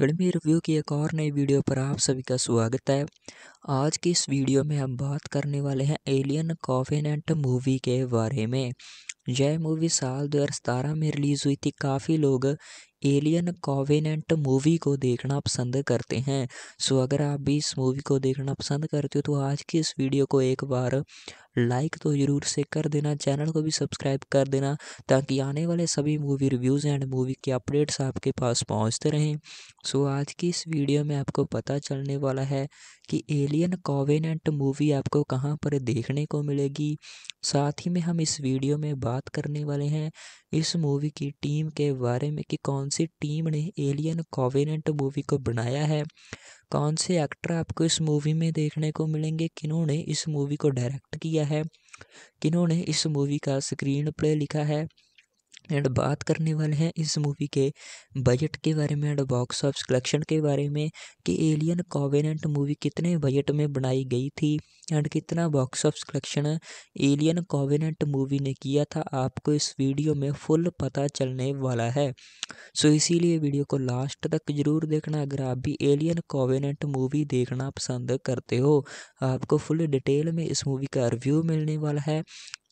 फिल्मी रिव्यू की एक और नई वीडियो पर आप सभी का स्वागत है आज की इस वीडियो में हम बात करने वाले हैं एलियन कॉफिनेंट मूवी के बारे में यह मूवी साल सतारह में रिलीज़ हुई थी काफ़ी लोग एलियन कॉविनेंट मूवी को देखना पसंद करते हैं सो अगर आप भी इस मूवी को देखना पसंद करते हो तो आज की इस वीडियो को एक बार लाइक तो ज़रूर से कर देना चैनल को भी सब्सक्राइब कर देना ताकि आने वाले सभी मूवी रिव्यूज़ एंड मूवी के अपडेट्स आपके पास पहुंचते रहें सो आज की इस वीडियो में आपको पता चलने वाला है कि एलियन कॉवेनेंट मूवी आपको कहाँ पर देखने को मिलेगी साथ ही में हम इस वीडियो में बात करने वाले हैं इस मूवी की टीम के बारे में कि कौन सी टीम ने एलियन कॉवेनेंट मूवी को बनाया है कौन से एक्टर आपको इस मूवी में देखने को मिलेंगे किन्होंने इस मूवी को डायरेक्ट किया है किन्होंने इस मूवी का स्क्रीन प्ले लिखा है एंड बात करने वाले हैं इस मूवी के बजट के बारे में एंड बॉक्स ऑफिस कलेक्शन के बारे में कि एलियन कॉवेनेंट मूवी कितने बजट में बनाई गई थी एंड कितना box office collection alien covenant movie ने किया था आपको इस वीडियो में फुल पता चलने वाला है सो इसीलिए वीडियो को लास्ट तक ज़रूर देखना अगर आप भी एलियन कॉवेनेंट मूवी देखना पसंद करते हो आपको फुल डिटेल में इस मूवी का रिव्यू मिलने वाला है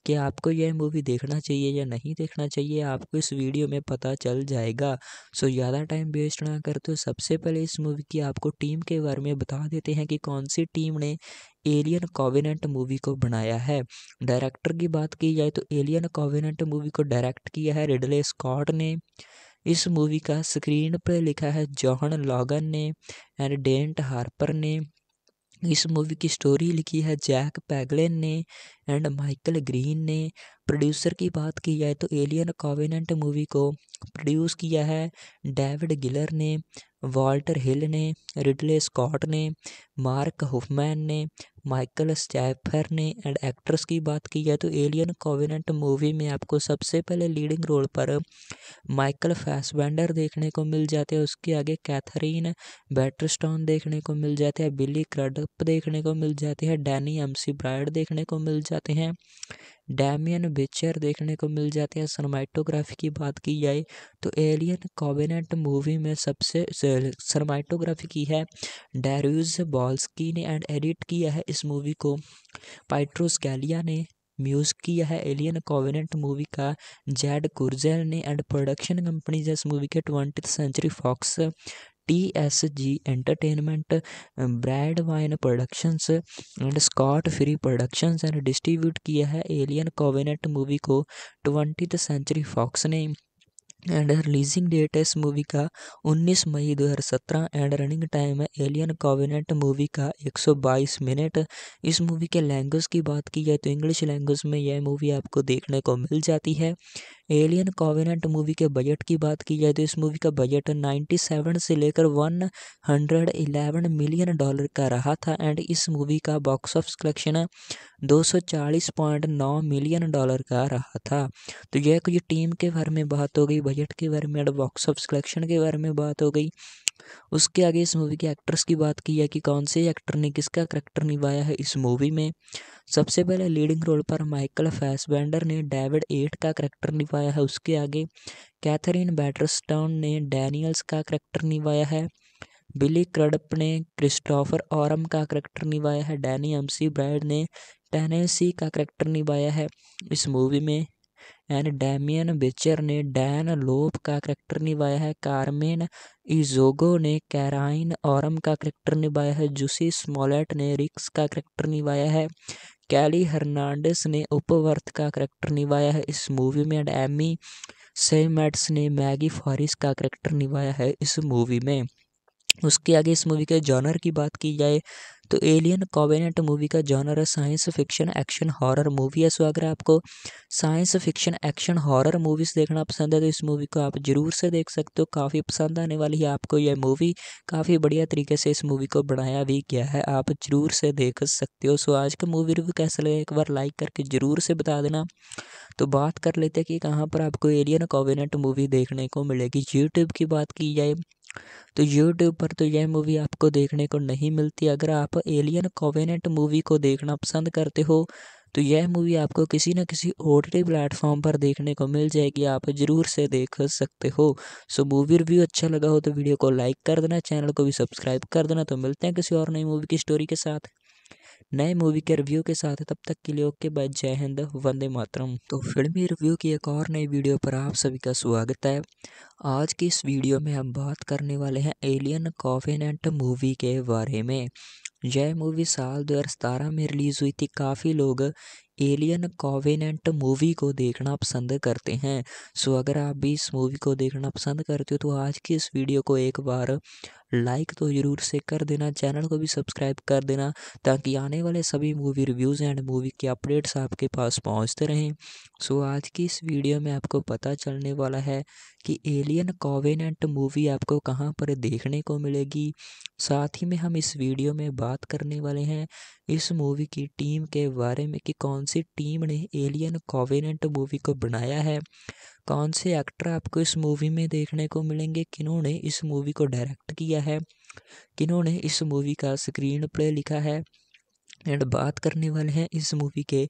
कि आपको यह मूवी देखना चाहिए या नहीं देखना चाहिए आपको इस वीडियो में पता चल जाएगा सो ज़्यादा टाइम वेस्ट ना कर तो सबसे पहले इस मूवी की आपको टीम के बारे में बता देते हैं कि कौन सी टीम ने एलियन कॉविनेंट मूवी को बनाया है डायरेक्टर की बात की जाए तो एलियन कॉविनेंट मूवी को डायरेक्ट किया है रिडले स्कॉट ने इस मूवी का स्क्रीन पर लिखा है जॉहन लॉगन ने एंड डेंट हार्पर ने इस मूवी की स्टोरी लिखी है जैक पैगलेन ने एंड माइकल ग्रीन ने प्रोड्यूसर की बात की जाए तो एलियन कॉविनेंट मूवी को प्रोड्यूस किया है डेविड गिलर ने वॉल्टर हिल ने रिडले स्कॉट ने मार्क हुफमैन ने माइकल स्टैफर ने एंड एक्ट्रेस की बात की जाए तो एलियन कॉविनेंट मूवी में आपको सबसे पहले लीडिंग रोल पर माइकल फैसवेंडर देखने को मिल जाते हैं उसके आगे कैथरीन बैटरस्टॉन देखने को मिल जाते हैं बिली क्रडप देखने को मिल जाते हैं डैनी एमसी ब्राइड देखने को मिल जाते जाते हैं डैमियन बिचर देखने को मिल जाते हैं सरमाइटोग्राफी की बात की जाए तो एलियन कॉबिनेट मूवी में सबसे सरमाइटोग्राफी की है डैरूज बॉल्सकी ने एंड एडिट किया है इस मूवी को पाइट्रोस गैलिया ने म्यूजिक किया है एलियन कॉवेनेंट मूवी का जैड कुर्जेल ने एंड प्रोडक्शन कंपनीज इस मूवी के twenty century Fox T S G entertainment Brandywine productions and Scott Free productions and distribute किया है एलियन कोवेनेट मूवी को ट्वेंटी सेंचुरी फॉक्स ने एंड रिलीजिंग डेट है इस मूवी का 19 मई 2017 एंड रनिंग टाइम है एलियन कॉविनेंट मूवी का 122 मिनट इस मूवी के लैंग्वेज की बात की जाए तो इंग्लिश लैंग्वेज में यह मूवी आपको देखने को मिल जाती है एलियन कॉविनेंट मूवी के बजट की बात की जाए तो इस मूवी का बजट 97 से लेकर 111 मिलियन डॉलर का रहा था एंड इस मूवी का box office collection 240.9 million dollar का रहा था तो यह कुछ टीम के बारे में बात हो गई बजट के बारे में बॉक्स ऑफिस कलेक्शन के बारे में बात हो गई उसके आगे इस मूवी के एक्ट्रेस की बात की है कि कौन से एक्टर ने किसका करैक्टर निभाया है इस मूवी में सबसे पहले लीडिंग रोल पर माइकल फैसबेंडर ने डेविड एट का करैक्टर निभाया है उसके आगे कैथरीन बैटरस्टॉन ने डैनियल्स का करैक्टर निभाया है बिली क्रडप ने क्रिस्टोफर औरम का करैक्टर निभाया है डैनी एमसी ब्रैड ने टेनेसी का करैक्टर निभाया है इस मूवी में एंड डैमियन बेचर ने डैन लोप का करैक्टर निभाया है कारमेन इजोगो ने कैराइन औरम का करैक्टर निभाया है जूसी स्मॉलेट ने रिक्स का करैक्टर निभाया है कैली हर्नांडिस ने उपवर्थ का करैक्टर निभाया है इस मूवी में एंड एमी सेमेट्स ने मैगी फॉरिस का करैक्टर निभाया है इस मूवी में उसके आगे इस मूवी के जॉनर की बात की जाए तो एलियन कॉवेनेंट मूवी का जॉनर है science fiction action horror movie है सो अगर आपको science fiction action horror movies देखना पसंद है तो इस मूवी को आप ज़रूर से देख सकते हो काफ़ी पसंद आने वाली है आपको यह मूवी काफ़ी बढ़िया तरीके से इस मूवी को बनाया भी गया है आप ज़रूर से देख सकते हो सो आज का मूवी रिव्यू कैसा लगे एक बार लाइक करके ज़रूर से बता देना तो बात कर लेते हैं कि कहाँ पर आपको एलियन कॉवेनेंट मूवी देखने को मिलेगी यूट्यूब की बात की जाए तो यूट्यूब पर तो यह मूवी आपको देखने को नहीं मिलती अगर आप एलियन कोवेनेंट मूवी को देखना पसंद करते हो तो यह मूवी आपको किसी न किसी ओ टी प्लेटफॉर्म पर देखने को मिल जाएगी आप ज़रूर से देख सकते हो सो मूवी रिव्यू अच्छा लगा हो तो वीडियो को लाइक कर देना चैनल को भी सब्सक्राइब कर देना तो मिलते हैं किसी और नई मूवी की स्टोरी के साथ नए मूवी के रिव्यू के साथ तब तक के लिए ओके बाय जय हिंद वंदे मातरम तो फिल्मी रिव्यू की एक और नई वीडियो पर आप सभी का स्वागत है आज की इस वीडियो में हम बात करने वाले हैं एलियन कॉफिनेंट मूवी के बारे में यह मूवी साल दो में रिलीज़ हुई थी काफ़ी लोग एलियन कॉवेनेंट मूवी को देखना पसंद करते हैं सो अगर आप भी इस मूवी को देखना पसंद करते हो तो आज की इस वीडियो को एक बार लाइक तो ज़रूर से कर देना चैनल को भी सब्सक्राइब कर देना ताकि आने वाले सभी मूवी रिव्यूज़ एंड मूवी के अपडेट्स आपके पास पहुंचते रहें सो आज की इस वीडियो में आपको पता चलने वाला है कि एलियन कॉवेनेंट मूवी आपको कहाँ पर देखने को मिलेगी साथ ही में हम इस वीडियो में बात करने वाले हैं इस मूवी की टीम के बारे में कि कौन सी टीम ने एलियन कॉवेनेंट मूवी को बनाया है कौन से एक्टर आपको इस मूवी में देखने को मिलेंगे किन्होंने इस मूवी को डायरेक्ट किया है किन्होंने इस मूवी का स्क्रीन प्ले लिखा है एंड बात करने वाले हैं इस मूवी के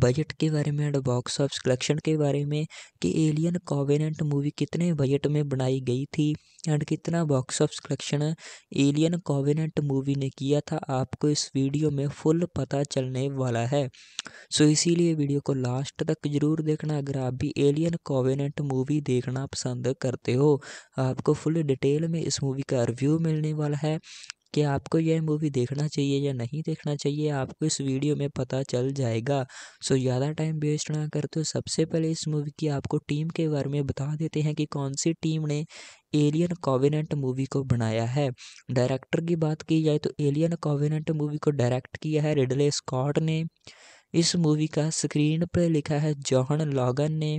बजट के बारे में एंड बॉक्स ऑफिस कलेक्शन के बारे में कि एलियन कॉवेनेंट मूवी कितने बजट में बनाई गई थी एंड कितना box office collection alien covenant movie ने किया था आपको इस वीडियो में फुल पता चलने वाला है सो so, इसीलिए वीडियो को लास्ट तक ज़रूर देखना अगर आप भी एलियन कॉवेनेंट मूवी देखना पसंद करते हो आपको फुल डिटेल में इस मूवी का रिव्यू मिलने वाला है कि आपको यह मूवी देखना चाहिए या नहीं देखना चाहिए आपको इस वीडियो में पता चल जाएगा सो ज़्यादा टाइम वेस्ट ना करते हो सबसे पहले इस मूवी की आपको टीम के बारे में बता देते हैं कि कौन सी टीम ने एलियन कॉविनेंट मूवी को बनाया है डायरेक्टर की बात की जाए तो एलियन कॉविनेंट मूवी को डायरेक्ट किया है रिडले स्कॉट ने इस मूवी का स्क्रीन पर लिखा है जॉहन लॉगन ने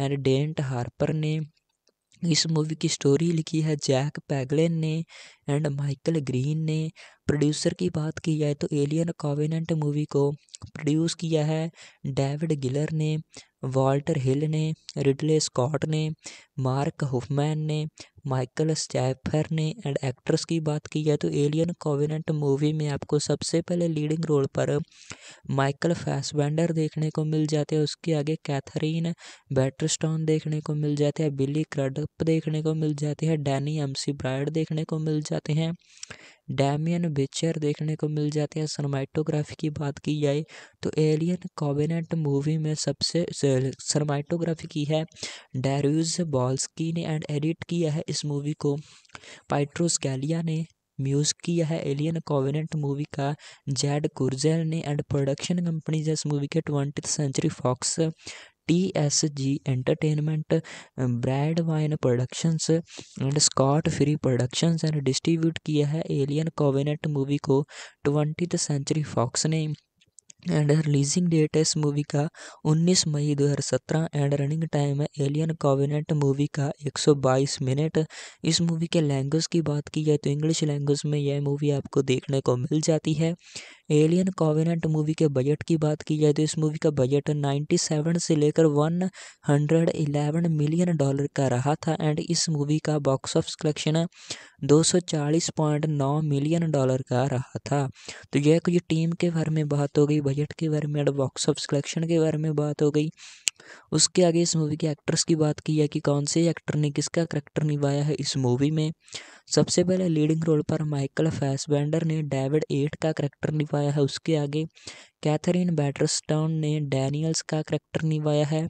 एंड डेंट हार्पर ने इस मूवी की स्टोरी लिखी है जैक पैगलेन ने एंड माइकल ग्रीन ने प्रोड्यूसर की बात की जाए तो एलियन कॉविनेंट मूवी को प्रोड्यूस किया है डेविड गिलर ने वॉल्टर हिल ने रिडले स्कॉट ने मार्क हुफमैन ने माइकल स्टैफर ने एंड एक्ट्रेस की बात की जाए तो एलियन कॉविनेंट मूवी में आपको सबसे पहले लीडिंग रोल पर माइकल फैसबेंडर देखने को मिल जाते हैं उसके आगे कैथरीन बैटरस्टॉन देखने को मिल जाते हैं बिली क्रडप देखने को मिल जाते हैं डैनी एमसी ब्राइड देखने को मिल जाते जाते हैं डैमियन बिचर देखने को मिल जाते हैं सरमाइटोग्राफी की बात की जाए तो एलियन कॉबिनेट मूवी में सबसे सरमाइटोग्राफी की है डैरूज बॉल्सकी ने एंड एडिट किया है इस मूवी को पाइट्रोस गैलिया ने म्यूज़ किया है एलियन कॉवेनेंट मूवी का जैड कुर्जेल ने एंड प्रोडक्शन कंपनी जैस मूवी के twenty century Fox T S G entertainment Brandywine productions and Scott Free productions and distribute किया है एलियन कोवेनेट मूवी को ट्वेंटी सेंचुरी फॉक्स ने एंड रिलीजिंग डेट है इस मूवी का 19 मई 2017 एंड रनिंग टाइम है एलियन कॉविनेट मूवी का 122 मिनट इस मूवी के लैंग्वेज की बात की जाए तो इंग्लिश लैंग्वेज में यह मूवी आपको देखने को मिल जाती है एलियन कॉविनेंट मूवी के बजट की बात की जाए तो इस मूवी का बजट 97 से लेकर 111 मिलियन डॉलर का रहा था एंड इस मूवी का box office collection 240.9 million dollar का रहा था तो यह कुछ टीम के बारे में बात हो गई बजट के बारे में बॉक्स ऑफिस कलेक्शन के बारे में बात हो गई उसके आगे इस मूवी के एक्ट्रेस की बात की है कि कौन से एक्टर ने किसका करैक्टर निभाया है इस मूवी में सबसे पहले लीडिंग रोल पर माइकल फैसबेंडर ने डेविड एट का करेक्टर निभाया है उसके आगे कैथरीन बैटरस्टाउन ने डैनियल्स का करैक्टर निभाया है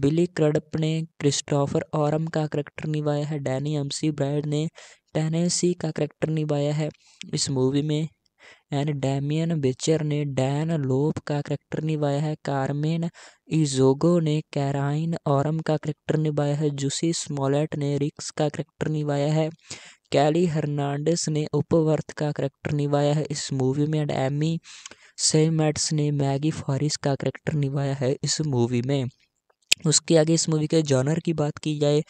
बिली क्रडप ने क्रिस्टोफर औरम का करैक्टर निभाया है डैनी एमसी ब्राइड ने टेनेसी का करेक्टर निभाया है इस मूवी में एंड डैमियन बेचर ने डैन लोप का करेक्टर निभाया है कारमेन इजोगो ने कैराइन औरम का करेक्टर निभाया है जूसी स्मोलेट ने रिक्स का करेक्टर निभाया है कैली हर्नांडिस ने उपवर्थ का करेक्टर निभाया है इस मूवी में एंड एमी सेमेट्स ने मैगी फॉरिस का करेक्टर निभाया है इस मूवी में उसके आगे इस मूवी के जॉनर की बात की जाए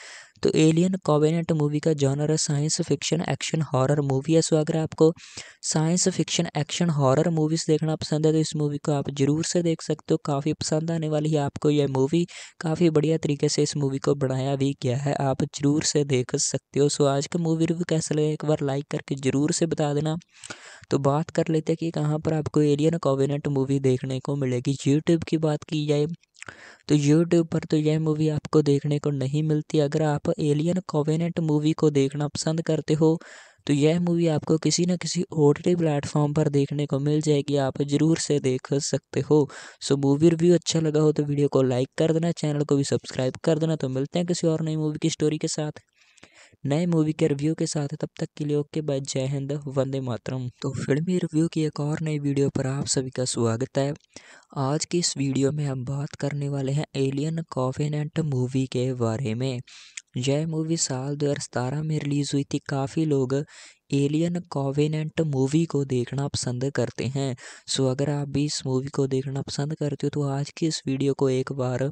तो एलियन कॉवेनेंट मूवी का जॉनर है science fiction action horror movie है सो अगर आपको science fiction action horror movies देखना पसंद है तो इस मूवी को आप ज़रूर से देख सकते हो काफ़ी पसंद आने वाली है आपको यह मूवी काफ़ी बढ़िया तरीके से इस मूवी को बनाया भी गया है आप ज़रूर से देख सकते हो सो आज का मूवी रिव्यू कैसा लगे एक बार लाइक करके ज़रूर से बता देना तो बात कर लेते हैं कि कहाँ पर आपको एलियन कॉवेनेंट मूवी देखने को मिलेगी यूट्यूब की बात की जाए तो यूट्यूब पर तो यह मूवी आपको देखने को नहीं मिलती अगर आप एलियन कोवेनेंट मूवी को देखना पसंद करते हो तो यह मूवी आपको किसी न किसी ओ टी प्लेटफॉर्म पर देखने को मिल जाएगी आप ज़रूर से देख सकते हो सो मूवी रिव्यू अच्छा लगा हो तो वीडियो को लाइक कर देना चैनल को भी सब्सक्राइब कर देना तो मिलते हैं किसी और नई मूवी की स्टोरी के साथ नए मूवी के रिव्यू के साथ तब तक के लिए ओके बाय जय हिंद वंदे मातरम तो फिल्मी रिव्यू की एक और नई वीडियो पर आप सभी का स्वागत है आज की इस वीडियो में हम बात करने वाले हैं एलियन कॉफिनेंट मूवी के बारे में यह मूवी साल 2017 में रिलीज़ हुई थी काफ़ी लोग एलियन कॉवेनेंट मूवी को देखना पसंद करते हैं सो अगर आप भी इस मूवी को देखना पसंद करते हो तो आज की इस वीडियो को एक बार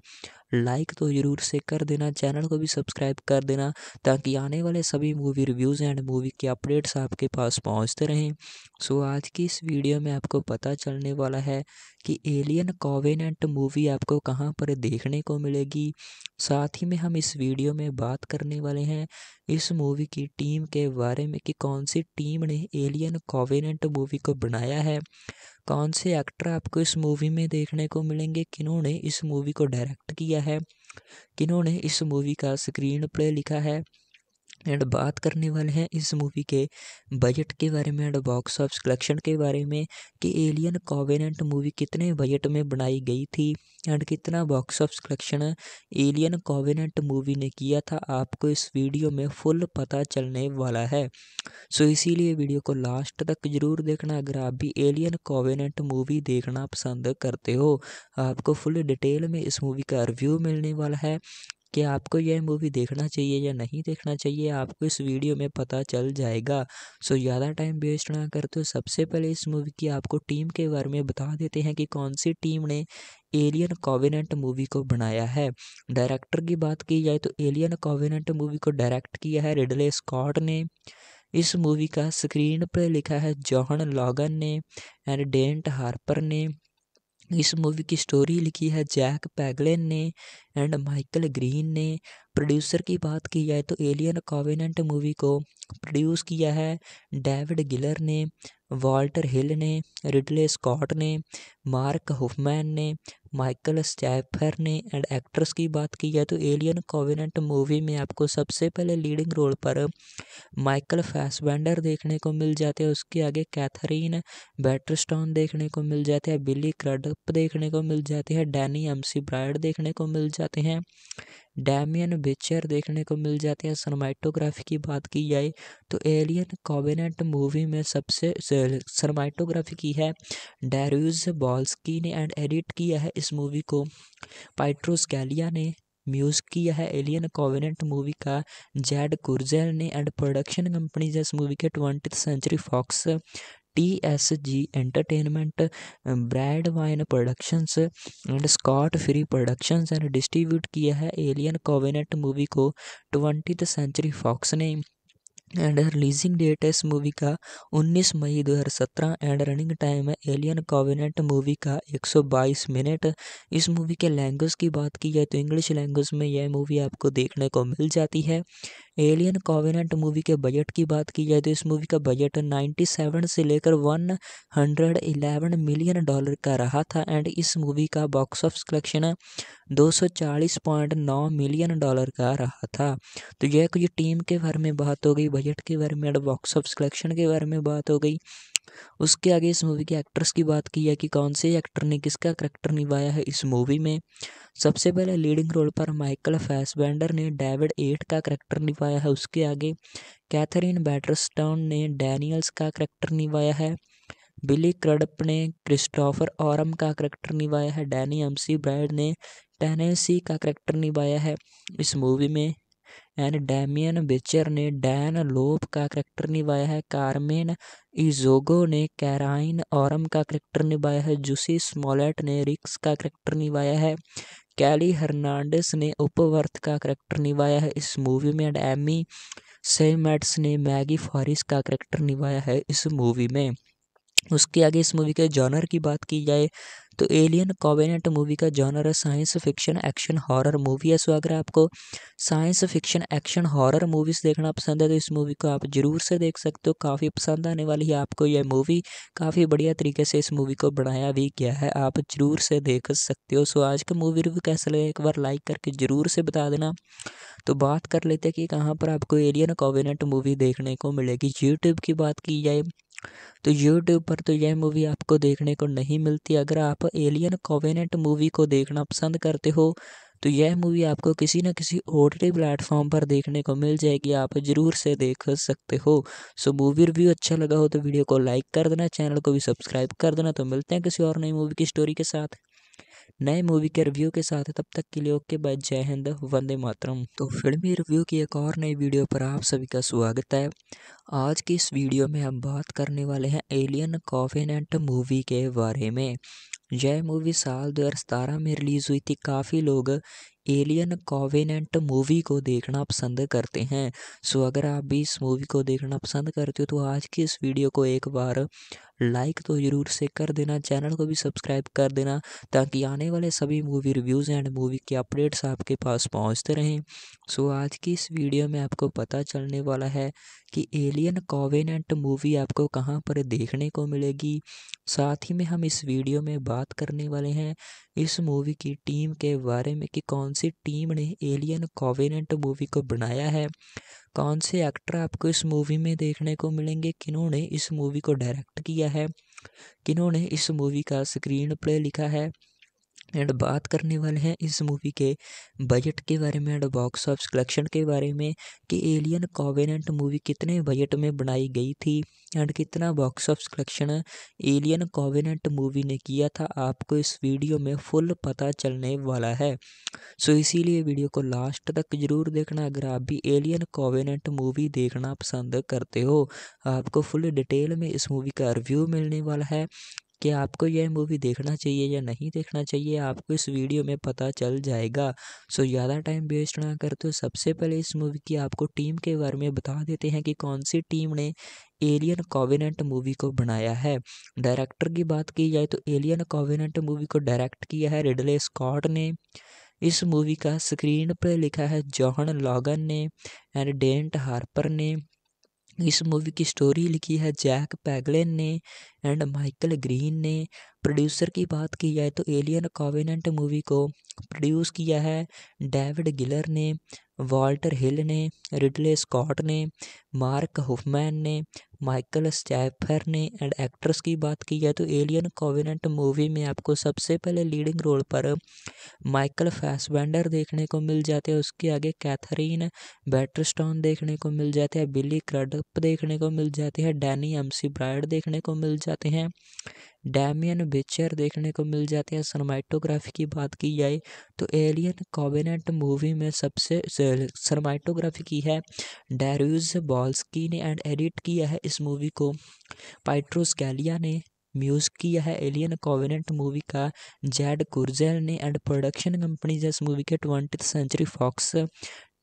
लाइक तो ज़रूर से कर देना चैनल को भी सब्सक्राइब कर देना ताकि आने वाले सभी मूवी रिव्यूज़ एंड मूवी के अपडेट्स आपके पास पहुंचते रहें सो so, आज की इस वीडियो में आपको पता चलने वाला है कि एलियन कॉवेनेंट मूवी आपको कहाँ पर देखने को मिलेगी साथ ही में हम इस वीडियो में बात करने वाले हैं इस मूवी की टीम के बारे में कि कौन सी टीम ने एलियन कॉवेनेंट मूवी को बनाया है कौन से एक्टर आपको इस मूवी में देखने को मिलेंगे किन्होंने इस मूवी को डायरेक्ट किया है किन्होंने इस मूवी का स्क्रीन प्ले लिखा है एंड बात करने वाले हैं इस मूवी के बजट के बारे में एंड बॉक्स ऑफिस कलेक्शन के बारे में कि एलियन कॉवेनेंट मूवी कितने बजट में बनाई गई थी एंड कितना box office collection alien covenant movie ने किया था आपको इस वीडियो में फुल पता चलने वाला है सो इसीलिए वीडियो को लास्ट तक जरूर देखना अगर आप भी एलियन कॉवेनेंट मूवी देखना पसंद करते हो आपको फुल डिटेल में इस मूवी का रिव्यू मिलने वाला है कि आपको यह मूवी देखना चाहिए या नहीं देखना चाहिए आपको इस वीडियो में पता चल जाएगा सो ज़्यादा टाइम वेस्ट ना करते हो सबसे पहले इस मूवी की आपको टीम के बारे में बता देते हैं कि कौन सी टीम ने एलियन कॉविनेंट मूवी को बनाया है डायरेक्टर की बात की जाए तो एलियन कॉविनेंट मूवी को डायरेक्ट किया है रिडले स्कॉट ने इस मूवी का स्क्रीन पर लिखा है जॉहन लॉगन ने एंड डेंट हार्पर ने इस मूवी की स्टोरी लिखी है जैक पैगलेन ने एंड माइकल ग्रीन ने प्रोड्यूसर की बात की जाए तो एलियन कॉविनेंट मूवी को प्रोड्यूस किया है डेविड गिलर ने वॉल्टर हिल ने रिडले स्कॉट ने मार्क हुफमैन ने माइकल स्टैफर ने एंड एक्ट्रेस की बात की जाए तो एलियन कॉविनेंट मूवी में आपको सबसे पहले लीडिंग रोल पर माइकल फैसबेंडर देखने को मिल जाते हैं उसके आगे कैथरीन बैटरस्टॉन देखने को मिल जाते हैं बिली क्रडप देखने को मिल जाती है डैनी एमसी ब्राइड देखने को मिल जाती जाते हैं डैमियन बिचर देखने को मिल जाते हैं सरमाइटोग्राफी की बात की जाए तो एलियन कॉबिनेट मूवी में सबसे सरमाइटोग्राफी की है डेरूज बॉल्सकी ने एंड एडिट किया है इस मूवी को पाइट्रोस गैलिया ने म्यूज़ किया है एलियन कॉवेनेंट मूवी का जैड कुर्जेल ने एंड प्रोडक्शन कंपनीज इस मूवी के twenty century Fox T S G entertainment Brandywine productions and Scott Free productions and distribute किया है एलियन कोवेनेट मूवी को ट्वेंटी सेंचुरी फॉक्स ने एंड रिलीजिंग डेट है इस मूवी का 19 मई 2017 एंड रनिंग टाइम है एलियन कॉविनेंट मूवी का 122 मिनट इस मूवी के लैंग्वेज की बात की जाए तो इंग्लिश लैंग्वेज में यह मूवी आपको देखने को मिल जाती है एलियन कॉविनेंट मूवी के बजट की बात की जाए तो इस मूवी का बजट 97 से लेकर 111 मिलियन डॉलर का रहा था एंड इस मूवी का box office collection 240.9 million dollar का रहा था तो यह कुछ टीम के बारे में बात हो गई बजट के बारे में बॉक्स ऑफिस कलेक्शन के बारे में बात हो गई उसके आगे इस मूवी के एक्ट्रेस की बात की है कि कौन से एक्टर ने किसका करेक्टर निभाया है इस मूवी में सबसे पहले लीडिंग रोल पर माइकल फैसबेंडर ने डेविड एट का करैक्टर निभाया है उसके आगे कैथरीन बैटरस्टाउन ने डैनियल्स का करैक्टर निभाया है बिली क्रडप ने क्रिस्टोफर औरम का करैक्टर निभाया है डैनी एमसी ब्राइड ने टेनेसी का करैक्टर निभाया है इस मूवी में एंड डैमियन बेचर ने डैन लोप का करैक्टर निभाया है कारमेन इजोगो ने कैराइन औरम का करैक्टर निभाया है जूसी स्मॉलेट ने रिक्स का करैक्टर निभाया है कैली हर्नांडिस ने उपवर्थ का करैक्टर निभाया है इस मूवी में एंड एमी सेमेट्स ने मैगी फॉरिस का करैक्टर निभाया है इस मूवी में उसके आगे इस मूवी के जॉनर की बात की जाए तो एलियन कॉवेनेंट मूवी का जॉनर है science fiction action horror movie है सो अगर आपको science fiction action horror movies देखना पसंद है तो इस मूवी को आप ज़रूर से देख सकते हो काफ़ी पसंद आने वाली है आपको यह मूवी काफ़ी बढ़िया तरीके से इस मूवी को बनाया भी गया है आप ज़रूर से देख सकते हो सो आज का मूवी रिव्यू कैसा लगे एक बार लाइक करके ज़रूर से बता देना तो बात कर लेते हैं कि कहाँ पर आपको एलियन कॉवेनेंट मूवी देखने को मिलेगी यूट्यूब की बात की जाए तो यूट्यूब पर तो यह मूवी आपको देखने को नहीं मिलती अगर आप एलियन कोवेनेंट मूवी को देखना पसंद करते हो तो यह मूवी आपको किसी न किसी ओ टी प्लेटफॉर्म पर देखने को मिल जाएगी आप ज़रूर से देख सकते हो सो मूवी रिव्यू अच्छा लगा हो तो वीडियो को लाइक कर देना चैनल को भी सब्सक्राइब कर देना तो मिलते हैं किसी और नई मूवी की स्टोरी के साथ नए मूवी के रिव्यू के साथ तब तक के लिए ओके बाय जय हिंद वंदे मातरम तो फिल्मी रिव्यू की एक और नई वीडियो पर आप सभी का स्वागत है आज की इस वीडियो में हम बात करने वाले हैं एलियन कॉफिनेंट मूवी के बारे में यह मूवी साल दो में रिलीज़ हुई थी काफ़ी लोग एलियन कॉवेनेंट मूवी को देखना पसंद करते हैं सो अगर आप भी इस मूवी को देखना पसंद करते हो तो आज की इस वीडियो को एक बार लाइक तो ज़रूर से कर देना चैनल को भी सब्सक्राइब कर देना ताकि आने वाले सभी मूवी रिव्यूज़ एंड मूवी के अपडेट्स आपके पास पहुंचते रहें सो आज की इस वीडियो में आपको पता चलने वाला है कि एलियन कॉवेनेंट मूवी आपको कहाँ पर देखने को मिलेगी साथ ही में हम इस वीडियो में बात करने वाले हैं इस मूवी की टीम के बारे में कि कौन सी टीम ने एलियन कॉवेनेंट मूवी को बनाया है कौन से एक्टर आपको इस मूवी में देखने को मिलेंगे किन्होंने इस मूवी को डायरेक्ट किया है किन्होंने इस मूवी का स्क्रीन प्ले लिखा है एंड बात करने वाले हैं इस मूवी के बजट के बारे में एंड बॉक्स ऑफिस कलेक्शन के बारे में कि एलियन कॉवेनेंट मूवी कितने बजट में बनाई गई थी एंड कितना box office collection alien covenant movie ने किया था आपको इस वीडियो में फुल पता चलने वाला है सो इसीलिए वीडियो को लास्ट तक ज़रूर देखना अगर आप भी एलियन कॉवेनेंट मूवी देखना पसंद करते हो आपको फुल डिटेल में इस मूवी का रिव्यू मिलने वाला है कि आपको यह मूवी देखना चाहिए या नहीं देखना चाहिए आपको इस वीडियो में पता चल जाएगा सो ज़्यादा टाइम वेस्ट ना करते हो सबसे पहले इस मूवी की आपको टीम के बारे में बता देते हैं कि कौन सी टीम ने एलियन कॉविनेंट मूवी को बनाया है डायरेक्टर की बात की जाए तो एलियन कॉविनेंट मूवी को डायरेक्ट किया है रिडले स्कॉट ने इस मूवी का स्क्रीन पर लिखा है जॉहन लॉगन ने एंड डेंट हार्पर ने इस मूवी की स्टोरी लिखी है जैक पैगलेन ने एंड माइकल ग्रीन ने प्रोड्यूसर की बात की जाए तो एलियन कॉविनेंट मूवी को प्रोड्यूस किया है डेविड गिलर ने वॉल्टर हिल ने रिडले स्कॉट ने मार्क हुफमैन ने माइकल स्टैफर ने एंड एक्ट्रेस की बात की जाए तो एलियन कॉविनेंट मूवी में आपको सबसे पहले लीडिंग रोल पर माइकल फैसबेंडर देखने को मिल जाते हैं उसके आगे कैथरीन बैटरस्टॉन देखने को मिल जाते हैं बिली क्रडप देखने को मिल जाते हैं डैनी एमसी ब्राइड देखने को मिल जाते जाते हैं डैमियन बिचर देखने को मिल जाते हैं सरमाइटोग्राफी की बात की जाए तो एलियन कॉबिनेट मूवी में सबसे सरमाइटोग्राफी की है डैरूज बॉल्सकी ने एंड एडिट किया है इस मूवी को पाइट्रोस गैलिया ने म्यूजिक किया है एलियन कॉविनेंट मूवी का जैड कुर्जेल ने एंड प्रोडक्शन कंपनी इस मूवी के twenty century Fox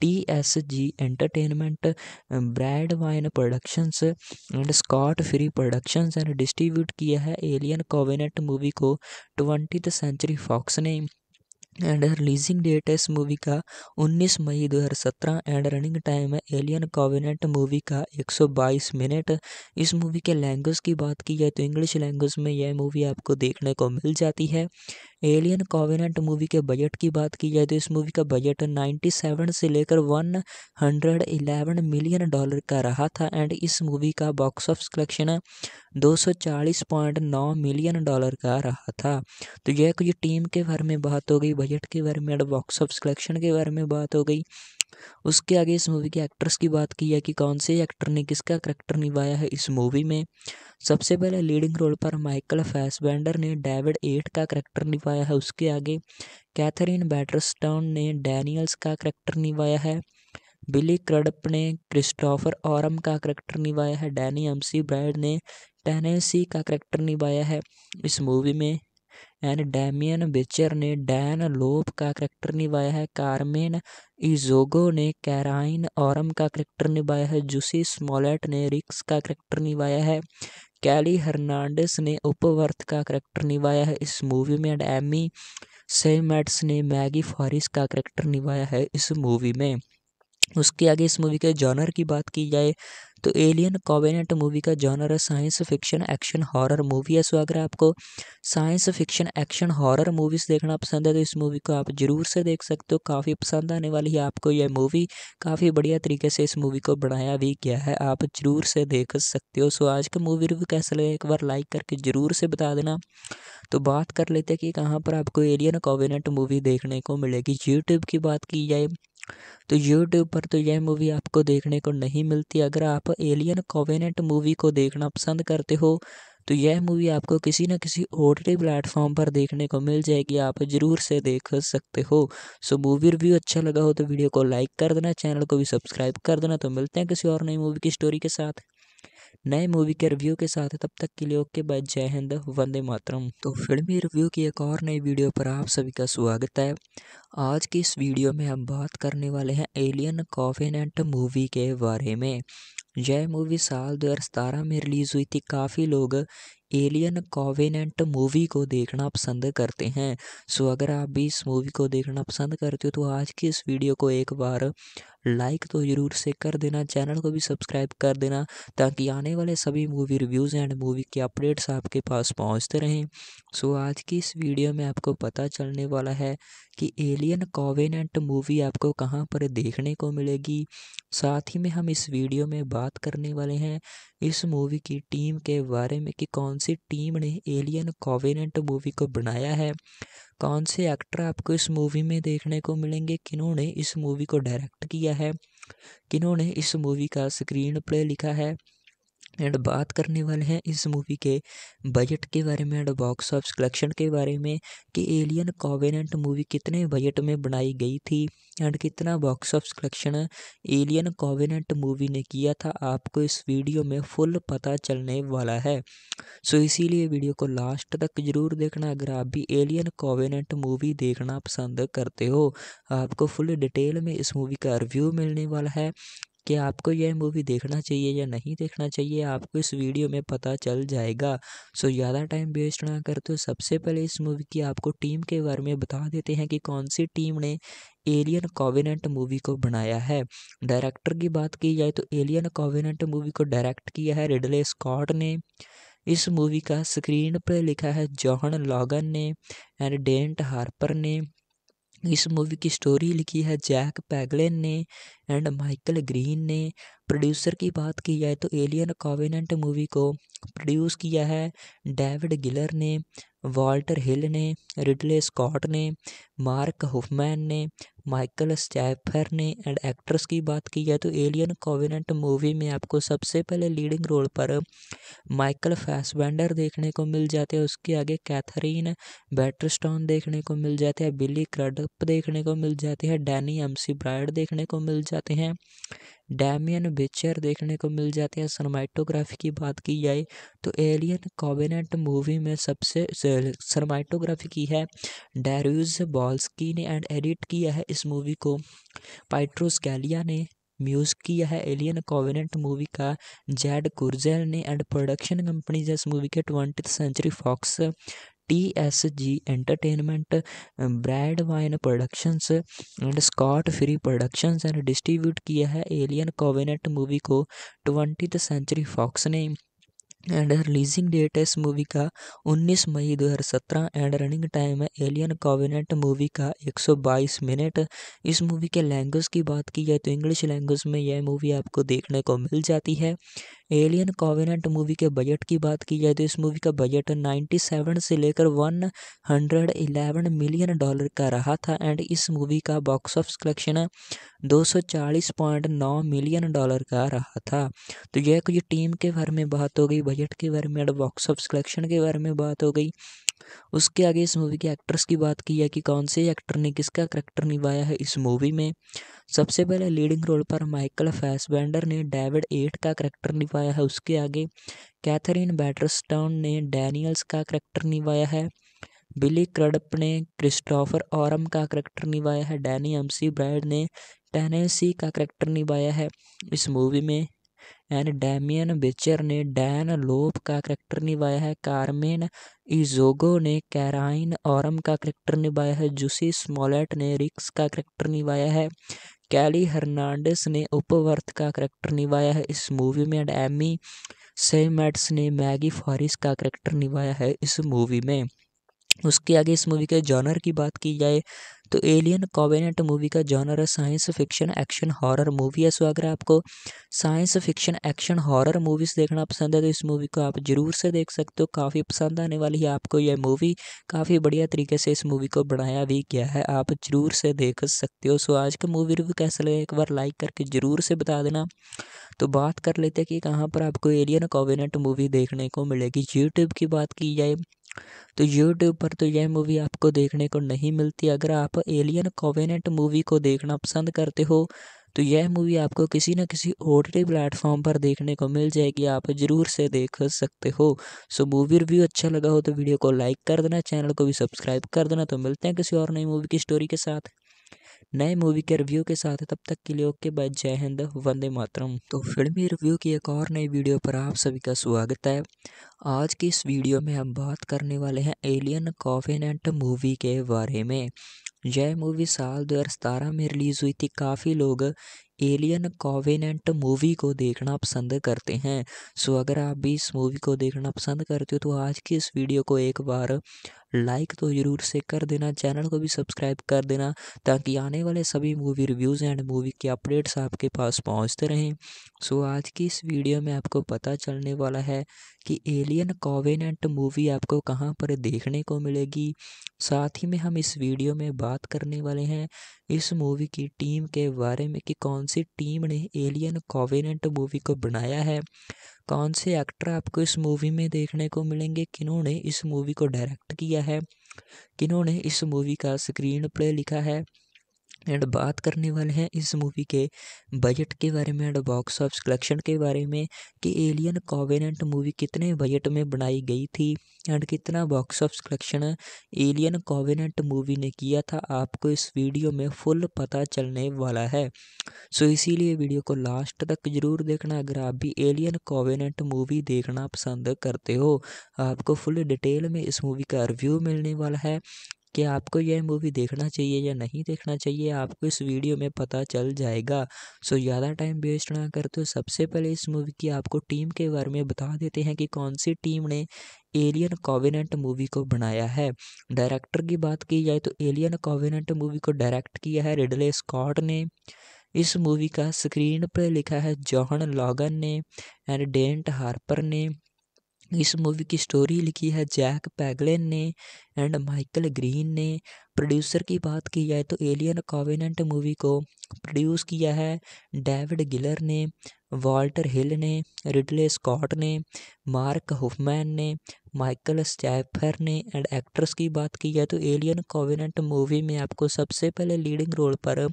T S G entertainment Brandywine productions and Scott Free productions and distribute किया है एलियन कोवेनेट मूवी को ट्वेंटी सेंचुरी फॉक्स ने एंड रिलीजिंग डेट है इस मूवी का 19 मई 2017 एंड रनिंग टाइम है एलियन कॉविनेंट मूवी का 122 मिनट इस मूवी के लैंग्वेज की बात की जाए तो इंग्लिश लैंग्वेज में यह मूवी आपको देखने को मिल जाती है एलियन कॉविनेंट मूवी के बजट की बात की जाए तो इस मूवी का बजट 97 से लेकर 111 मिलियन डॉलर का रहा था एंड इस मूवी का box office collection 240.9 million dollar का रहा था तो यह कुछ टीम के बारे में बात हो गई बजट के बारे में बॉक्स ऑफ कलेक्शन के बारे में बात हो गई उसके आगे इस मूवी के एक्ट्रेस की बात की है कि कौन से एक्टर ने किसका करैक्टर निभाया है इस मूवी में सबसे पहले लीडिंग रोल पर माइकल फैसबेंडर ने डेविड एट का करैक्टर निभाया है उसके आगे कैथरीन बैटरस्टाउन ने डैनियल्स का करैक्टर निभाया है बिली क्रडप ने क्रिस्टोफर औरम का करैक्टर निभाया है डैनी एमसी ब्राइड ने टेनेसी का करेक्टर निभाया है इस मूवी में एंड डैमियन बेचर ने डैन लोप का करैक्टर निभाया है कार्मेन इजोगो ने कैराइन औरम का करैक्टर निभाया है जूसी स्मॉलेट ने रिक्स का करैक्टर निभाया है कैली हर्नांडिस ने उपवर्थ का करैक्टर निभाया है इस मूवी में एंड एमी सेमेट्स ने मैगी फॉरिस का करैक्टर निभाया है इस मूवी में उसके आगे इस मूवी के जॉनर की बात की जाए तो एलियन कॉवेनेंट मूवी का जॉनर है science fiction action horror movie है सो अगर आपको science fiction action horror movies देखना पसंद है तो इस मूवी को आप ज़रूर से देख सकते हो काफ़ी पसंद आने वाली है आपको यह मूवी काफ़ी बढ़िया तरीके से इस मूवी को बनाया भी गया है आप ज़रूर से देख सकते हो सो आज का मूवी रिव्यू कैसा लगे एक बार लाइक करके ज़रूर से बता देना तो बात कर लेते हैं कि कहाँ पर आपको एलियन कॉवेनेंट मूवी देखने को मिलेगी यूट्यूब की बात की जाए तो यूट्यूब पर तो यह मूवी आपको देखने को नहीं मिलती अगर आप एलियन कोवेनेंट मूवी को देखना पसंद करते हो तो यह मूवी आपको किसी न किसी ओ टी प्लेटफॉर्म पर देखने को मिल जाएगी आप ज़रूर से देख सकते हो सो मूवी रिव्यू अच्छा लगा हो तो वीडियो को लाइक कर देना चैनल को भी सब्सक्राइब कर देना तो मिलते हैं किसी और नई मूवी की स्टोरी के साथ नए मूवी के रिव्यू के साथ तब तक के लिए ओके बाय जय हिंद वंदे मातरम तो फिल्मी रिव्यू की एक और नई वीडियो पर आप सभी का स्वागत है आज की इस वीडियो में हम बात करने वाले हैं एलियन कॉफिनेंट मूवी के बारे में यह मूवी साल सतारह में रिलीज़ हुई थी काफ़ी लोग एलियन कॉवेनेंट मूवी को देखना पसंद करते हैं सो अगर आप भी इस मूवी को देखना पसंद करते हो तो आज की इस वीडियो को एक बार लाइक तो ज़रूर से कर देना चैनल को भी सब्सक्राइब कर देना ताकि आने वाले सभी मूवी रिव्यूज़ एंड मूवी के अपडेट्स आपके पास पहुंचते रहें सो आज की इस वीडियो में आपको पता चलने वाला है कि एलियन कॉवेनेंट मूवी आपको कहाँ पर देखने को मिलेगी साथ ही में हम इस वीडियो में बात करने वाले हैं इस मूवी की टीम के बारे में कि कौन सी टीम ने एलियन कॉवेनेंट मूवी को बनाया है कौन से एक्टर आपको इस मूवी में देखने को मिलेंगे किन्होंने इस मूवी को डायरेक्ट किया है किन्होंने इस मूवी का स्क्रीन प्ले लिखा है एंड बात करने वाले हैं इस मूवी के बजट के बारे में एंड बॉक्स ऑफिस कलेक्शन के बारे में कि एलियन कॉवेनेंट मूवी कितने बजट में बनाई गई थी एंड कितना box office collection alien covenant movie ने किया था आपको इस वीडियो में फुल पता चलने वाला है सो so इसीलिए वीडियो को लास्ट तक ज़रूर देखना अगर आप भी एलियन कॉवेनेंट मूवी देखना पसंद करते हो आपको फुल डिटेल में इस मूवी का रिव्यू मिलने वाला है कि आपको यह मूवी देखना चाहिए या नहीं देखना चाहिए आपको इस वीडियो में पता चल जाएगा सो ज़्यादा टाइम वेस्ट ना कर तो सबसे पहले इस मूवी की आपको टीम के बारे में बता देते हैं कि कौन सी टीम ने एलियन कॉविनेंट मूवी को बनाया है डायरेक्टर की बात की जाए तो एलियन कॉविनेंट मूवी को डायरेक्ट किया है रिडले स्कॉट ने इस मूवी का स्क्रीन पर लिखा है जॉहन लॉगन ने एंड डेंट हार्पर ने इस मूवी की स्टोरी लिखी है जैक पैगलेन ने एंड माइकल ग्रीन ने प्रोड्यूसर की बात की जाए तो एलियन कॉविनेंट मूवी को प्रोड्यूस किया है डेविड गिलर ने वॉल्टर हिल ने रिडले स्कॉट ने मार्क हुफमैन ने माइकल स्टैफर ने एंड एक्ट्रेस की बात की जाए तो एलियन कॉविनेंट मूवी में आपको सबसे पहले लीडिंग रोल पर माइकल फैसबेंडर देखने को मिल जाते हैं उसके आगे कैथरीन बैटरस्टॉन देखने को मिल जाते हैं बिली क्रडप देखने को मिल जाते हैं डैनी एमसी ब्राइड देखने को मिल जाते जाते हैं डैमियन बिचर देखने को मिल जाते हैं सरमाइटोग्राफी की बात की जाए तो एलियन कॉबिनेट मूवी में सबसे सरमाइटोग्राफी की है डैरूज बॉल्सकी ने एंड एडिट किया है इस मूवी को पाइट्रोस गैलिया ने म्यूजिक किया है एलियन कॉवेनेंट मूवी का जैड कुर्जेल ने एंड प्रोडक्शन कंपनी इस मूवी के twenty century Fox T S G entertainment Brandywine productions and Scott Free productions and distribute किया है एलियन कोवेनेट मूवी को ट्वेंटी सेंचुरी फॉक्स ने एंड रिलीजिंग डेट है इस मूवी का 19 मई 2017 एंड रनिंग टाइम है एलियन कॉविनेंट मूवी का 122 मिनट इस मूवी के लैंग्वेज की बात की जाए तो इंग्लिश लैंग्वेज में यह मूवी आपको देखने को मिल जाती है एलियन कॉविनेंट मूवी के बजट की बात की जाए तो इस मूवी का बजट 97 से लेकर 111 मिलियन डॉलर का रहा था एंड इस मूवी का box office collection 240.9 million dollar का रहा था तो यह कुछ टीम के बारे में बात हो गई बजट के बारे में बॉक्स ऑफिस कलेक्शन के बारे में बात हो गई उसके आगे इस मूवी के एक्ट्रेस की बात की है कि कौन से एक्टर ने किसका करेक्टर निभाया है इस मूवी में सबसे पहले लीडिंग रोल पर माइकल फैसबैंडर ने डेविड एट का करेक्टर निभाया है उसके आगे कैथरीन बैटरस्टाउन ने डैनियल्स का करेक्टर निभाया है बिली क्रडप ने क्रिस्टोफर औरम का करेक्टर निभाया है डैनी एमसी ब्राइड ने टेनेसी का करेक्टर निभाया है इस मूवी में एंड डैमियन बेचर ने डैन लोप का करेक्टर निभाया है कारमेन इजोगो ने कैराइन औरम का करेक्टर निभाया है जूसी स्मॉलेट ने रिक्स का करेक्टर निभाया है कैली हर्नांडिस ने उपवर्थ का करेक्टर निभाया है इस मूवी में एंड एमी सेमेट्स ने मैगी फॉरिस का करेक्टर निभाया है इस मूवी में उसके आगे इस मूवी के जॉनर की बात की जाए तो एलियन कॉवेनेंट मूवी का जॉनर है science fiction action horror movie है सो अगर आपको science fiction action horror movies देखना पसंद है तो इस मूवी को आप ज़रूर से देख सकते हो काफ़ी पसंद आने वाली है आपको यह मूवी काफ़ी बढ़िया तरीके से इस मूवी को बनाया भी गया है आप ज़रूर से देख सकते हो सो आज का मूवी रिव्यू कैसा लगे एक बार लाइक करके ज़रूर से बता देना तो बात कर लेते हैं कि कहाँ पर आपको एलियन कॉवेनेंट मूवी देखने को मिलेगी यूट्यूब की बात की जाए तो यूट्यूब पर तो यह मूवी आपको देखने को नहीं मिलती अगर आप एलियन कोवेनेंट मूवी को देखना पसंद करते हो तो यह मूवी आपको किसी न किसी ओ टी प्लेटफॉर्म पर देखने को मिल जाएगी आप ज़रूर से देख सकते हो सो मूवी रिव्यू अच्छा लगा हो तो वीडियो को लाइक कर देना चैनल को भी सब्सक्राइब कर देना तो मिलते हैं किसी और नई मूवी की स्टोरी के साथ नए मूवी के रिव्यू के साथ तब तक के लिए ओके बाय जय हिंद वंदे मातरम तो फिल्मी रिव्यू की एक और नई वीडियो पर आप सभी का स्वागत है आज की इस वीडियो में हम बात करने वाले हैं एलियन कॉफिनेंट मूवी के बारे में यह मूवी साल सतारह में रिलीज़ हुई थी काफ़ी लोग एलियन कॉवेनेंट मूवी को देखना पसंद करते हैं सो अगर आप भी इस मूवी को देखना पसंद करते हो तो आज की इस वीडियो को एक बार लाइक तो ज़रूर से कर देना चैनल को भी सब्सक्राइब कर देना ताकि आने वाले सभी मूवी रिव्यूज़ एंड मूवी के अपडेट्स आपके पास पहुंचते रहें सो आज की इस वीडियो में आपको पता चलने वाला है कि एलियन कॉवेनेंट मूवी आपको कहाँ पर देखने को मिलेगी साथ ही में हम इस वीडियो में बात करने वाले हैं इस मूवी की टीम के बारे में कि कौन सी टीम ने एलियन कॉवेनेंट मूवी को बनाया है कौन से एक्टर आपको इस मूवी में देखने को मिलेंगे किन्होंने इस मूवी को डायरेक्ट किया है किन्होंने इस मूवी का स्क्रीन प्ले लिखा है एंड बात करने वाले हैं इस मूवी के बजट के बारे में एंड बॉक्स ऑफिस कलेक्शन के बारे में कि एलियन कॉवेनेंट मूवी कितने बजट में बनाई गई थी एंड कितना box office collection alien covenant movie ने किया था आपको इस वीडियो में फुल पता चलने वाला है सो इसीलिए वीडियो को लास्ट तक ज़रूर देखना अगर आप भी एलियन कॉवेनेंट मूवी देखना पसंद करते हो आपको फुल डिटेल में इस मूवी का रिव्यू मिलने वाला है कि आपको यह मूवी देखना चाहिए या नहीं देखना चाहिए आपको इस वीडियो में पता चल जाएगा सो ज़्यादा टाइम वेस्ट ना कर तो सबसे पहले इस मूवी की आपको टीम के बारे में बता देते हैं कि कौन सी टीम ने एलियन कॉविनेंट मूवी को बनाया है डायरेक्टर की बात की जाए तो एलियन कॉविनेंट मूवी को डायरेक्ट किया है रिडले स्कॉट ने इस मूवी का स्क्रीन पर लिखा है जॉहन लॉगन ने एंड डेंट हार्पर ने इस मूवी की स्टोरी लिखी है जैक पैगलेन ने एंड माइकल ग्रीन ने प्रोड्यूसर की बात की जाए तो एलियन कॉविनेंट मूवी को प्रोड्यूस किया है डेविड गिलर ने वॉल्टर हिल ने रिडले स्कॉट ने मार्क हुफमैन ने माइकल स्टैफर ने एंड एक्ट्रेस की बात की जाए तो एलियन कॉविनेंट मूवी में आपको सबसे पहले लीडिंग रोल पर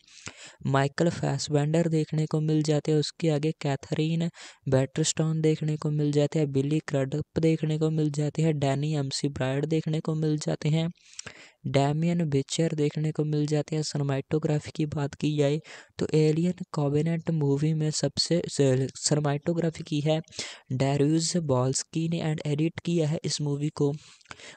माइकल फैसवेंडर देखने को मिल जाते हैं उसके आगे कैथरीन बैटरस्टॉन देखने को मिल जाते हैं बिली क्रडप देखने को मिल जाते हैं डैनी एमसी ब्राइड देखने को मिल जाते जाते हैं डैमियन बिचर देखने को मिल जाते हैं सरमाइटोग्राफी की बात की जाए तो एलियन कॉबिनेट मूवी में सबसे सरमाइटोग्राफी की है डैरूज बॉल्सकी ने एंड एडिट किया है इस मूवी को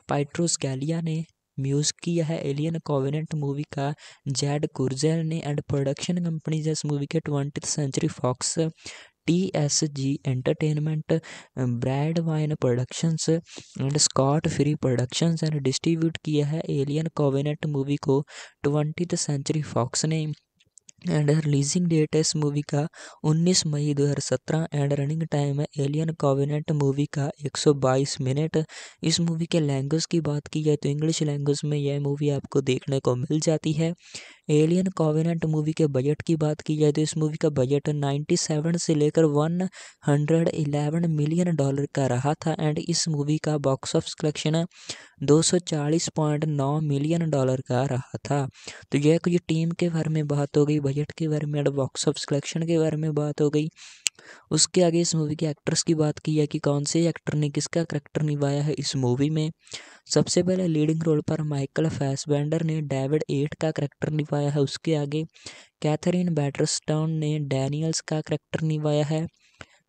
पाइट्रोस गैलिया ने म्यूज़ किया है एलियन कॉवेनेंट मूवी का जैड कुर्जेल ने एंड प्रोडक्शन कंपनीज इस मूवी के twenty century Fox T S G entertainment Brandywine productions and Scott Free productions and distribute किया है एलियन कोवेनेट मूवी को ट्वेंटी सेंचुरी फॉक्स ने एंड रिलीजिंग डेट है इस मूवी का 19 मई 2017 एंड रनिंग टाइम है एलियन कॉविनेंट मूवी का 122 मिनट इस मूवी के लैंग्वेज की बात की जाए तो इंग्लिश लैंग्वेज में यह मूवी आपको देखने को मिल जाती है एलियन कॉविनेंट मूवी के बजट की बात की जाए तो इस मूवी का बजट 97 से लेकर 111 मिलियन डॉलर का रहा था एंड इस मूवी का box office collection 240.9 million dollar का रहा था तो यह कुछ टीम के बारे में बात हो गई बजट के बारे में बॉक्स ऑफिस कलेक्शन के बारे में बात हो गई उसके आगे इस मूवी के एक्ट्रेस की बात की है कि कौन से एक्टर ने किसका करैक्टर निभाया है इस मूवी में सबसे पहले लीडिंग रोल पर माइकल फैसबेंडर ने डेविड एट का करैक्टर निभाया है उसके आगे कैथरीन बैटरस्टॉन ने डैनियल्स का करैक्टर निभाया है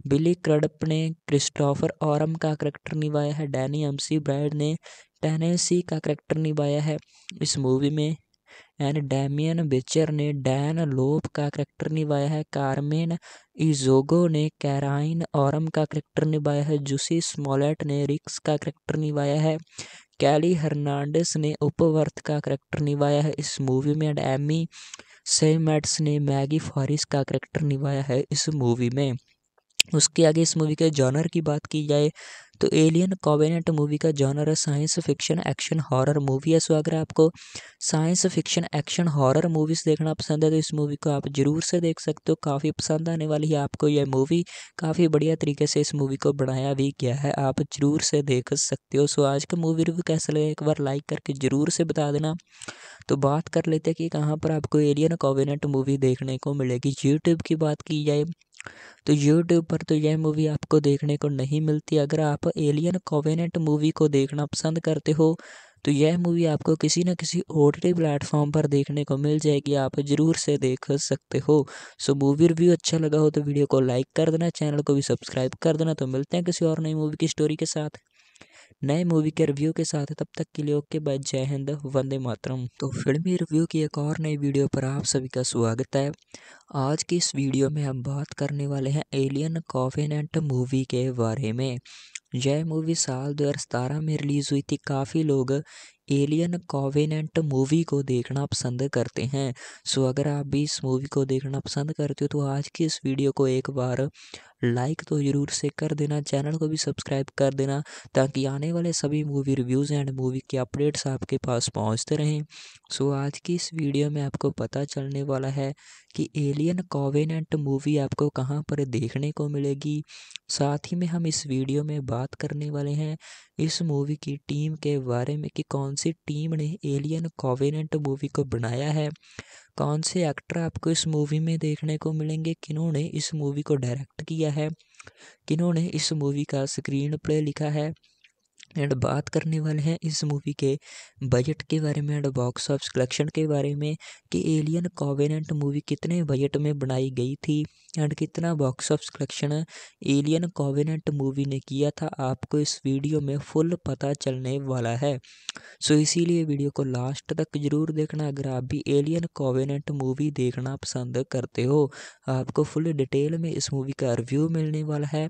बिली क्रडप ने क्रिस्टोफर औरम का करैक्टर निभाया है डैनी एमसी ब्रैड ने टेनेसी का करैक्टर निभाया है इस मूवी में एंड डैमियन बेचर ने डैन लोप का करैक्टर निभाया है कारमेन इजोगो ने कैराइन औरम का करैक्टर निभाया है जूसी स्मॉलेट ने रिक्स का करैक्टर निभाया है कैली हर्नांडिस ने उपवर्थ का करैक्टर निभाया है इस मूवी में एंड एमी सेमेट्स ने मैगी फॉरिस का करैक्टर निभाया है इस मूवी में उसके आगे इस मूवी के जॉनर की बात की जाए तो एलियन कॉवेनेंट मूवी का जॉनर है science fiction action horror movie है सो अगर आपको science fiction action horror movies देखना पसंद है तो इस मूवी को आप ज़रूर से देख सकते हो काफ़ी पसंद आने वाली है आपको यह मूवी काफ़ी बढ़िया तरीके से इस मूवी को बनाया भी गया है आप ज़रूर से देख सकते हो सो आज का मूवी रिव्यू कैसा लगे एक बार लाइक करके ज़रूर से बता देना तो बात कर लेते हैं कि कहाँ पर आपको एलियन कॉवेनेंट मूवी देखने को मिलेगी यूट्यूब की बात की जाए तो यूट्यूब पर तो यह मूवी आपको देखने को नहीं मिलती अगर आप एलियन कोवेनेंट मूवी को देखना पसंद करते हो तो यह मूवी आपको किसी न किसी ओ टी प्लेटफॉर्म पर देखने को मिल जाएगी आप ज़रूर से देख सकते हो सो मूवी रिव्यू अच्छा लगा हो तो वीडियो को लाइक कर देना चैनल को भी सब्सक्राइब कर देना तो मिलते हैं किसी और नई मूवी की स्टोरी के साथ नए मूवी के रिव्यू के साथ तब तक के लिए ओके बाय जय हिंद वंदे मातरम तो फिल्मी रिव्यू की एक और नई वीडियो पर आप सभी का स्वागत है आज की इस वीडियो में हम बात करने वाले हैं एलियन कॉफिनेंट मूवी के बारे में यह मूवी साल दो में रिलीज़ हुई थी काफ़ी लोग एलियन कॉवेनेंट मूवी को देखना पसंद करते हैं सो अगर आप भी इस मूवी को देखना पसंद करते हो तो आज की इस वीडियो को एक बार लाइक तो ज़रूर से कर देना चैनल को भी सब्सक्राइब कर देना ताकि आने वाले सभी मूवी रिव्यूज़ एंड मूवी के अपडेट्स आपके पास पहुंचते रहें सो आज की इस वीडियो में आपको पता चलने वाला है कि एलियन कॉवेनेंट मूवी आपको कहाँ पर देखने को मिलेगी साथ ही में हम इस वीडियो में बात करने वाले हैं इस मूवी की टीम के बारे में कि कौन सी टीम ने एलियन कॉवेनेंट मूवी को बनाया है कौन से एक्टर आपको इस मूवी में देखने को मिलेंगे किन्होंने इस मूवी को डायरेक्ट किया है किन्होंने इस मूवी का स्क्रीन प्ले लिखा है एंड बात करने वाले हैं इस मूवी के बजट के बारे में एंड बॉक्स ऑफिस कलेक्शन के बारे में कि एलियन कॉवेनेंट मूवी कितने बजट में बनाई गई थी एंड कितना box office collection alien covenant movie ने किया था आपको इस वीडियो में फुल पता चलने वाला है सो so, इसीलिए वीडियो को लास्ट तक ज़रूर देखना अगर आप भी एलियन कॉवेनेंट मूवी देखना पसंद करते हो आपको फुल डिटेल में इस मूवी का रिव्यू मिलने वाला है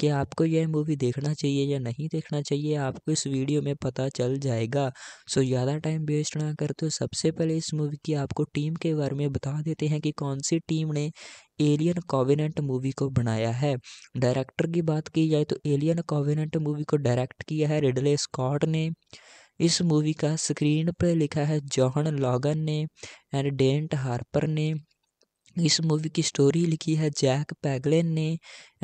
कि आपको यह मूवी देखना चाहिए या नहीं देखना चाहिए आपको इस वीडियो में पता चल जाएगा सो ज़्यादा टाइम वेस्ट ना करते हो सबसे पहले इस मूवी की आपको टीम के बारे में बता देते हैं कि कौन सी टीम ने एलियन कॉविनेंट मूवी को बनाया है डायरेक्टर की बात की जाए तो एलियन कॉविनेंट मूवी को डायरेक्ट किया है रिडले स्कॉट ने इस मूवी का स्क्रीन पर लिखा है जॉहन लॉगन ने एंड डेंट हार्पर ने इस मूवी की स्टोरी लिखी है जैक पैगलेन ने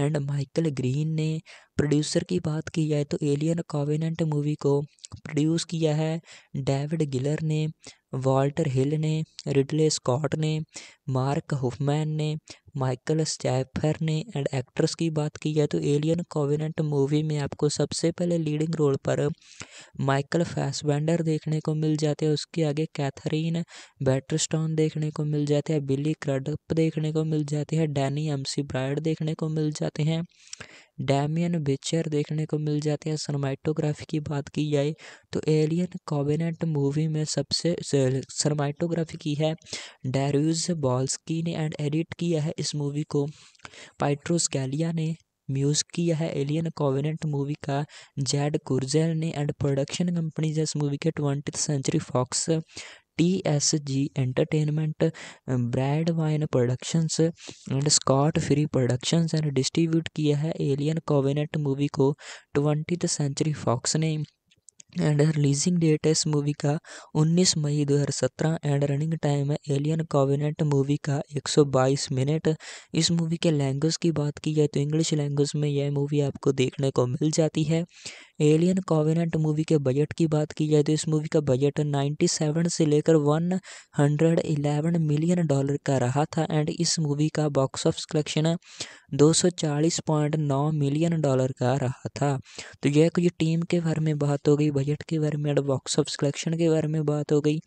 एंड माइकल ग्रीन ने प्रोड्यूसर की बात की जाए तो एलियन कॉविनेंट मूवी को प्रोड्यूस किया है डेविड गिलर ने वॉल्टर हिल ने रिडले स्कॉट ने मार्क हुफमैन ने माइकल स्टैफर ने एंड एक्ट्रेस की बात की जाए तो एलियन कॉविनेंट मूवी में आपको सबसे पहले लीडिंग रोल पर माइकल फैसबेंडर देखने को मिल जाते हैं उसके आगे कैथरीन बैटरस्टॉन देखने को मिल जाते हैं बिली क्रडप देखने को मिल जाते हैं डैनी एमसी ब्राइड देखने को मिल जाते जाते हैं डैमियन बिचर देखने को मिल जाते हैं सरमाइटोग्राफी की बात की जाए तो एलियन कॉबिनेट मूवी में सबसे सरमाइटोग्राफी की है डैरूज बॉल्सकी ने एंड एडिट किया है इस मूवी को पाइट्रोस गैलिया ने म्यूज़ किया है एलियन कॉवेनेंट मूवी का जैड कुर्जेल ने एंड प्रोडक्शन कंपनी जैस मूवी के twenty century Fox T S G entertainment Brandywine productions and Scott Free productions and distribute किया है एलियन कोवेनेट मूवी को ट्वेंटी सेंचुरी फॉक्स ने एंड रिलीजिंग डेट है इस मूवी का 19 मई 2017 एंड रनिंग टाइम है एलियन कॉविनेट मूवी का 122 मिनट इस मूवी के लैंग्वेज की बात की जाए तो इंग्लिश लैंग्वेज में यह मूवी आपको देखने को मिल जाती है एलियन कॉविनेंट मूवी के बजट की बात की जाए तो इस मूवी का बजट 97 से लेकर 111 मिलियन डॉलर का रहा था एंड इस मूवी का box office collection 240.9 million dollar का रहा था तो यह कुछ टीम के बारे में बात हो गई बजट के बारे में बॉक्स ऑफिस कलेक्शन के बारे में बात हो गई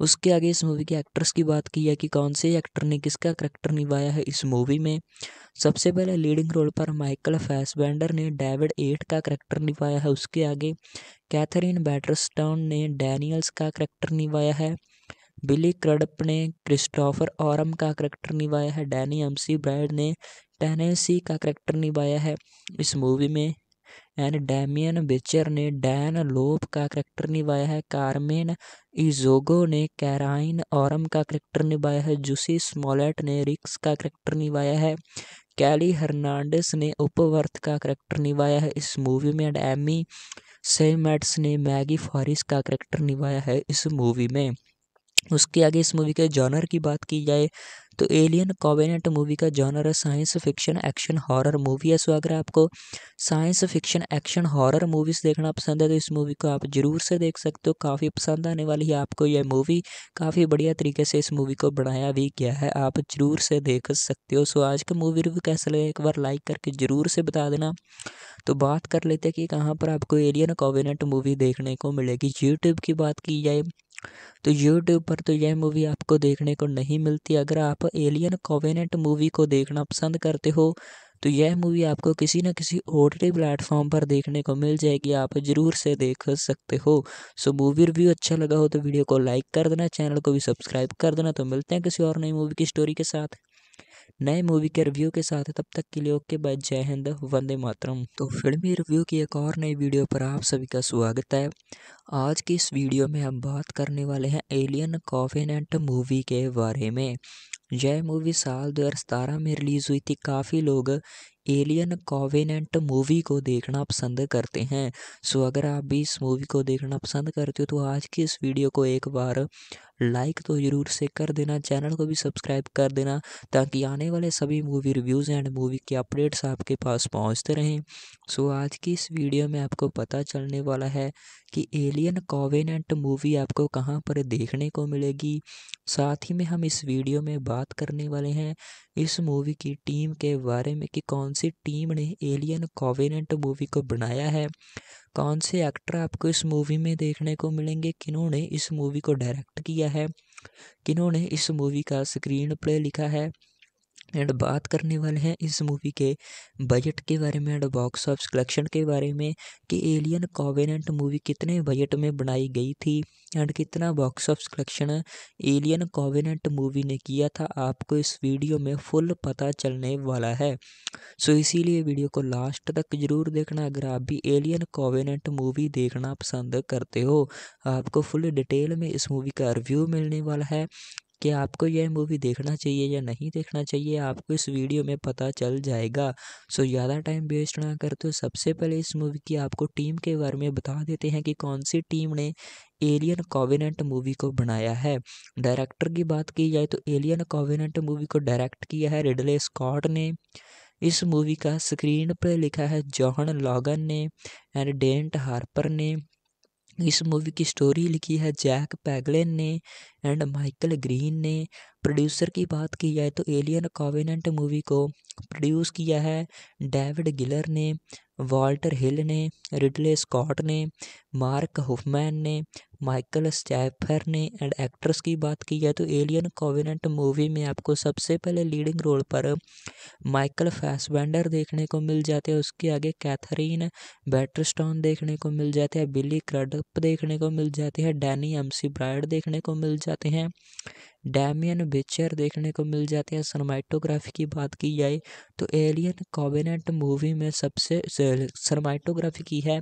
उसके आगे इस मूवी के एक्ट्रेस की बात की है कि कौन से एक्टर ने किसका करैक्टर निभाया है इस मूवी में सबसे पहले लीडिंग रोल पर माइकल फैसबेंडर ने डेविड एट का करेक्टर निभाया है उसके आगे कैथरीन बैटरस्टाउन ने डैनियल्स का करैक्टर निभाया है बिली क्रडप ने क्रिस्टोफर औरम का करैक्टर निभाया है डैनी एमसी ब्राइड ने टेनेसी का करेक्टर निभाया है इस मूवी में एंड डैमियन बेचर ने डैन लोप का करेक्टर निभाया है कारमेन इजोगो ने कैराइन औरम का करेक्टर निभाया है जूसी स्मोलेट ने रिक्स का करेक्टर निभाया है कैली हर्नांडिस ने उपवर्थ का करेक्टर निभाया है इस मूवी में एंड एमी सेमेट्स ने मैगी फॉरिस का करेक्टर निभाया है इस मूवी में उसके आगे इस मूवी के जॉनर की बात की जाए तो एलियन कॉवेनेंट मूवी का जॉनर है science fiction action horror movie है सो अगर आपको science fiction action horror movies देखना पसंद है तो इस मूवी को आप ज़रूर से देख सकते हो काफ़ी पसंद आने वाली है आपको यह मूवी काफ़ी बढ़िया तरीके से इस मूवी को बनाया भी गया है आप ज़रूर से देख सकते हो सो आज का मूवी रिव्यू कैसा लगे एक बार लाइक करके ज़रूर से बता देना तो बात कर लेते हैं कि कहाँ पर आपको एलियन कॉवेनेंट मूवी देखने को मिलेगी यूट्यूब की बात की जाए तो यूट्यूब पर तो यह मूवी आपको देखने को नहीं मिलती अगर आप एलियन कोवेनेंट मूवी को देखना पसंद करते हो तो यह मूवी आपको किसी न किसी ओ टी प्लेटफॉर्म पर देखने को मिल जाएगी आप ज़रूर से देख सकते हो सो मूवी रिव्यू अच्छा लगा हो तो वीडियो को लाइक कर देना चैनल को भी सब्सक्राइब कर देना तो मिलते हैं किसी और नई मूवी की स्टोरी के साथ नए मूवी के रिव्यू के साथ तब तक के लिए ओके बाय जय हिंद वंदे मातरम तो फिल्मी रिव्यू की एक और नई वीडियो पर आप सभी का स्वागत है आज की इस वीडियो में हम बात करने वाले हैं एलियन कॉफिनेंट मूवी के बारे में यह मूवी साल 2017 में रिलीज़ हुई थी काफ़ी लोग एलियन कॉवेनेंट मूवी को देखना पसंद करते हैं सो अगर आप भी इस मूवी को देखना पसंद करते हो तो आज की इस वीडियो को एक बार लाइक तो ज़रूर से कर देना चैनल को भी सब्सक्राइब कर देना ताकि आने वाले सभी मूवी रिव्यूज़ एंड मूवी के अपडेट्स आपके पास पहुंचते रहें सो so, आज की इस वीडियो में आपको पता चलने वाला है कि एलियन कॉवेनेंट मूवी आपको कहाँ पर देखने को मिलेगी साथ ही में हम इस वीडियो में बात करने वाले हैं इस मूवी की टीम के बारे में कि कौन सी टीम ने एलियन कॉवेनेंट मूवी को बनाया है कौन से एक्टर आपको इस मूवी में देखने को मिलेंगे किन्होंने इस मूवी को डायरेक्ट किया है किन्होंने इस मूवी का स्क्रीन प्ले लिखा है एंड बात करने वाले हैं इस मूवी के बजट के बारे में एंड बॉक्स ऑफिस कलेक्शन के बारे में कि एलियन कॉवेनेंट मूवी कितने बजट में बनाई गई थी एंड कितना box office collection alien covenant movie ने किया था आपको इस वीडियो में फुल पता चलने वाला है सो इसीलिए वीडियो को लास्ट तक जरूर देखना अगर आप भी एलियन कॉवेनेंट मूवी देखना पसंद करते हो आपको फुल डिटेल में इस मूवी का रिव्यू मिलने वाला है कि आपको यह मूवी देखना चाहिए या नहीं देखना चाहिए आपको इस वीडियो में पता चल जाएगा सो ज़्यादा टाइम वेस्ट ना करते हो सबसे पहले इस मूवी की आपको टीम के बारे में बता देते हैं कि कौन सी टीम ने एलियन कॉविनेंट मूवी को बनाया है डायरेक्टर की बात की जाए तो एलियन कॉविनेंट मूवी को डायरेक्ट किया है रिडले स्कॉट ने इस मूवी का स्क्रीन पर लिखा है जॉहन लॉगन ने एंड डेंट हार्पर ने इस मूवी की स्टोरी लिखी है जैक पैगलेन ने एंड माइकल ग्रीन ने प्रोड्यूसर की बात की जाए तो एलियन कॉविनेंट मूवी को प्रोड्यूस किया है डेविड गिलर ने वॉल्टर हिल ने रिडले स्कॉट ने मार्क हुफमैन ने माइकल स्टैफर ने एंड एक्ट्रेस की बात की जाए तो एलियन कॉविनेंट मूवी में आपको सबसे पहले लीडिंग रोल पर माइकल फैसबेंडर देखने को मिल जाते हैं उसके आगे कैथरीन बैटरस्टॉन देखने को मिल जाते हैं बिली क्रडप देखने को मिल जाते हैं डैनी एमसी ब्राइड देखने को मिल जाते जाते हैं डैमियन बिचर देखने को मिल जाते हैं सरमाइटोग्राफी की बात की जाए तो एलियन कॉबिनेट मूवी में सबसे सरमाइटोग्राफी की है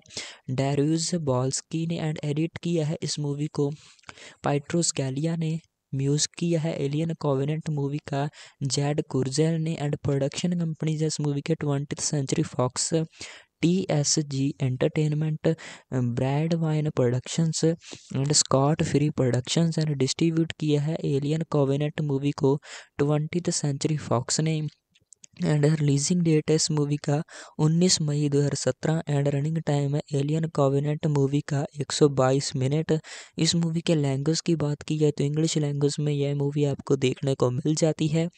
डेरूज बॉल्सकी ने एंड एडिट किया है इस मूवी को पाइट्रोस गैलिया ने म्यूज़ किया है एलियन कॉवेनेंट मूवी का जैड कुर्जेल ने एंड प्रोडक्शन कंपनीज इस मूवी के twenty century Fox T S G entertainment Brandywine productions and Scott Free productions and distribute किया है एलियन कोवेनेट मूवी को ट्वेंटी सेंचुरी फॉक्स ने एंड रिलीजिंग डेट है इस मूवी का 19 मई 2017 एंड रनिंग टाइम है एलियन कॉविनेट मूवी का 122 मिनट इस मूवी के लैंग्वेज की बात की जाए तो इंग्लिश लैंग्वेज में यह मूवी आपको देखने को मिल जाती है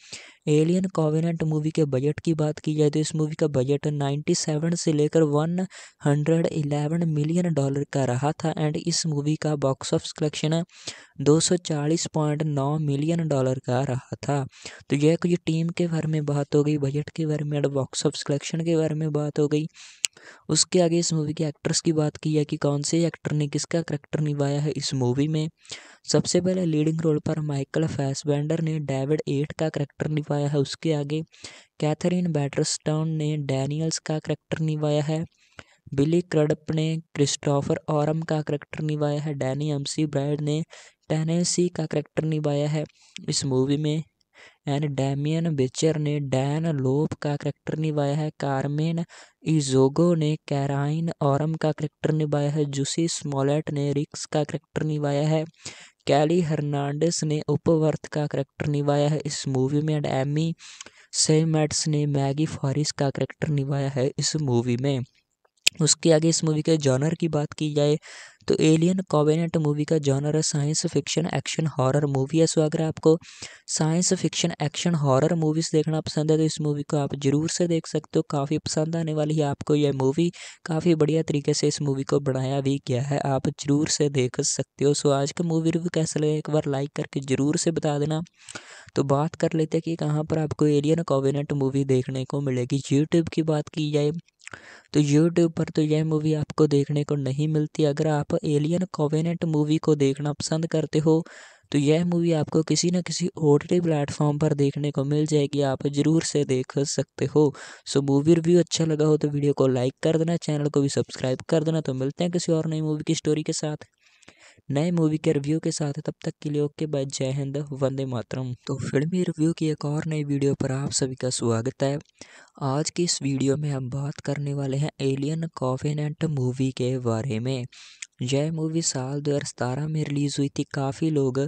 एलियन कॉविनेंट मूवी के बजट की बात की जाए तो इस मूवी का बजट 97 से लेकर 111 मिलियन डॉलर का रहा था एंड इस मूवी का box office collection 240.9 million dollar का रहा था तो यह कुछ टीम के बारे में बात हो गई बजट के बारे में बॉक्स ऑफिस कलेक्शन के बारे में बात हो गई उसके आगे इस मूवी के एक्ट्रेस की बात की है कि कौन से एक्टर ने किसका करैक्टर निभाया है इस मूवी में सबसे पहले लीडिंग रोल पर माइकल फैसबेंडर ने डेविड एट का करैक्टर निभाया है उसके आगे कैथरीन बैटरस्टाउन ने डैनियल्स का करैक्टर निभाया है बिली क्रडप ने क्रिस्टोफर औरम का करैक्टर निभाया है डैनी एमसी ब्राइड ने टेनेसी का करैक्टर निभाया है इस मूवी में एंड डैमियन बेचर ने डैन लोप का करैक्टर निभाया है कारमेन इजोगो ने कैराइन औरम का करैक्टर निभाया है जूसी स्मॉलेट ने रिक्स का करैक्टर निभाया है कैली हर्नांडिस ने उपवर्थ का करैक्टर निभाया है इस मूवी में एंड एमी सेमेट्स ने मैगी फॉरिस का करैक्टर निभाया है इस मूवी में उसके आगे इस मूवी के जॉनर की बात की जाए तो एलियन कॉवेनेंट मूवी का जॉनर है science fiction action horror movie है सो अगर आपको science fiction action horror movies देखना पसंद है तो इस मूवी को आप ज़रूर से देख सकते हो काफ़ी पसंद आने वाली है आपको यह मूवी काफ़ी बढ़िया तरीके से इस मूवी को बनाया भी गया है आप ज़रूर से देख सकते हो सो आज का मूवी रिव्यू कैसा लगे एक बार लाइक करके ज़रूर से बता देना तो बात कर लेते हैं कि कहाँ पर आपको एलियन कॉवेनेंट मूवी देखने को मिलेगी यूट्यूब की बात की जाए तो यूट्यूब पर तो यह मूवी आपको देखने को नहीं मिलती अगर आप एलियन कोवेनेंट मूवी को देखना पसंद करते हो तो यह मूवी आपको किसी न किसी ओ टी प्लेटफॉर्म पर देखने को मिल जाएगी आप ज़रूर से देख सकते हो सो मूवी रिव्यू अच्छा लगा हो तो वीडियो को लाइक कर देना चैनल को भी सब्सक्राइब कर देना तो मिलते हैं किसी और नई मूवी की स्टोरी के साथ नए मूवी के रिव्यू के साथ तब तक के लिए ओके बाय जय हिंद वंदे मातरम तो फिल्मी रिव्यू की एक और नई वीडियो पर आप सभी का स्वागत है आज की इस वीडियो में हम बात करने वाले हैं एलियन कॉफिनेंट मूवी के बारे में यह मूवी साल दो में रिलीज़ हुई थी काफ़ी लोग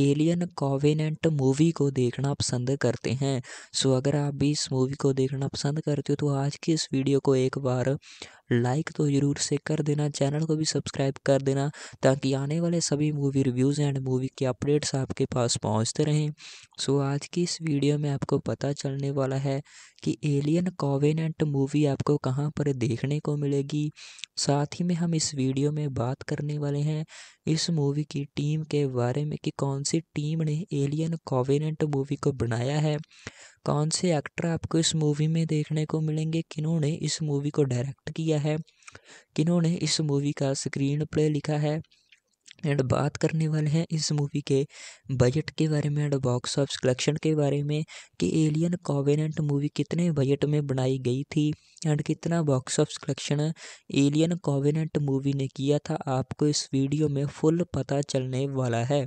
एलियन कॉवेनेंट मूवी को देखना पसंद करते हैं सो अगर आप भी इस मूवी को देखना पसंद करते हो तो आज की इस वीडियो को एक बार लाइक तो ज़रूर से कर देना चैनल को भी सब्सक्राइब कर देना ताकि आने वाले सभी मूवी रिव्यूज़ एंड मूवी के अपडेट्स आपके पास पहुंचते रहें सो आज की इस वीडियो में आपको पता चलने वाला है कि एलियन कॉवेनेंट मूवी आपको कहाँ पर देखने को मिलेगी साथ ही में हम इस वीडियो में बात करने वाले हैं इस मूवी की टीम के बारे में कि कौन सी टीम ने एलियन कॉवेनेंट मूवी को बनाया है कौन से एक्टर आपको इस मूवी में देखने को मिलेंगे किन्होंने इस मूवी को डायरेक्ट किया है किन्होंने इस मूवी का स्क्रीन प्ले लिखा है एंड बात करने वाले हैं इस मूवी के बजट के बारे में एंड बॉक्स ऑफिस कलेक्शन के बारे में कि एलियन कॉवेनेंट मूवी कितने बजट में बनाई गई थी एंड कितना box office collection alien covenant movie ने किया था आपको इस वीडियो में फुल पता चलने वाला है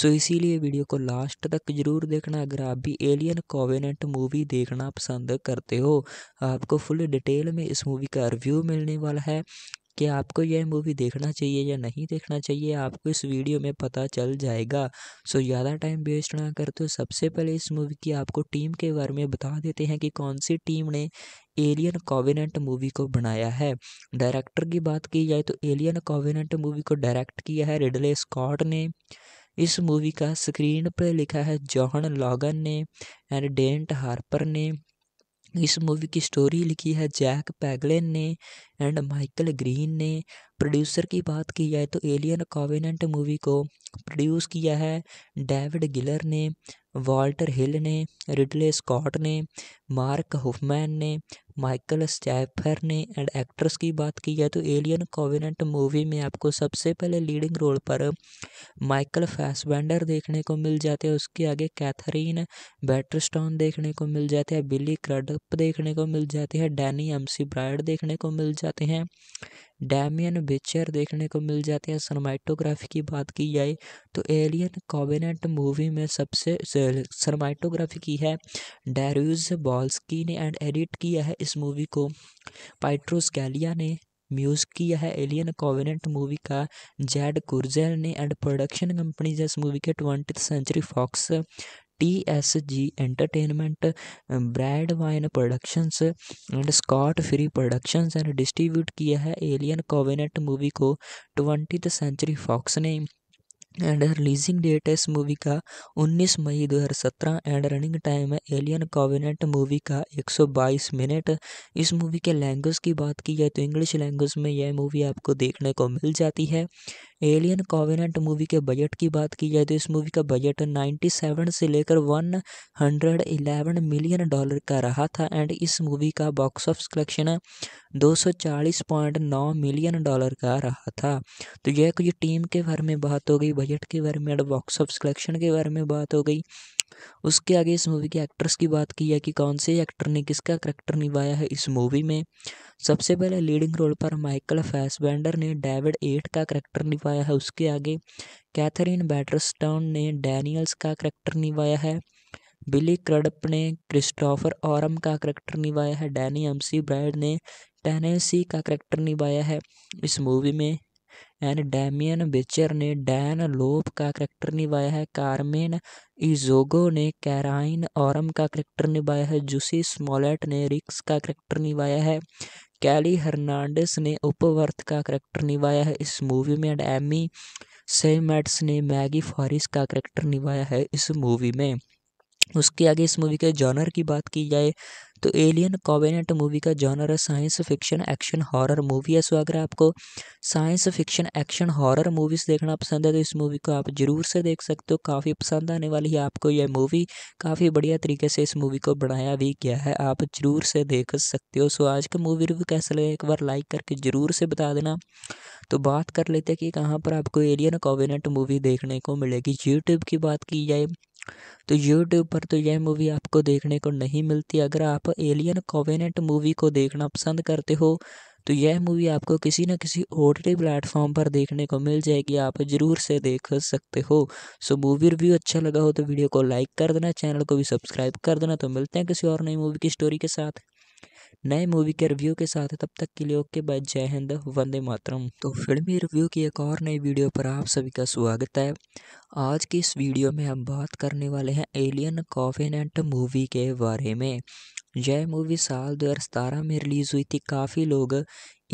सो इसीलिए वीडियो को लास्ट तक ज़रूर देखना अगर आप भी एलियन कॉवेनेंट मूवी देखना पसंद करते हो आपको फुल डिटेल में इस मूवी का रिव्यू मिलने वाला है कि आपको यह मूवी देखना चाहिए या नहीं देखना चाहिए आपको इस वीडियो में पता चल जाएगा सो ज़्यादा टाइम वेस्ट ना करते हो सबसे पहले इस मूवी की आपको टीम के बारे में बता देते हैं कि कौन सी टीम ने एलियन कॉविनेंट मूवी को बनाया है डायरेक्टर की बात की जाए तो एलियन कॉविनेंट मूवी को डायरेक्ट किया है रिडले स्कॉट ने इस मूवी का स्क्रीन पर लिखा है जॉहन लॉगन ने एंड डेंट हार्पर ने इस मूवी की स्टोरी लिखी है जैक पैगलेन ने एंड माइकल ग्रीन ने प्रोड्यूसर की बात की जाए तो एलियन कॉविनेंट मूवी को प्रोड्यूस किया है डेविड गिलर ने वॉल्टर हिल ने रिडले स्कॉट ने मार्क हुफमैन ने माइकल स्टैफर ने एंड एक्ट्रेस की बात की जाए तो एलियन कॉविनेंट मूवी में आपको सबसे पहले लीडिंग रोल पर माइकल फैसबेंडर देखने को मिल जाते हैं उसके आगे कैथरीन बैटरस्टॉन देखने को मिल जाते हैं बिली क्रडप देखने को मिल जाते हैं डैनी एमसी ब्राइड देखने को मिल जाते जाते हैं डैमियन बिचर देखने को मिल जाते हैं सरमाइटोग्राफी की बात की जाए तो एलियन कॉबिनेट मूवी में सबसे सरमाइटोग्राफी की है डैरूज बॉल्सकी ने एंड एडिट किया है इस मूवी को पाइट्रोस गैलिया ने म्यूजिक किया है एलियन कॉवेनेंट मूवी का जैड कुर्जेल ने एंड प्रोडक्शन कंपनी इस मूवी के twenty century Fox T S G entertainment Brandywine productions and Scott Free productions and distribute किया है एलियन कोवेनेट मूवी को ट्वेंटी सेंचुरी फॉक्स ने एंड रिलीजिंग डेट है इस मूवी का 19 मई 2017 एंड रनिंग टाइम है एलियन कॉविनेंट मूवी का 122 मिनट इस मूवी के लैंग्वेज की बात की जाए तो इंग्लिश लैंग्वेज में यह मूवी आपको देखने को मिल जाती है एलियन कॉविनेंट मूवी के बजट की बात की जाए तो इस मूवी का बजट 97 से लेकर 111 मिलियन डॉलर का रहा था एंड इस मूवी का box office collection 240.9 million dollar का रहा था तो यह कुछ टीम के बारे में बात हो गई बजट के बारे में बॉक्स ऑफ कलेक्शन के बारे में बात हो गई उसके आगे इस मूवी के एक्ट्रेस की बात की है कि कौन से एक्टर ने किसका करैक्टर निभाया है इस मूवी में सबसे पहले लीडिंग रोल पर माइकल फैसबेंडर ने डेविड एट का करैक्टर निभाया है उसके आगे कैथरीन बैटरस्टोन ने डैनियल्स का करैक्टर निभाया है बिली क्रडप ने क्रिस्टोफर औरम का करैक्टर निभाया है डैनी एमसी ब्राइड ने टेनेसी का करेक्टर निभाया है इस मूवी में एंड डैमियन बेचर ने डैन लोप का करैक्टर निभाया है कारमेन इजोगो ने कैराइन औरम का करैक्टर निभाया है जूसी स्मॉलेट ने रिक्स का करैक्टर निभाया है कैली हर्नांडिस ने उपवर्थ का करैक्टर निभाया है इस मूवी में एंड एमी सेमेट्स ने मैगी फॉरिस का करैक्टर निभाया है इस मूवी में उसके आगे इस मूवी के जॉनर की बात की जाए तो एलियन कॉवेनेंट मूवी का जॉनर है science fiction action horror movie है सो अगर आपको science fiction action horror movies देखना पसंद है तो इस मूवी को आप ज़रूर से देख सकते हो काफ़ी पसंद आने वाली है आपको यह मूवी काफ़ी बढ़िया तरीके से इस मूवी को बनाया भी गया है आप ज़रूर से देख सकते हो सो आज का मूवी रिव्यू कैसा लगे एक बार लाइक करके ज़रूर से बता देना तो बात कर लेते हैं कि कहाँ पर आपको एलियन कॉवेनेंट मूवी देखने को मिलेगी यूट्यूब की बात की जाए तो यूट्यूब पर तो यह मूवी आपको देखने को नहीं मिलती अगर आप एलियन कोवेनेंट मूवी को देखना पसंद करते हो तो यह मूवी आपको किसी न किसी ओ टी प्लेटफॉर्म पर देखने को मिल जाएगी आप ज़रूर से देख सकते हो सो मूवी रिव्यू अच्छा लगा हो तो वीडियो को लाइक कर देना चैनल को भी सब्सक्राइब कर देना तो मिलते हैं किसी और नई मूवी की स्टोरी के साथ नए मूवी के रिव्यू के साथ तब तक के लिए ओके बाय जय हिंद वंदे मातरम तो फिल्मी रिव्यू की एक और नई वीडियो पर आप सभी का स्वागत है आज की इस वीडियो में हम बात करने वाले हैं एलियन कॉफिनेंट मूवी के बारे में यह मूवी साल सतारह में रिलीज़ हुई थी काफ़ी लोग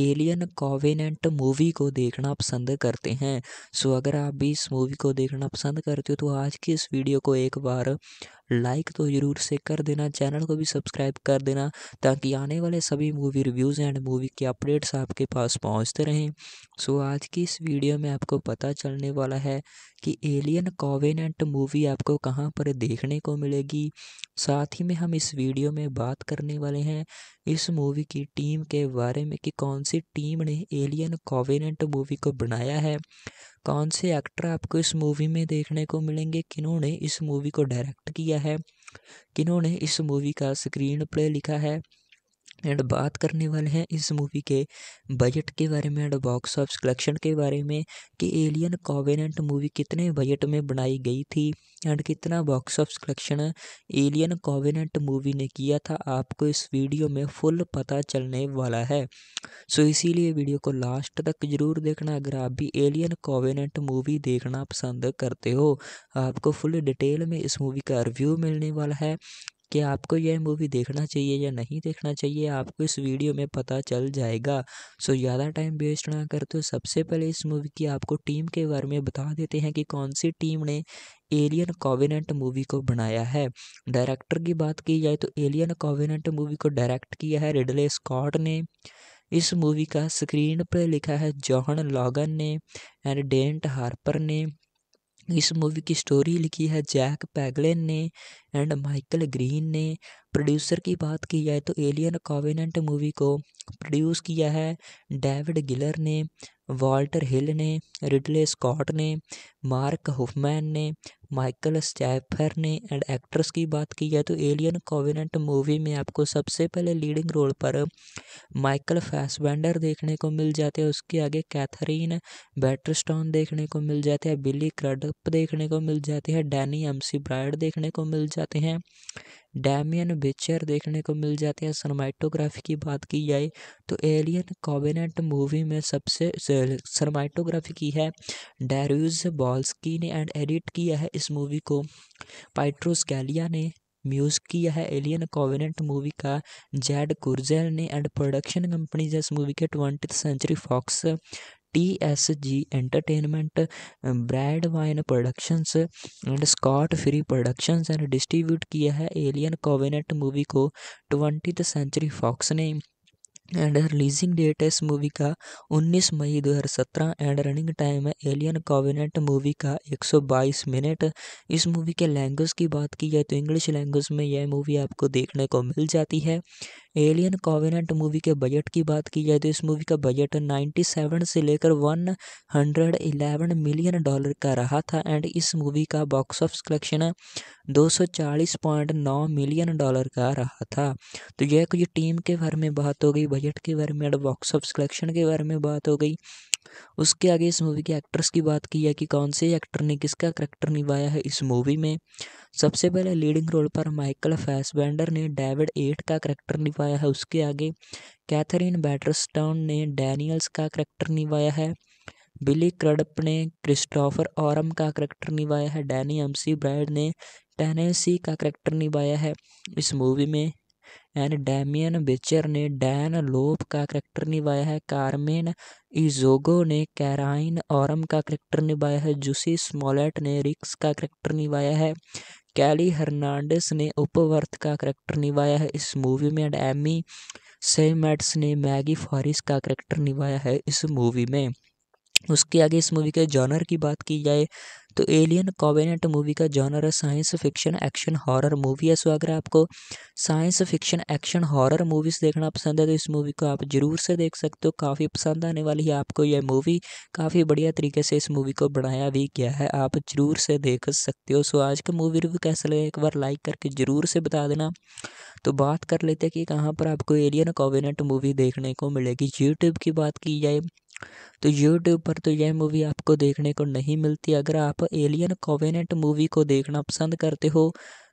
एलियन कॉवेनेंट मूवी को देखना पसंद करते हैं सो अगर आप भी इस मूवी को देखना पसंद करते हो तो आज की इस वीडियो को एक बार लाइक तो ज़रूर से कर देना चैनल को भी सब्सक्राइब कर देना ताकि आने वाले सभी मूवी रिव्यूज़ एंड मूवी के अपडेट्स आपके पास पहुंचते रहें सो आज की इस वीडियो में आपको पता चलने वाला है कि एलियन कॉवेनेंट मूवी आपको कहाँ पर देखने को मिलेगी साथ ही में हम इस वीडियो में बात करने वाले हैं इस मूवी की टीम के बारे में कि कौन सी टीम ने एलियन कॉवेनेंट मूवी को बनाया है कौन से एक्टर आपको इस मूवी में देखने को मिलेंगे किन्होंने इस मूवी को डायरेक्ट किया है किन्होंने इस मूवी का स्क्रीन प्ले लिखा है एंड बात करने वाले हैं इस मूवी के बजट के बारे में एंड बॉक्स ऑफिस कलेक्शन के बारे में कि एलियन कॉवेनेंट मूवी कितने बजट में बनाई गई थी एंड कितना box office collection alien covenant movie ने किया था आपको इस वीडियो में फुल पता चलने वाला है सो so इसीलिए वीडियो को लास्ट तक ज़रूर देखना अगर आप भी एलियन कॉवेनेंट मूवी देखना पसंद करते हो आपको फुल डिटेल में इस मूवी का रिव्यू मिलने वाला है कि आपको यह मूवी देखना चाहिए या नहीं देखना चाहिए आपको इस वीडियो में पता चल जाएगा सो ज़्यादा टाइम वेस्ट ना कर तो सबसे पहले इस मूवी की आपको टीम के बारे में बता देते हैं कि कौन सी टीम ने एलियन कॉविनेंट मूवी को बनाया है डायरेक्टर की बात की जाए तो एलियन कॉविनेंट मूवी को डायरेक्ट किया है रिडले स्कॉट ने इस मूवी का स्क्रीन पर लिखा है जॉहन लॉगन ने एंड डेंट हार्पर ने इस मूवी की स्टोरी लिखी है जैक पैगलेन ने एंड माइकल ग्रीन ने प्रोड्यूसर की बात की जाए तो एलियन कॉविनेंट मूवी को प्रोड्यूस किया है डेविड गिलर ने वॉल्टर हिल ने रिडले स्कॉट ने मार्क हुफमैन ने माइकल स्टैफर ने एंड एक्ट्रेस की बात की जाए तो एलियन कॉविनेंट मूवी में आपको सबसे पहले लीडिंग रोल पर माइकल फैसबेंडर देखने को मिल जाते हैं उसके आगे कैथरीन बैटरस्टॉन देखने को मिल जाते हैं बिली क्रडप देखने को मिल जाते हैं डैनी एमसी ब्राइड देखने को मिल जाते जाते हैं डैमियन बिचर देखने को मिल जाते हैं सरमाइटोग्राफी की बात की जाए तो एलियन कॉबिनेट मूवी में सबसे सरमाइटोग्राफी की है डैरूज बॉल्सकी ने एंड एडिट किया है इस मूवी को पाइट्रोस गैलिया ने म्यूजिक किया है एलियन कॉवेनेंट मूवी का जैड कुर्जेल ने एंड प्रोडक्शन कंपनी इस मूवी के twenty century Fox T S G entertainment Brandywine productions and Scott Free productions and distribute किया है एलियन कोवेनेट मूवी को ट्वेंटी सेंचुरी फॉक्स ने एंड रिलीजिंग डेट है इस मूवी का 19 मई 2017 एंड रनिंग टाइम है एलियन कॉविनेंट मूवी का 122 मिनट इस मूवी के लैंग्वेज की बात की जाए तो इंग्लिश लैंग्वेज में यह मूवी आपको देखने को मिल जाती है एलियन कॉविनेंट मूवी के बजट की बात की जाए तो इस मूवी का बजट 97 से लेकर 111 मिलियन डॉलर का रहा था एंड इस मूवी का box office collection 240.9 million dollar का रहा था तो यह कुछ टीम के बारे में बात हो गई बजट के बारे में बॉक्स ऑफिस कलेक्शन के बारे में बात हो गई उसके आगे इस मूवी के एक्ट्रेस की बात की है कि कौन से एक्टर ने किसका करैक्टर निभाया है इस मूवी में सबसे पहले लीडिंग रोल पर माइकल फैसबैंडर ने डेविड एट का करेक्टर निभाया है उसके आगे कैथरीन बैटरस्टाउन ने डैनियल्स का करैक्टर निभाया है बिली क्रडप ने क्रिस्टोफर औरम का करेक्टर निभाया है डैनी एमसी ब्राइड ने टेनेसी का करेक्टर निभाया है इस मूवी में एंड डैमियन बेचर ने डैन लोप का करेक्टर निभाया है कारमेन इजोगो ने कैराइन औरम का करेक्टर निभाया है जूसी स्मॉलेट ने रिक्स का करेक्टर निभाया है कैली हर्नांडिस ने उपवर्थ का करेक्टर निभाया है इस मूवी में एंड एमी सेमेट्स ने मैगी फॉरिस का करेक्टर निभाया है इस मूवी में उसके आगे इस मूवी के जॉनर की बात की जाए तो एलियन कॉवेनेंट मूवी का जॉनर है science fiction action horror movie है सो अगर आपको science fiction action horror movies देखना पसंद है तो इस मूवी को आप ज़रूर से देख सकते हो काफ़ी पसंद आने वाली है आपको यह मूवी काफ़ी बढ़िया तरीके से इस मूवी को बनाया भी गया है आप ज़रूर से देख सकते हो सो आज का मूवी रिव्यू कैसा लगे एक बार लाइक करके ज़रूर से बता देना तो बात कर लेते हैं कि कहाँ पर आपको एलियन कॉवेनेंट मूवी देखने को मिलेगी यूट्यूब की बात की जाए तो यूट्यूब पर तो यह मूवी आपको देखने को नहीं मिलती अगर आप एलियन कोवेनेंट मूवी को देखना पसंद करते हो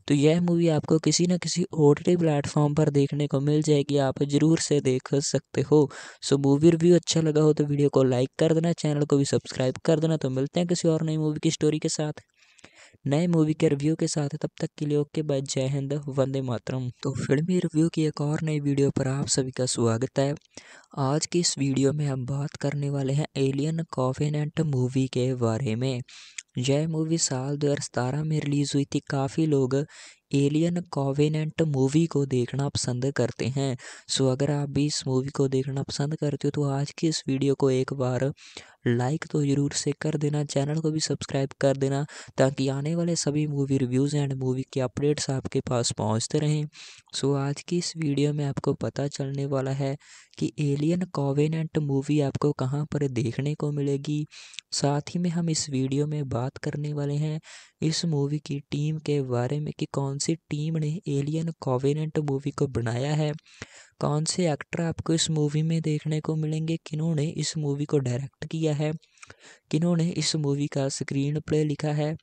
तो यह मूवी आपको किसी न किसी ओ टी प्लेटफॉर्म पर देखने को मिल जाएगी आप ज़रूर से देख सकते हो सो मूवी रिव्यू अच्छा लगा हो तो वीडियो को लाइक कर देना चैनल को भी सब्सक्राइब कर देना तो मिलते हैं किसी और नई मूवी की स्टोरी के साथ नए मूवी के रिव्यू के साथ तब तक के लिए ओके बाय जय हिंद वंदे मातरम तो फिल्मी रिव्यू की एक और नई वीडियो पर आप सभी का स्वागत है आज की इस वीडियो में हम बात करने वाले हैं एलियन कॉफिनेंट मूवी के बारे में यह मूवी साल सतारह में रिलीज़ हुई थी काफ़ी लोग एलियन कॉवेनेंट मूवी को देखना पसंद करते हैं सो अगर आप भी इस मूवी को देखना पसंद करते हो तो आज की इस वीडियो को एक बार लाइक तो ज़रूर से कर देना चैनल को भी सब्सक्राइब कर देना ताकि आने वाले सभी मूवी रिव्यूज़ एंड मूवी के अपडेट्स आपके पास पहुंचते रहें सो आज की इस वीडियो में आपको पता चलने वाला है कि एलियन कॉवेनेंट मूवी आपको कहाँ पर देखने को मिलेगी साथ ही में हम इस वीडियो में बात करने वाले हैं इस मूवी की टीम के बारे में कि कौन सी टीम ने एलियन कॉवेनेंट मूवी को बनाया है कौन से एक्टर आपको इस मूवी में देखने को मिलेंगे किन्होंने इस मूवी को डायरेक्ट किया है किन्होंने इस मूवी का स्क्रीन प्ले लिखा है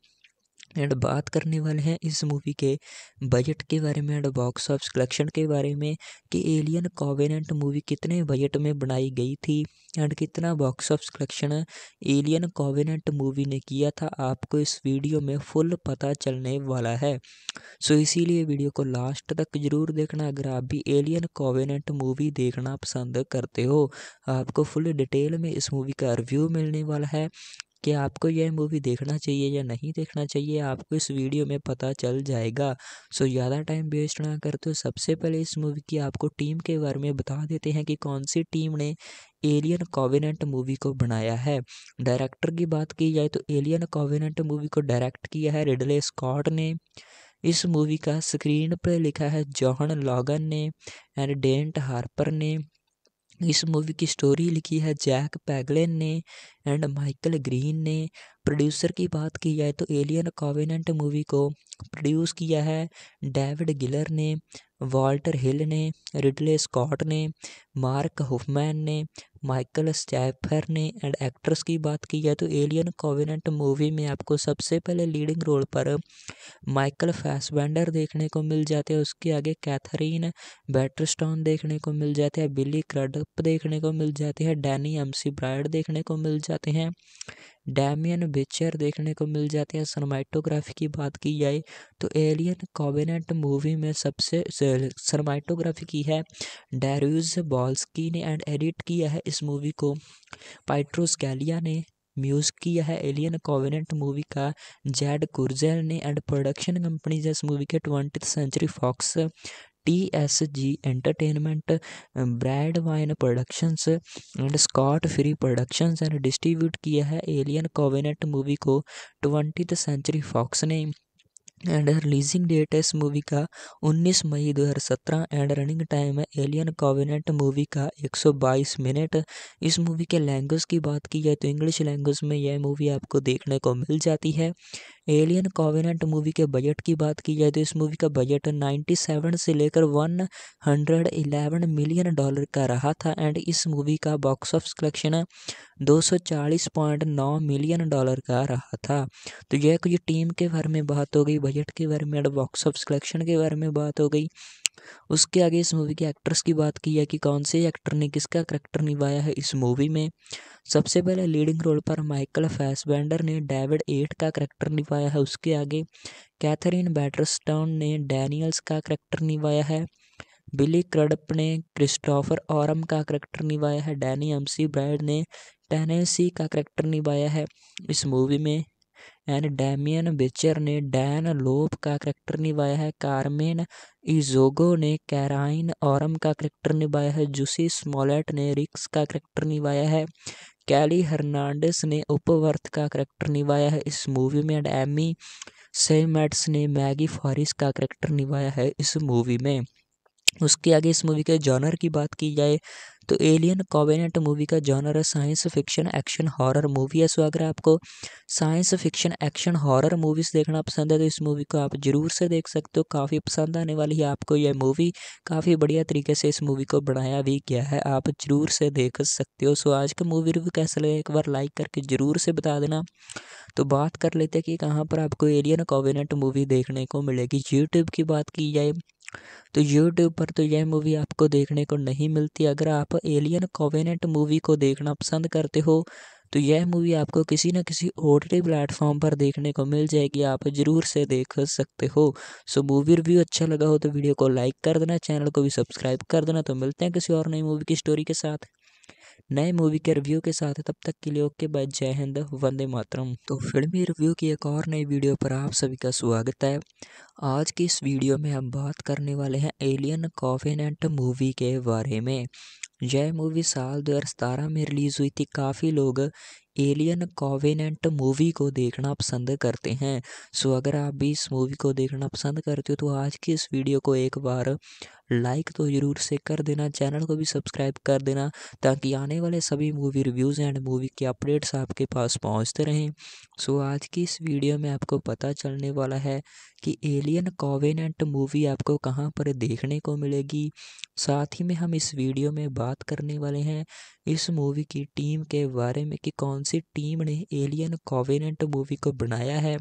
एंड बात करने वाले हैं इस मूवी के बजट के बारे में एंड बॉक्स ऑफिस कलेक्शन के बारे में कि एलियन कॉवेनेंट मूवी कितने बजट में बनाई गई थी एंड कितना box office collection alien covenant movie ने किया था आपको इस वीडियो में फुल पता चलने वाला है सो इसीलिए वीडियो को लास्ट तक ज़रूर देखना अगर आप भी एलियन कॉवेनेंट मूवी देखना पसंद करते हो आपको फुल डिटेल में इस मूवी का रिव्यू मिलने वाला है कि आपको यह मूवी देखना चाहिए या नहीं देखना चाहिए आपको इस वीडियो में पता चल जाएगा सो ज़्यादा टाइम वेस्ट ना कर तो सबसे पहले इस मूवी की आपको टीम के बारे में बता देते हैं कि कौन सी टीम ने एलियन कॉविनेंट मूवी को बनाया है डायरेक्टर की बात की जाए तो एलियन कॉविनेंट मूवी को डायरेक्ट किया है रिडले स्कॉट ने इस मूवी का स्क्रीन पर लिखा है जॉहन लॉगन ने एंड डेंट हार्पर ने इस मूवी की स्टोरी लिखी है जैक पैगलेन ने एंड माइकल ग्रीन ने प्रोड्यूसर की बात की जाए तो एलियन कॉविनेंट मूवी को प्रोड्यूस किया है डेविड गिलर ने वॉल्टर हिल ने रिडले स्कॉट ने मार्क हुफमैन ने माइकल स्टैफर ने एंड एक्ट्रेस की बात की जाए तो एलियन कॉविनेंट मूवी में आपको सबसे पहले लीडिंग रोल पर माइकल फैसवेंडर देखने को मिल जाते हैं उसके आगे कैथरीन बैटरस्टॉन देखने को मिल जाते हैं बिली क्रडप देखने को मिल जाते हैं डैनी एमसी ब्राइड देखने को मिल जाते जाते हैं डैमियन बिचर देखने को मिल जाते हैं सरमाइटोग्राफी की बात की जाए तो एलियन कॉबिनेट मूवी में सबसे सरमाइटोग्राफी की है डैरूज बॉल्सकी ने एंड एडिट किया है इस मूवी को पाइट्रोस गैलिया ने म्यूज़ किया है एलियन कॉवेनेंट मूवी का जैड कुर्जेल ने एंड प्रोडक्शन कंपनीज इस मूवी के twenty century Fox T S G entertainment Brandywine productions and Scott Free productions and distribute किया है एलियन कोवेनेट मूवी को ट्वेंटी सेंचुरी फॉक्स ने एंड रिलीजिंग डेट है इस मूवी का 19 मई 2017 एंड रनिंग टाइम है एलियन कॉविनेंट मूवी का 122 मिनट इस मूवी के लैंग्वेज की बात की जाए तो इंग्लिश लैंग्वेज में यह मूवी आपको देखने को मिल जाती है एलियन कॉविनेंट मूवी के बजट की बात की जाए तो इस मूवी का बजट 97 से लेकर 111 मिलियन डॉलर का रहा था एंड इस मूवी का box office collection 240.9 million dollar का रहा था तो यह कुछ टीम के बारे में बात हो गई बजट के बारे में बॉक्स ऑफिस कलेक्शन के बारे में बात हो गई उसके आगे इस मूवी के एक्ट्रेस की बात की है कि कौन से एक्टर ने किसका करैक्टर निभाया है इस मूवी में सबसे पहले लीडिंग रोल पर माइकल फैसबेंडर ने डेविड एट का करैक्टर निभाया है उसके आगे कैथरीन बैटरस्टॉन ने डैनियल्स का करैक्टर निभाया है बिली क्रडप ने क्रिस्टोफर औरम का करैक्टर निभाया है डैनी एमसी ब्रैड ने टेनेसी का करैक्टर निभाया है इस मूवी में एंड डैमियन बेचर ने डैन लोप का करैक्टर निभाया है कारमेन इजोगो ने कैराइन औरम का करैक्टर निभाया है जूसी स्मॉलेट ने रिक्स का करैक्टर निभाया है कैली हर्नांडिस ने उपवर्थ का करैक्टर निभाया है इस मूवी में एंड एमी सेमेट्स ने मैगी फॉरिस का करैक्टर निभाया है इस मूवी में उसके आगे इस मूवी के जॉनर की बात की जाए तो एलियन कॉवेनेंट मूवी का जॉनर है science fiction action horror movie है सो अगर आपको science fiction action horror movies देखना पसंद है तो इस मूवी को आप ज़रूर से देख सकते हो काफ़ी पसंद आने वाली है आपको यह मूवी काफ़ी बढ़िया तरीके से इस मूवी को बनाया भी गया है आप ज़रूर से देख सकते हो सो आज का मूवी रिव्यू कैसा लगे एक बार लाइक करके ज़रूर से बता देना तो बात कर लेते हैं कि कहाँ पर आपको एलियन कॉवेनेंट मूवी देखने को मिलेगी यूट्यूब की बात की जाए तो यूट्यूब पर तो यह मूवी आपको देखने को नहीं मिलती अगर आप एलियन कोवेनेंट मूवी को देखना पसंद करते हो तो यह मूवी आपको किसी न किसी ओ टी प्लेटफॉर्म पर देखने को मिल जाएगी आप ज़रूर से देख सकते हो सो मूवी रिव्यू अच्छा लगा हो तो वीडियो को लाइक कर देना चैनल को भी सब्सक्राइब कर देना तो मिलते हैं किसी और नई मूवी की स्टोरी के साथ नए मूवी के रिव्यू के साथ तब तक के लिए ओके बाय जय हिंद वंदे मातरम तो फिल्मी रिव्यू की एक और नई वीडियो पर आप सभी का स्वागत है आज की इस वीडियो में हम बात करने वाले हैं एलियन कॉफिनेंट मूवी के बारे में यह मूवी साल दो में रिलीज़ हुई थी काफ़ी लोग एलियन कॉवेनेंट मूवी को देखना पसंद करते हैं सो अगर आप भी इस मूवी को देखना पसंद करते हो तो आज की इस वीडियो को एक बार लाइक तो ज़रूर से कर देना चैनल को भी सब्सक्राइब कर देना ताकि आने वाले सभी मूवी रिव्यूज़ एंड मूवी के अपडेट्स आपके पास पहुंचते रहें सो आज की इस वीडियो में आपको पता चलने वाला है कि एलियन कॉवेनेंट मूवी आपको कहाँ पर देखने को मिलेगी साथ ही में हम इस वीडियो में बात करने वाले हैं इस मूवी की टीम के बारे में कि कौन सी टीम ने एलियन कॉवेनेंट मूवी को बनाया है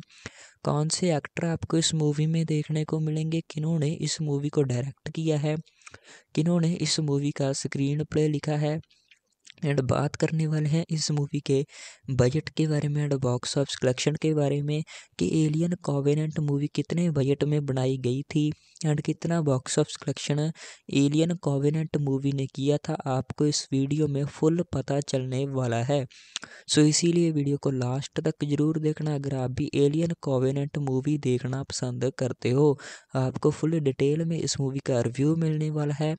कौन से एक्टर आपको इस मूवी में देखने को मिलेंगे किन्होंने इस मूवी को डायरेक्ट किया है किन्होंने इस मूवी का स्क्रीन प्ले लिखा है एंड बात करने वाले हैं इस मूवी के बजट के बारे में एंड बॉक्स ऑफिस कलेक्शन के बारे में कि एलियन कॉवेनेंट मूवी कितने बजट में बनाई गई थी एंड कितना box office collection alien covenant movie ने किया था आपको इस वीडियो में फुल पता चलने वाला है सो so, इसीलिए वीडियो को लास्ट तक ज़रूर देखना अगर आप भी एलियन कॉवेनेंट मूवी देखना पसंद करते हो आपको फुल डिटेल में इस मूवी का रिव्यू मिलने वाला है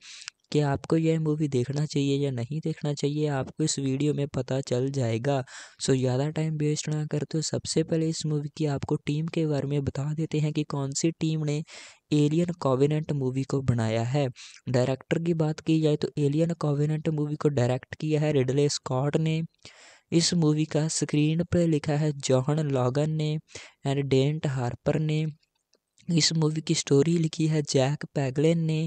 कि आपको यह मूवी देखना चाहिए या नहीं देखना चाहिए आपको इस वीडियो में पता चल जाएगा सो ज़्यादा टाइम वेस्ट ना करते हो सबसे पहले इस मूवी की आपको टीम के बारे में बता देते हैं कि कौन सी टीम ने एलियन कॉविनेंट मूवी को बनाया है डायरेक्टर की बात की जाए तो एलियन कॉविनेंट मूवी को डायरेक्ट किया है रिडले स्कॉट ने इस मूवी का स्क्रीन पर लिखा है जॉहन लॉगन ने एंड डेंट हार्पर ने इस मूवी की स्टोरी लिखी है जैक पैगलेन ने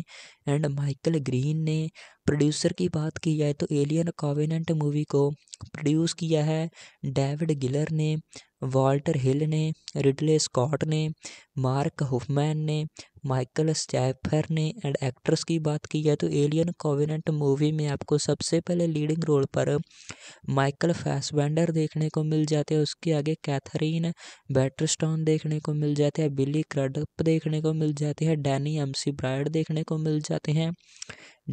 एंड माइकल ग्रीन ने प्रोड्यूसर की बात की जाए तो एलियन कॉविनेंट मूवी को प्रोड्यूस किया है डेविड गिलर ने वॉल्टर हिल ने रिडले स्कॉट ने मार्क हुफमैन ने माइकल स्टैफर ने एंड एक्ट्रेस की बात की जाए तो एलियन कॉविनेंट मूवी में आपको सबसे पहले लीडिंग रोल पर माइकल फैसबेंडर देखने को मिल जाते हैं उसके आगे कैथरीन बैटरस्टॉन देखने को मिल जाते हैं बिली क्रडप देखने को मिल जाते हैं डैनी एमसी ब्राइड देखने को मिल जाते जाते हैं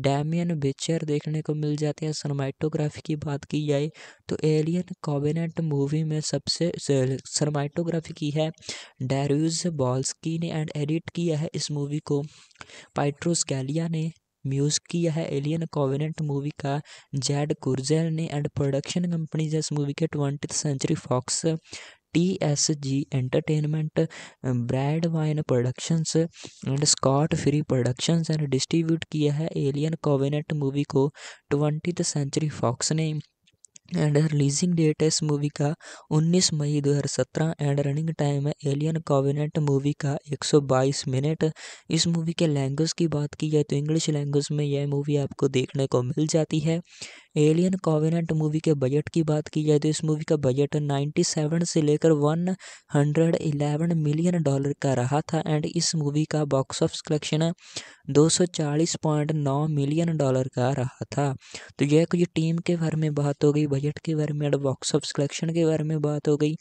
डैमियन बिचर देखने को मिल जाते हैं सरमाइटोग्राफी की बात की जाए तो एलियन कॉबिनेट मूवी में सबसे सरमाइटोग्राफी की है डैरूज बॉल्सकी ने एंड एडिट किया है इस मूवी को पाइट्रोस गैलिया ने म्यूज़ किया है एलियन कॉवेनेंट मूवी का जैड कुर्जेल ने एंड प्रोडक्शन कंपनी जैस मूवी के twenty century Fox T S G entertainment Brandywine productions and Scott Free productions and distribute किया है एलियन कोवेनेट मूवी को ट्वेंटी सेंचुरी फॉक्स ने एंड रिलीजिंग डेट है इस मूवी का 19 मई 2017 एंड रनिंग टाइम है एलियन कॉविनेट मूवी का 122 मिनट इस मूवी के लैंग्वेज की बात की जाए तो इंग्लिश लैंग्वेज में यह मूवी आपको देखने को मिल जाती है एलियन कॉविनेंट मूवी के बजट की बात की जाए तो इस मूवी का बजट 97 से लेकर 111 मिलियन डॉलर का रहा था एंड इस मूवी का box office collection 240.9 million dollar का रहा था तो यह कुछ टीम के बारे में बात हो गई बजट के बारे में बॉक्स ऑफिस कलेक्शन के बारे में बात हो गई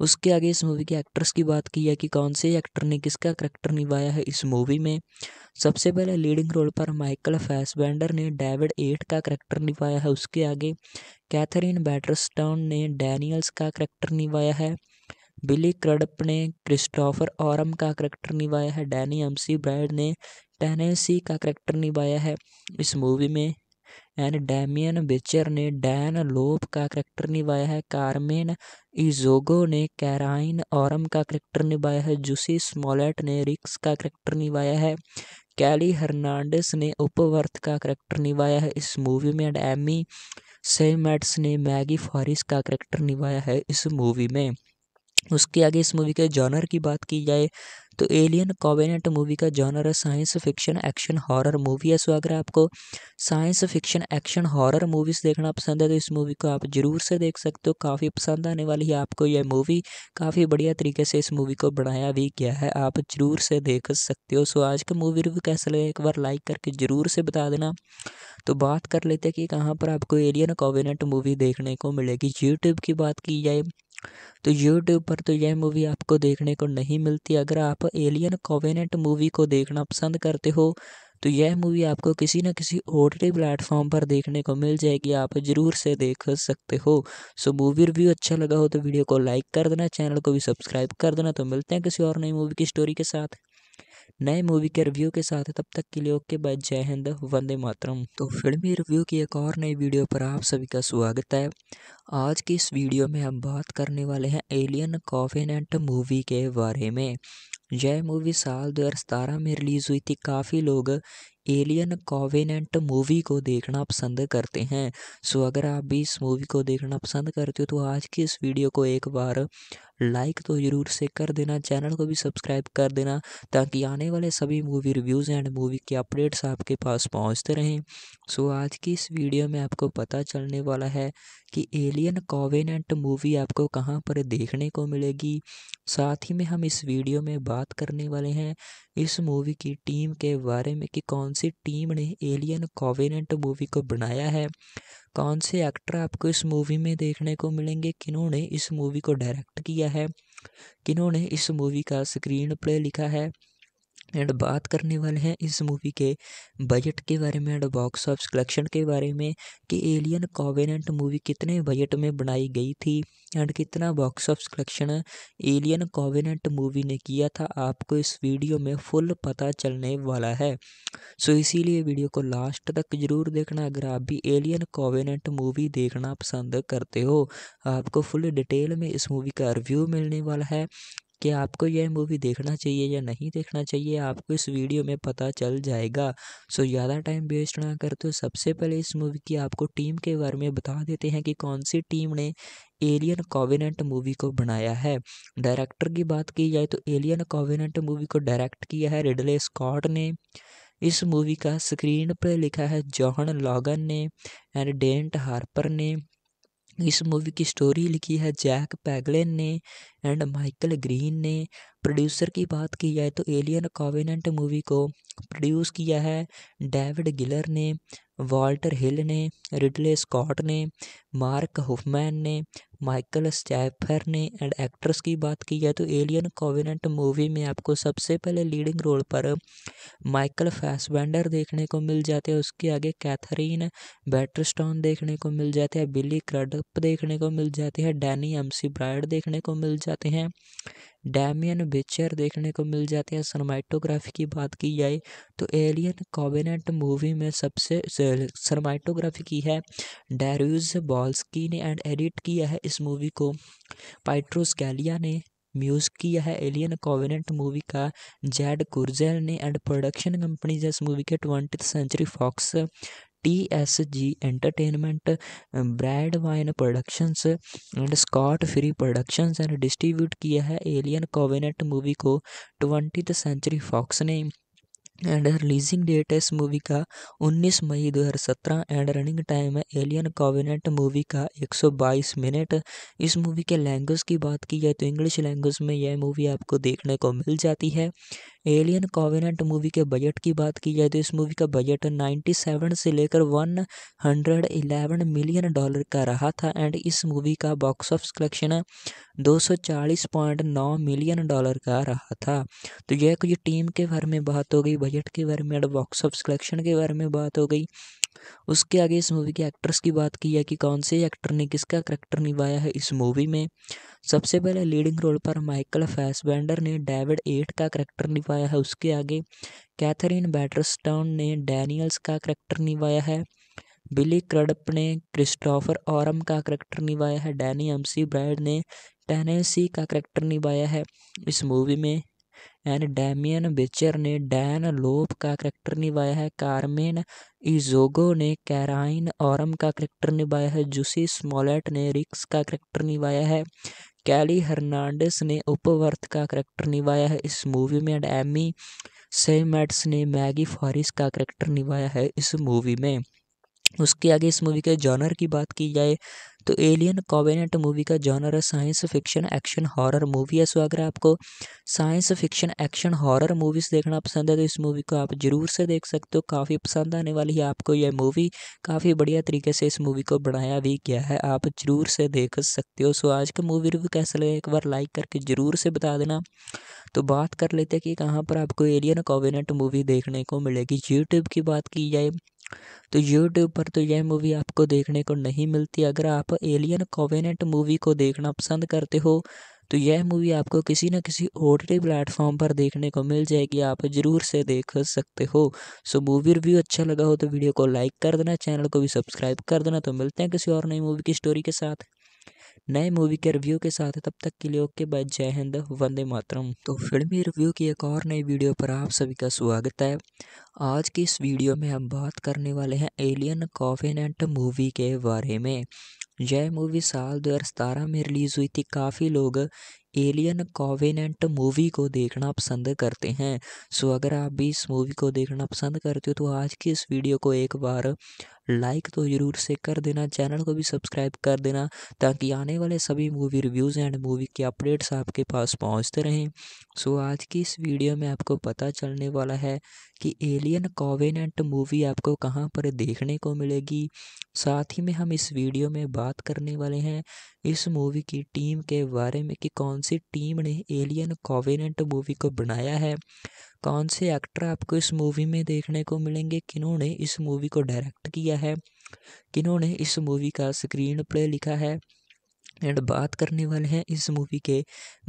उसके आगे इस मूवी के एक्ट्रेस की बात की है कि कौन से एक्टर ने किसका करैक्टर निभाया है इस मूवी में सबसे पहले लीडिंग रोल पर माइकल फैसबेंडर ने डेविड एट का करेक्टर निभाया है उसके आगे कैथरीन बैटरस्टाउन ने डैनियल्स का करैक्टर निभाया है बिली क्रडप ने क्रिस्टोफर औरम का करैक्टर निभाया है डैनी एमसी ब्राइड ने टेनेसी का करेक्टर निभाया है इस मूवी में एंड डैमियन बेचर ने डैन लोप का करेक्टर निभाया है कारमेन इजोगो ने कैराइन औरम का करेक्टर निभाया है जूसी स्मोलेट ने रिक्स का करेक्टर निभाया है कैली हर्नांडिस ने उपवर्थ का करेक्टर निभाया है इस मूवी में एंड एमी सेमेट्स ने मैगी फॉरिस का करेक्टर निभाया है इस मूवी में उसके आगे इस मूवी के जॉनर की बात की जाए तो एलियन कॉवेनेंट मूवी का जॉनर है science fiction action horror movie है सो अगर आपको science fiction action horror movies देखना पसंद है तो इस मूवी को आप ज़रूर से देख सकते हो काफ़ी पसंद आने वाली है आपको यह मूवी काफ़ी बढ़िया तरीके से इस मूवी को बनाया भी गया है आप ज़रूर से देख सकते हो सो आज का मूवी रिव्यू कैसा लगे एक बार लाइक करके ज़रूर से बता देना तो बात कर लेते हैं कि कहाँ पर आपको एलियन कॉवेनेंट मूवी देखने को मिलेगी यूट्यूब की बात की जाए तो यूट्यूब पर तो यह मूवी आपको देखने को नहीं मिलती अगर आप एलियन कोवेनेंट मूवी को देखना पसंद करते हो तो यह मूवी आपको किसी न किसी ओ टी प्लेटफॉर्म पर देखने को मिल जाएगी आप ज़रूर से देख सकते हो सो मूवी रिव्यू अच्छा लगा हो तो वीडियो को लाइक कर देना चैनल को भी सब्सक्राइब कर देना तो मिलते हैं किसी और नई मूवी की स्टोरी के साथ नए मूवी के रिव्यू के साथ तब तक के लिए ओके बाय जय हिंद वंदे मातरम तो फिल्मी रिव्यू की एक और नई वीडियो पर आप सभी का स्वागत है आज की इस वीडियो में हम बात करने वाले हैं एलियन कॉफिनेंट मूवी के बारे में यह मूवी साल 2017 में रिलीज़ हुई थी काफ़ी लोग एलियन कॉवेनेंट मूवी को देखना पसंद करते हैं सो अगर आप भी इस मूवी को देखना पसंद करते हो तो आज की इस वीडियो को एक बार लाइक तो ज़रूर से कर देना चैनल को भी सब्सक्राइब कर देना ताकि आने वाले सभी मूवी रिव्यूज़ एंड मूवी के अपडेट्स आपके पास पहुंचते रहें सो so, आज की इस वीडियो में आपको पता चलने वाला है कि एलियन कॉवेनेंट मूवी आपको कहाँ पर देखने को मिलेगी साथ ही में हम इस वीडियो में बात करने वाले हैं इस मूवी की टीम के बारे में कि कौन सी टीम ने एलियन कॉवेनेंट मूवी को बनाया है कौन से एक्टर आपको इस मूवी में देखने को मिलेंगे किन्होंने इस मूवी को डायरेक्ट किया है किन्होंने इस मूवी का स्क्रीन प्ले लिखा है एंड बात करने वाले हैं इस मूवी के बजट के बारे में एंड बॉक्स ऑफिस कलेक्शन के बारे में कि एलियन कॉवेनेंट मूवी कितने बजट में बनाई गई थी एंड कितना box office collection alien covenant movie ने किया था आपको इस वीडियो में फुल पता चलने वाला है सो इसीलिए वीडियो को लास्ट तक जरूर देखना अगर आप भी एलियन कॉवेनेंट मूवी देखना पसंद करते हो आपको फुल डिटेल में इस मूवी का रिव्यू मिलने वाला है कि आपको यह मूवी देखना चाहिए या नहीं देखना चाहिए आपको इस वीडियो में पता चल जाएगा सो ज़्यादा टाइम वेस्ट ना करते हो सबसे पहले इस मूवी की आपको टीम के बारे में बता देते हैं कि कौन सी टीम ने एलियन कॉविनेंट मूवी को बनाया है डायरेक्टर की बात की जाए तो एलियन कॉविनेंट मूवी को डायरेक्ट किया है रिडले स्कॉट ने इस मूवी का स्क्रीन पर लिखा है जॉहन लॉगन ने एंड डेंट हार्पर ने इस मूवी की स्टोरी लिखी है जैक पैगलेन ने एंड माइकल ग्रीन ने प्रोड्यूसर की बात की जाए तो एलियन कॉविनेंट मूवी को प्रोड्यूस किया है डेविड गिलर ने वॉल्टर हिल ने रिडले स्कॉट ने मार्क हुफमैन ने माइकल स्टैफर ने एंड एक्ट्रेस की बात की जाए तो एलियन कॉविनेंट मूवी में आपको सबसे पहले लीडिंग रोल पर माइकल फैसबेंडर देखने को मिल जाते हैं उसके आगे कैथरीन बैटरस्टॉन देखने को मिल जाते हैं बिली क्रडप देखने को मिल जाते हैं डैनी एमसी ब्राइड देखने को मिल जाते जाते हैं डैमियन बिचर देखने को मिल जाते हैं सरमाइटोग्राफी की बात की जाए तो एलियन कॉबिनेट मूवी में सबसे सरमाइटोग्राफी की है डेरूज बॉल्सकी ने एंड एडिट किया है इस मूवी को पाइट्रोस गैलिया ने म्यूज़ किया है एलियन कॉवेनेंट मूवी का जैड कुर्जेल ने एंड प्रोडक्शन कंपनीज इस मूवी के twenty century Fox T S G entertainment Brandywine productions and Scott Free productions and distribute किया है एलियन कोवेनेट मूवी को ट्वेंटी सेंचुरी फॉक्स ने एंड रिलीजिंग डेट है इस मूवी का 19 मई 2017 एंड रनिंग टाइम है एलियन कॉविनेंट मूवी का 122 मिनट इस मूवी के लैंग्वेज की बात की जाए तो इंग्लिश लैंग्वेज में यह मूवी आपको देखने को मिल जाती है एलियन कॉविनेंट मूवी के बजट की बात की जाए तो इस मूवी का बजट 97 से लेकर 111 मिलियन डॉलर का रहा था एंड इस मूवी का box office collection 240.9 million dollar का रहा था तो यह कुछ टीम के बारे में बात हो गई बजट के बारे में एंड बॉक्स ऑफिस कलेक्शन के बारे में बात हो गई उसके आगे इस मूवी के एक्ट्रेस की बात की है कि कौन से एक्टर ने किसका करेक्टर निभाया है इस मूवी में सबसे पहले लीडिंग रोल पर माइकल फैसबेंडर ने डेविड एट का करैक्टर निभाया है उसके आगे कैथरीन बैटरस्टाउन ने डैनियल्स का करैक्टर निभाया है बिली क्रडप ने क्रिस्टोफर औरम का करैक्टर निभाया है डैनी एमसी ब्राइड ने टेनेसी का करैक्टर निभाया है इस मूवी में एंड डैमियन बेचर ने डैन लोप का करैक्टर निभाया है कारमेन इजोगो ने कैराइन औरम का करैक्टर निभाया है जूसी स्मॉलेट ने रिक्स का करैक्टर निभाया है कैली हर्नांडिस ने उपवर्थ का करैक्टर निभाया है इस मूवी में एंड एमी सेमेट्स ने मैगी फॉरिस का करैक्टर निभाया है इस मूवी में उसके आगे इस मूवी के जॉनर की बात की जाए तो एलियन कॉवेनेंट मूवी का जॉनर है science fiction action horror movie है सो अगर आपको science fiction action horror movies देखना पसंद है तो इस मूवी को आप ज़रूर से देख सकते हो काफ़ी पसंद आने वाली है आपको यह मूवी काफ़ी बढ़िया तरीके से इस मूवी को बनाया भी गया है आप ज़रूर से देख सकते हो सो आज का मूवी रिव्यू कैसा लगे एक बार लाइक करके ज़रूर से बता देना तो बात कर लेते हैं कि कहाँ पर आपको एलियन कॉवेनेंट मूवी देखने को मिलेगी यूट्यूब की बात की जाए तो यूट्यूब पर तो यह मूवी आपको देखने को नहीं मिलती अगर आप एलियन कोवेनेंट मूवी को देखना पसंद करते हो तो यह मूवी आपको किसी न किसी ओ टी प्लेटफॉर्म पर देखने को मिल जाएगी आप ज़रूर से देख सकते हो सो मूवी रिव्यू अच्छा लगा हो तो वीडियो को लाइक कर देना चैनल को भी सब्सक्राइब कर देना तो मिलते हैं किसी और नई मूवी की स्टोरी के साथ नए मूवी के रिव्यू के साथ तब तक के लिए ओके बाय जय हिंद वंदे मातरम तो फिल्मी रिव्यू की एक और नई वीडियो पर आप सभी का स्वागत है आज की इस वीडियो में हम बात करने वाले हैं एलियन कॉफिनेंट मूवी के बारे में यह मूवी साल दो में रिलीज़ हुई थी काफ़ी लोग एलियन कॉवेनेंट मूवी को देखना पसंद करते हैं सो अगर आप भी इस मूवी को देखना पसंद करते हो तो आज की इस वीडियो को एक बार लाइक तो ज़रूर से कर देना चैनल को भी सब्सक्राइब कर देना ताकि आने वाले सभी मूवी रिव्यूज़ एंड मूवी के अपडेट्स आपके पास पहुंचते रहें सो आज की इस वीडियो में आपको पता चलने वाला है कि एलियन कॉवेनेंट मूवी आपको कहाँ पर देखने को मिलेगी साथ ही में हम इस वीडियो में बात करने वाले हैं इस मूवी की टीम के बारे में कि कौन सी टीम ने एलियन कॉवेनेंट मूवी को बनाया है कौन से एक्टर आपको इस मूवी में देखने को मिलेंगे किन्होंने इस मूवी को डायरेक्ट किया है किन्होंने इस मूवी का स्क्रीन प्ले लिखा है एंड बात करने वाले हैं इस मूवी के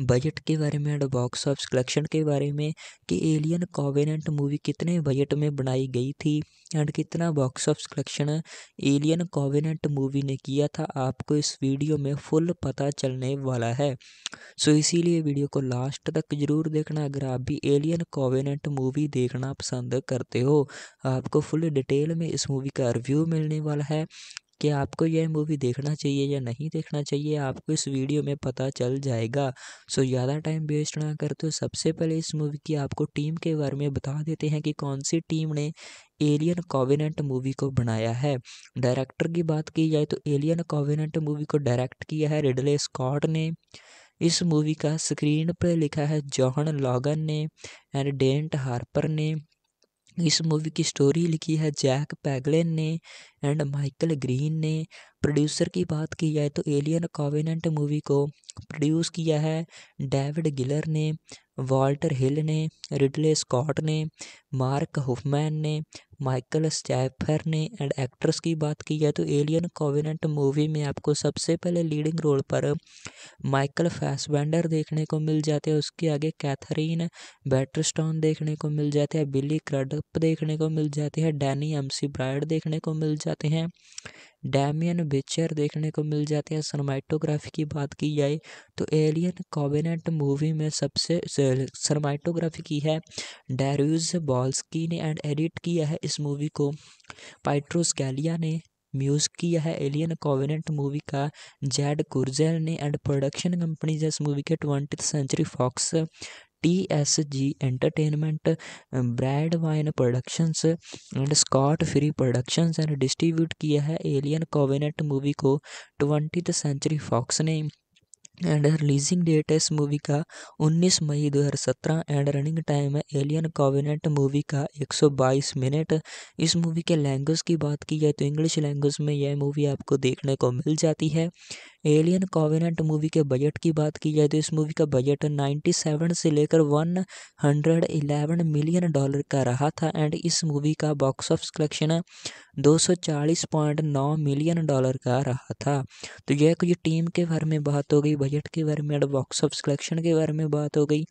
बजट के बारे में एंड बॉक्स ऑफिस कलेक्शन के बारे में कि एलियन कॉवेनेंट मूवी कितने बजट में बनाई गई थी एंड कितना box office collection alien covenant movie ने किया था आपको इस वीडियो में फुल पता चलने वाला है सो इसीलिए वीडियो को लास्ट तक ज़रूर देखना अगर आप भी एलियन कॉवेनेंट मूवी देखना पसंद करते हो आपको फुल डिटेल में इस मूवी का रिव्यू मिलने वाला है कि आपको यह मूवी देखना चाहिए या नहीं देखना चाहिए आपको इस वीडियो में पता चल जाएगा सो ज़्यादा टाइम वेस्ट ना करते हो सबसे पहले इस मूवी की आपको टीम के बारे में बता देते हैं कि कौन सी टीम ने एलियन कॉविनेंट मूवी को बनाया है डायरेक्टर की बात की जाए तो एलियन कॉविनेंट मूवी को डायरेक्ट किया है रिडले स्कॉट ने इस मूवी का स्क्रीन पर लिखा है जॉहन लॉगन ने एंड डेंट हार्पर ने इस मूवी की स्टोरी लिखी है जैक पैगलेन ने एंड माइकल ग्रीन ने प्रोड्यूसर की बात की जाए तो एलियन कॉविनेंट मूवी को प्रोड्यूस किया है डेविड गिलर ने वॉल्टर हिल ने रिडले स्कॉट ने मार्क हुफमैन ने माइकल स्टैफर ने एंड एक्ट्रेस की बात की जाए तो एलियन कॉविनेंट मूवी में आपको सबसे पहले लीडिंग रोल पर माइकल फैसबेंडर देखने को मिल जाते हैं उसके आगे कैथरीन बैटरस्टॉन देखने को मिल जाते हैं बिली क्रडप देखने को मिल जाते हैं डैनी एमसी ब्राइड देखने को मिल जाते जाते हैं डैमियन बिचर देखने को मिल जाते हैं सरमाइटोग्राफी की बात की जाए तो एलियन कॉबिनेट मूवी में सबसे सरमाइटोग्राफी की है डैरूज बॉल्सकी ने एंड एडिट किया है इस मूवी को पाइट्रोस गैलिया ने म्यूजिक किया है एलियन कॉविनेंट मूवी का जेड कुर्जेल ने एंड प्रोडक्शन कंपनी इस मूवी के twenty century Fox T S G entertainment Brandywine productions and Scott Free productions and distribute किया है एलियन कोवेनेट मूवी को ट्वेंटी सेंचुरी फॉक्स ने एंड रिलीजिंग डेट है इस मूवी का 19 मई 2017 एंड रनिंग टाइम है एलियन कॉविनेंट मूवी का 122 मिनट इस मूवी के लैंग्वेज की बात की जाए तो इंग्लिश लैंग्वेज में यह मूवी आपको देखने को मिल जाती है एलियन कॉविनेंट मूवी के बजट की बात की जाए तो इस मूवी का बजट 97 से लेकर 111 मिलियन डॉलर का रहा था एंड इस मूवी का box office collection 240.9 million dollar का रहा था तो यह कुछ टीम के बारे में बात हो गई बजट के बारे में बॉक्स ऑफ कलेक्शन के बारे में बात हो गई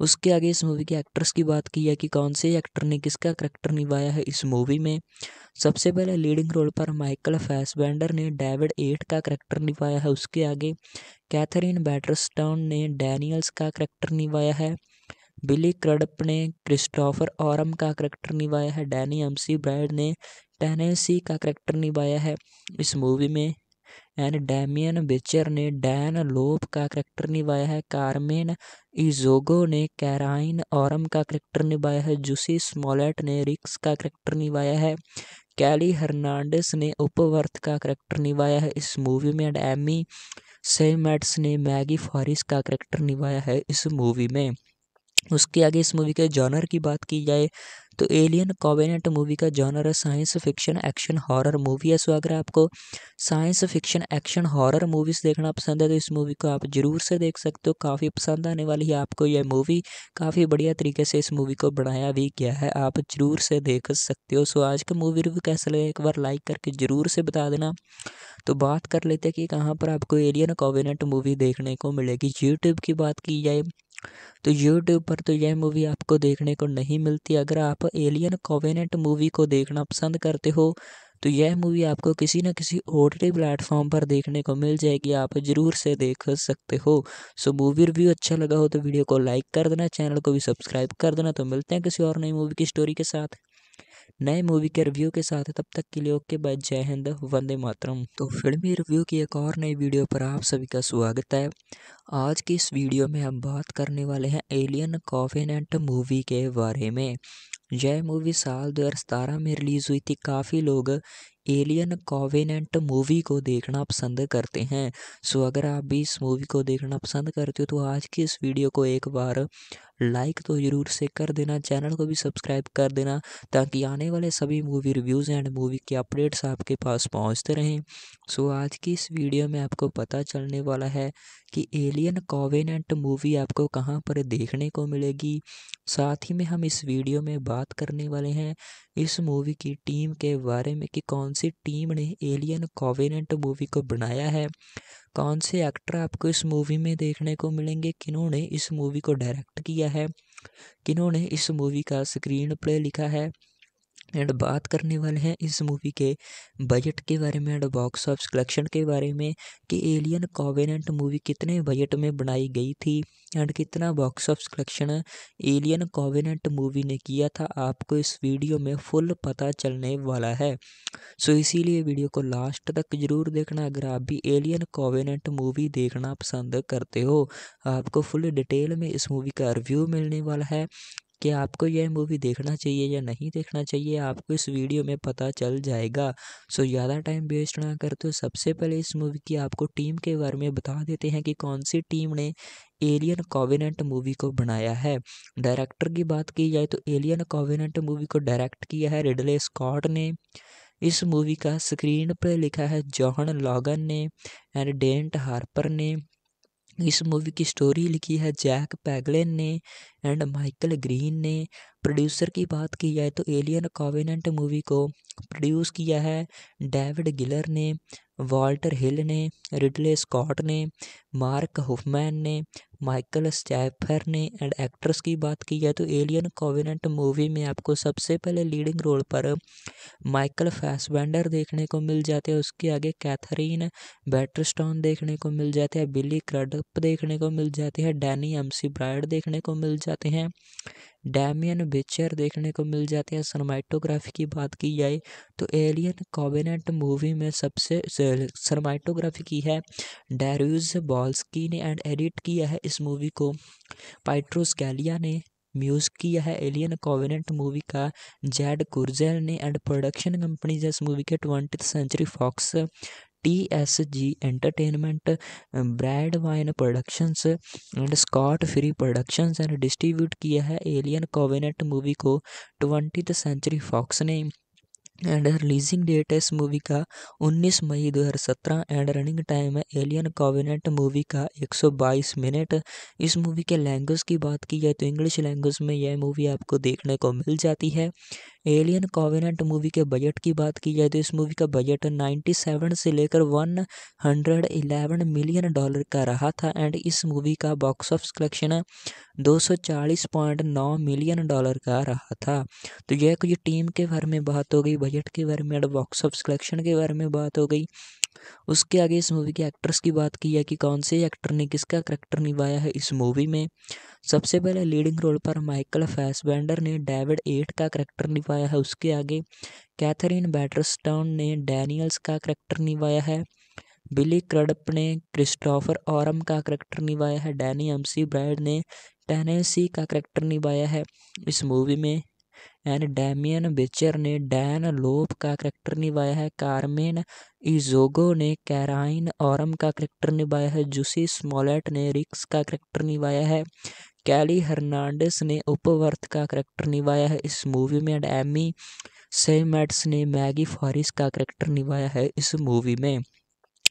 उसके आगे इस मूवी के एक्ट्रेस की बात की है कि कौन से एक्टर ने किसका करैक्टर निभाया है इस मूवी में सबसे पहले लीडिंग रोल पर माइकल फैसबेंडर ने डेविड एट का करैक्टर निभाया है उसके आगे कैथरीन बैटरस्टाउन ने डैनियल्स का करैक्टर निभाया है बिली क्रडप ने क्रिस्टोफर औरम का करैक्टर निभाया है डैनी एमसी ब्राइड ने टेनेसी का करेक्टर निभाया है इस मूवी में एंड डैमियन बेचर ने डैन लोप का करैक्टर निभाया है कारमेन इजोगो ने कैराइन औरम का करैक्टर निभाया है जूसी स्मॉलेट ने रिक्स का करैक्टर निभाया है कैली हर्नांडिस ने उपवर्थ का करैक्टर निभाया है इस मूवी में एंड एमी सेमेट्स ने मैगी फॉरिस का करैक्टर निभाया है इस मूवी में उसके आगे इस मूवी के जॉनर की बात की जाए तो एलियन कॉवेनेंट मूवी का जॉनर है science fiction action horror movie है सो अगर आपको science fiction action horror movies देखना पसंद है तो इस मूवी को आप ज़रूर से देख सकते हो काफ़ी पसंद आने वाली है आपको यह मूवी काफ़ी बढ़िया तरीके से इस मूवी को बनाया भी गया है आप ज़रूर से देख सकते हो सो आज का मूवी रिव्यू कैसा लगे एक बार लाइक करके ज़रूर से बता देना तो बात कर लेते हैं कि कहाँ पर आपको एलियन कॉवेनेंट मूवी देखने को मिलेगी यूट्यूब की बात की जाए तो यूट्यूब पर तो यह मूवी आपको देखने को नहीं मिलती अगर आप एलियन कोवेनेंट मूवी को देखना पसंद करते हो तो यह मूवी आपको किसी न किसी ओ टी प्लेटफॉर्म पर देखने को मिल जाएगी आप ज़रूर से देख सकते हो सो मूवी रिव्यू अच्छा लगा हो तो वीडियो को लाइक कर देना चैनल को भी सब्सक्राइब कर देना तो मिलते हैं किसी और नई मूवी की स्टोरी के साथ नए मूवी के रिव्यू के साथ तब तक के लिए ओके बाय जय हिंद वंदे मातरम तो फिल्मी रिव्यू की एक और नई वीडियो पर आप सभी का स्वागत है आज की इस वीडियो में हम बात करने वाले हैं एलियन कॉफिनेंट मूवी के बारे में यह मूवी साल सतारह में रिलीज़ हुई थी काफ़ी लोग एलियन कॉवेनेंट मूवी को देखना पसंद करते हैं सो अगर आप भी इस मूवी को देखना पसंद करते हो तो आज की इस वीडियो को एक बार लाइक तो ज़रूर से कर देना चैनल को भी सब्सक्राइब कर देना ताकि आने वाले सभी मूवी रिव्यूज़ एंड मूवी के अपडेट्स आपके पास पहुंचते रहें सो आज की इस वीडियो में आपको पता चलने वाला है कि एलियन कॉवेनेंट मूवी आपको कहाँ पर देखने को मिलेगी साथ ही में हम इस वीडियो में बात करने वाले हैं इस मूवी की टीम के बारे में कि कौन सी टीम ने एलियन कॉवेनेंट मूवी को बनाया है कौन से एक्टर आपको इस मूवी में देखने को मिलेंगे किन्होंने इस मूवी को डायरेक्ट किया है किन्होंने इस मूवी का स्क्रीन प्ले लिखा है एंड बात करने वाले हैं इस मूवी के बजट के बारे में एंड बॉक्स ऑफिस कलेक्शन के बारे में कि एलियन कॉवेनेंट मूवी कितने बजट में बनाई गई थी एंड कितना box office collection alien covenant movie ने किया था आपको इस वीडियो में फुल पता चलने वाला है सो so इसीलिए वीडियो को लास्ट तक ज़रूर देखना अगर आप भी एलियन कॉवेनेंट मूवी देखना पसंद करते हो आपको फुल डिटेल में इस मूवी का रिव्यू मिलने वाला है कि आपको यह मूवी देखना चाहिए या नहीं देखना चाहिए आपको इस वीडियो में पता चल जाएगा सो ज़्यादा टाइम वेस्ट ना कर तो सबसे पहले इस मूवी की आपको टीम के बारे में बता देते हैं कि कौन सी टीम ने एलियन कॉविनेंट मूवी को बनाया है डायरेक्टर की बात की जाए तो एलियन कॉविनेंट मूवी को डायरेक्ट किया है रिडले स्कॉट ने इस मूवी का स्क्रीन पर लिखा है जॉहन लॉगन ने एंड डेंट हार्पर ने इस मूवी की स्टोरी लिखी है जैक पैगलेन ने एंड माइकल ग्रीन ने प्रोड्यूसर की बात की जाए तो एलियन कॉविनेंट मूवी को प्रोड्यूस किया है डेविड गिलर ने वॉल्टर हिल ने रिडले स्कॉट ने मार्क हुफमैन ने माइकल स्टैफर ने एंड एक्ट्रेस की बात की जाए तो एलियन कॉविनेंट मूवी में आपको सबसे पहले लीडिंग रोल पर माइकल फैसबेंडर देखने को मिल जाते हैं उसके आगे कैथरीन बैटरस्टॉन देखने को मिल जाते हैं बिली क्रडप देखने को मिल जाते हैं डैनी एमसी ब्राइड देखने को मिल जाते जाते हैं डैमियन बिचर देखने को मिल जाते हैं सरमाइटोग्राफी की बात की जाए तो एलियन कॉबिनेट मूवी में सबसे सरमाइटोग्राफी की है डैरूज बॉल्सकी ने एंड एडिट किया है इस मूवी को पाइट्रोस गैलिया ने म्यूजिक किया है एलियन कॉवेनेंट मूवी का जैड कुर्जेल ने एंड प्रोडक्शन कंपनी इस मूवी के twenty century Fox T S G entertainment Brandywine productions and Scott Free productions and distribute किया है एलियन कोवेनेट मूवी को ट्वेंटी सेंचुरी फॉक्स ने एंड रिलीजिंग डेट है इस मूवी का 19 मई 2017 एंड रनिंग टाइम है एलियन कॉविनेंट मूवी का 122 मिनट इस मूवी के लैंग्वेज की बात की जाए तो इंग्लिश लैंग्वेज में यह मूवी आपको देखने को मिल जाती है एलियन कॉविनेंट मूवी के बजट की बात की जाए तो इस मूवी का बजट 97 से लेकर 111 मिलियन डॉलर का रहा था एंड इस मूवी का box office collection 240.9 million dollar का रहा था तो यह कुछ टीम के बारे में बात हो गई बजट के बारे में बॉक्स ऑफिस कलेक्शन के बारे में बात हो गई उसके आगे इस मूवी के एक्ट्रेस की बात की है कि कौन से एक्टर ने किसका करैक्टर निभाया है इस मूवी में सबसे पहले लीडिंग रोल पर माइकल फैसबैंडर ने डेविड एट का करेक्टर निभाया है उसके आगे कैथरीन बैटरस्टॉन ने डैनियल्स का करैक्टर निभाया है बिली क्रडप ने क्रिस्टोफर औरम का करेक्टर निभाया है डैनी एमसी ब्राइड ने टेनेसी का करेक्टर निभाया है इस मूवी में एंड डैमियन बेचर ने डैन लोप का करेक्टर निभाया है कारमेन इजोगो ने कैराइन औरम का करेक्टर निभाया है जूसी स्मॉलेट ने रिक्स का करेक्टर निभाया है कैली हर्नांडिस ने उपवर्थ का करेक्टर निभाया है इस मूवी में एंड एमी सेमेट्स ने मैगी फॉरिस का करेक्टर निभाया है इस मूवी में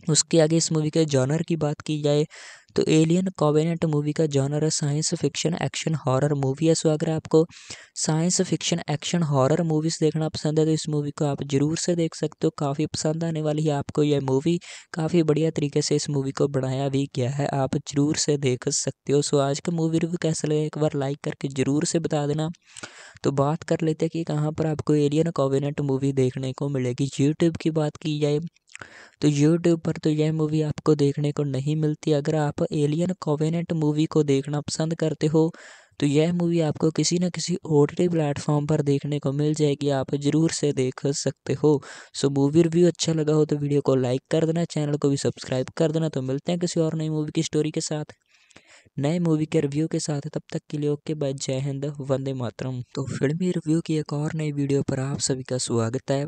उसके आगे इस मूवी के जॉनर की बात की जाए तो एलियन कॉवेनेंट मूवी का जॉनर है science fiction action horror movie है सो अगर आपको science fiction action horror movies देखना पसंद है तो इस मूवी को आप ज़रूर से देख सकते हो काफ़ी पसंद आने वाली है आपको यह मूवी काफ़ी बढ़िया तरीके से इस मूवी को बनाया भी गया है आप ज़रूर से देख सकते हो सो आज का मूवी रिव्यू कैसा लगे एक बार लाइक करके ज़रूर से बता देना तो बात कर लेते हैं कि कहाँ पर आपको एलियन कॉवेनेंट मूवी देखने को मिलेगी यूट्यूब की बात की जाए तो यूट्यूब पर तो यह मूवी आपको देखने को नहीं मिलती अगर आप एलियन कोवेनेंट मूवी को देखना पसंद करते हो तो यह मूवी आपको किसी न किसी ओ टी प्लेटफॉर्म पर देखने को मिल जाएगी आप ज़रूर से देख सकते हो सो मूवी रिव्यू अच्छा लगा हो तो वीडियो को लाइक कर देना चैनल को भी सब्सक्राइब कर देना तो मिलते हैं किसी और नई मूवी की स्टोरी के साथ नए मूवी के रिव्यू के साथ तब तक के लिए ओके बाय जय हिंद वंदे मातरम तो फिल्मी रिव्यू की एक और नई वीडियो पर आप सभी का स्वागत है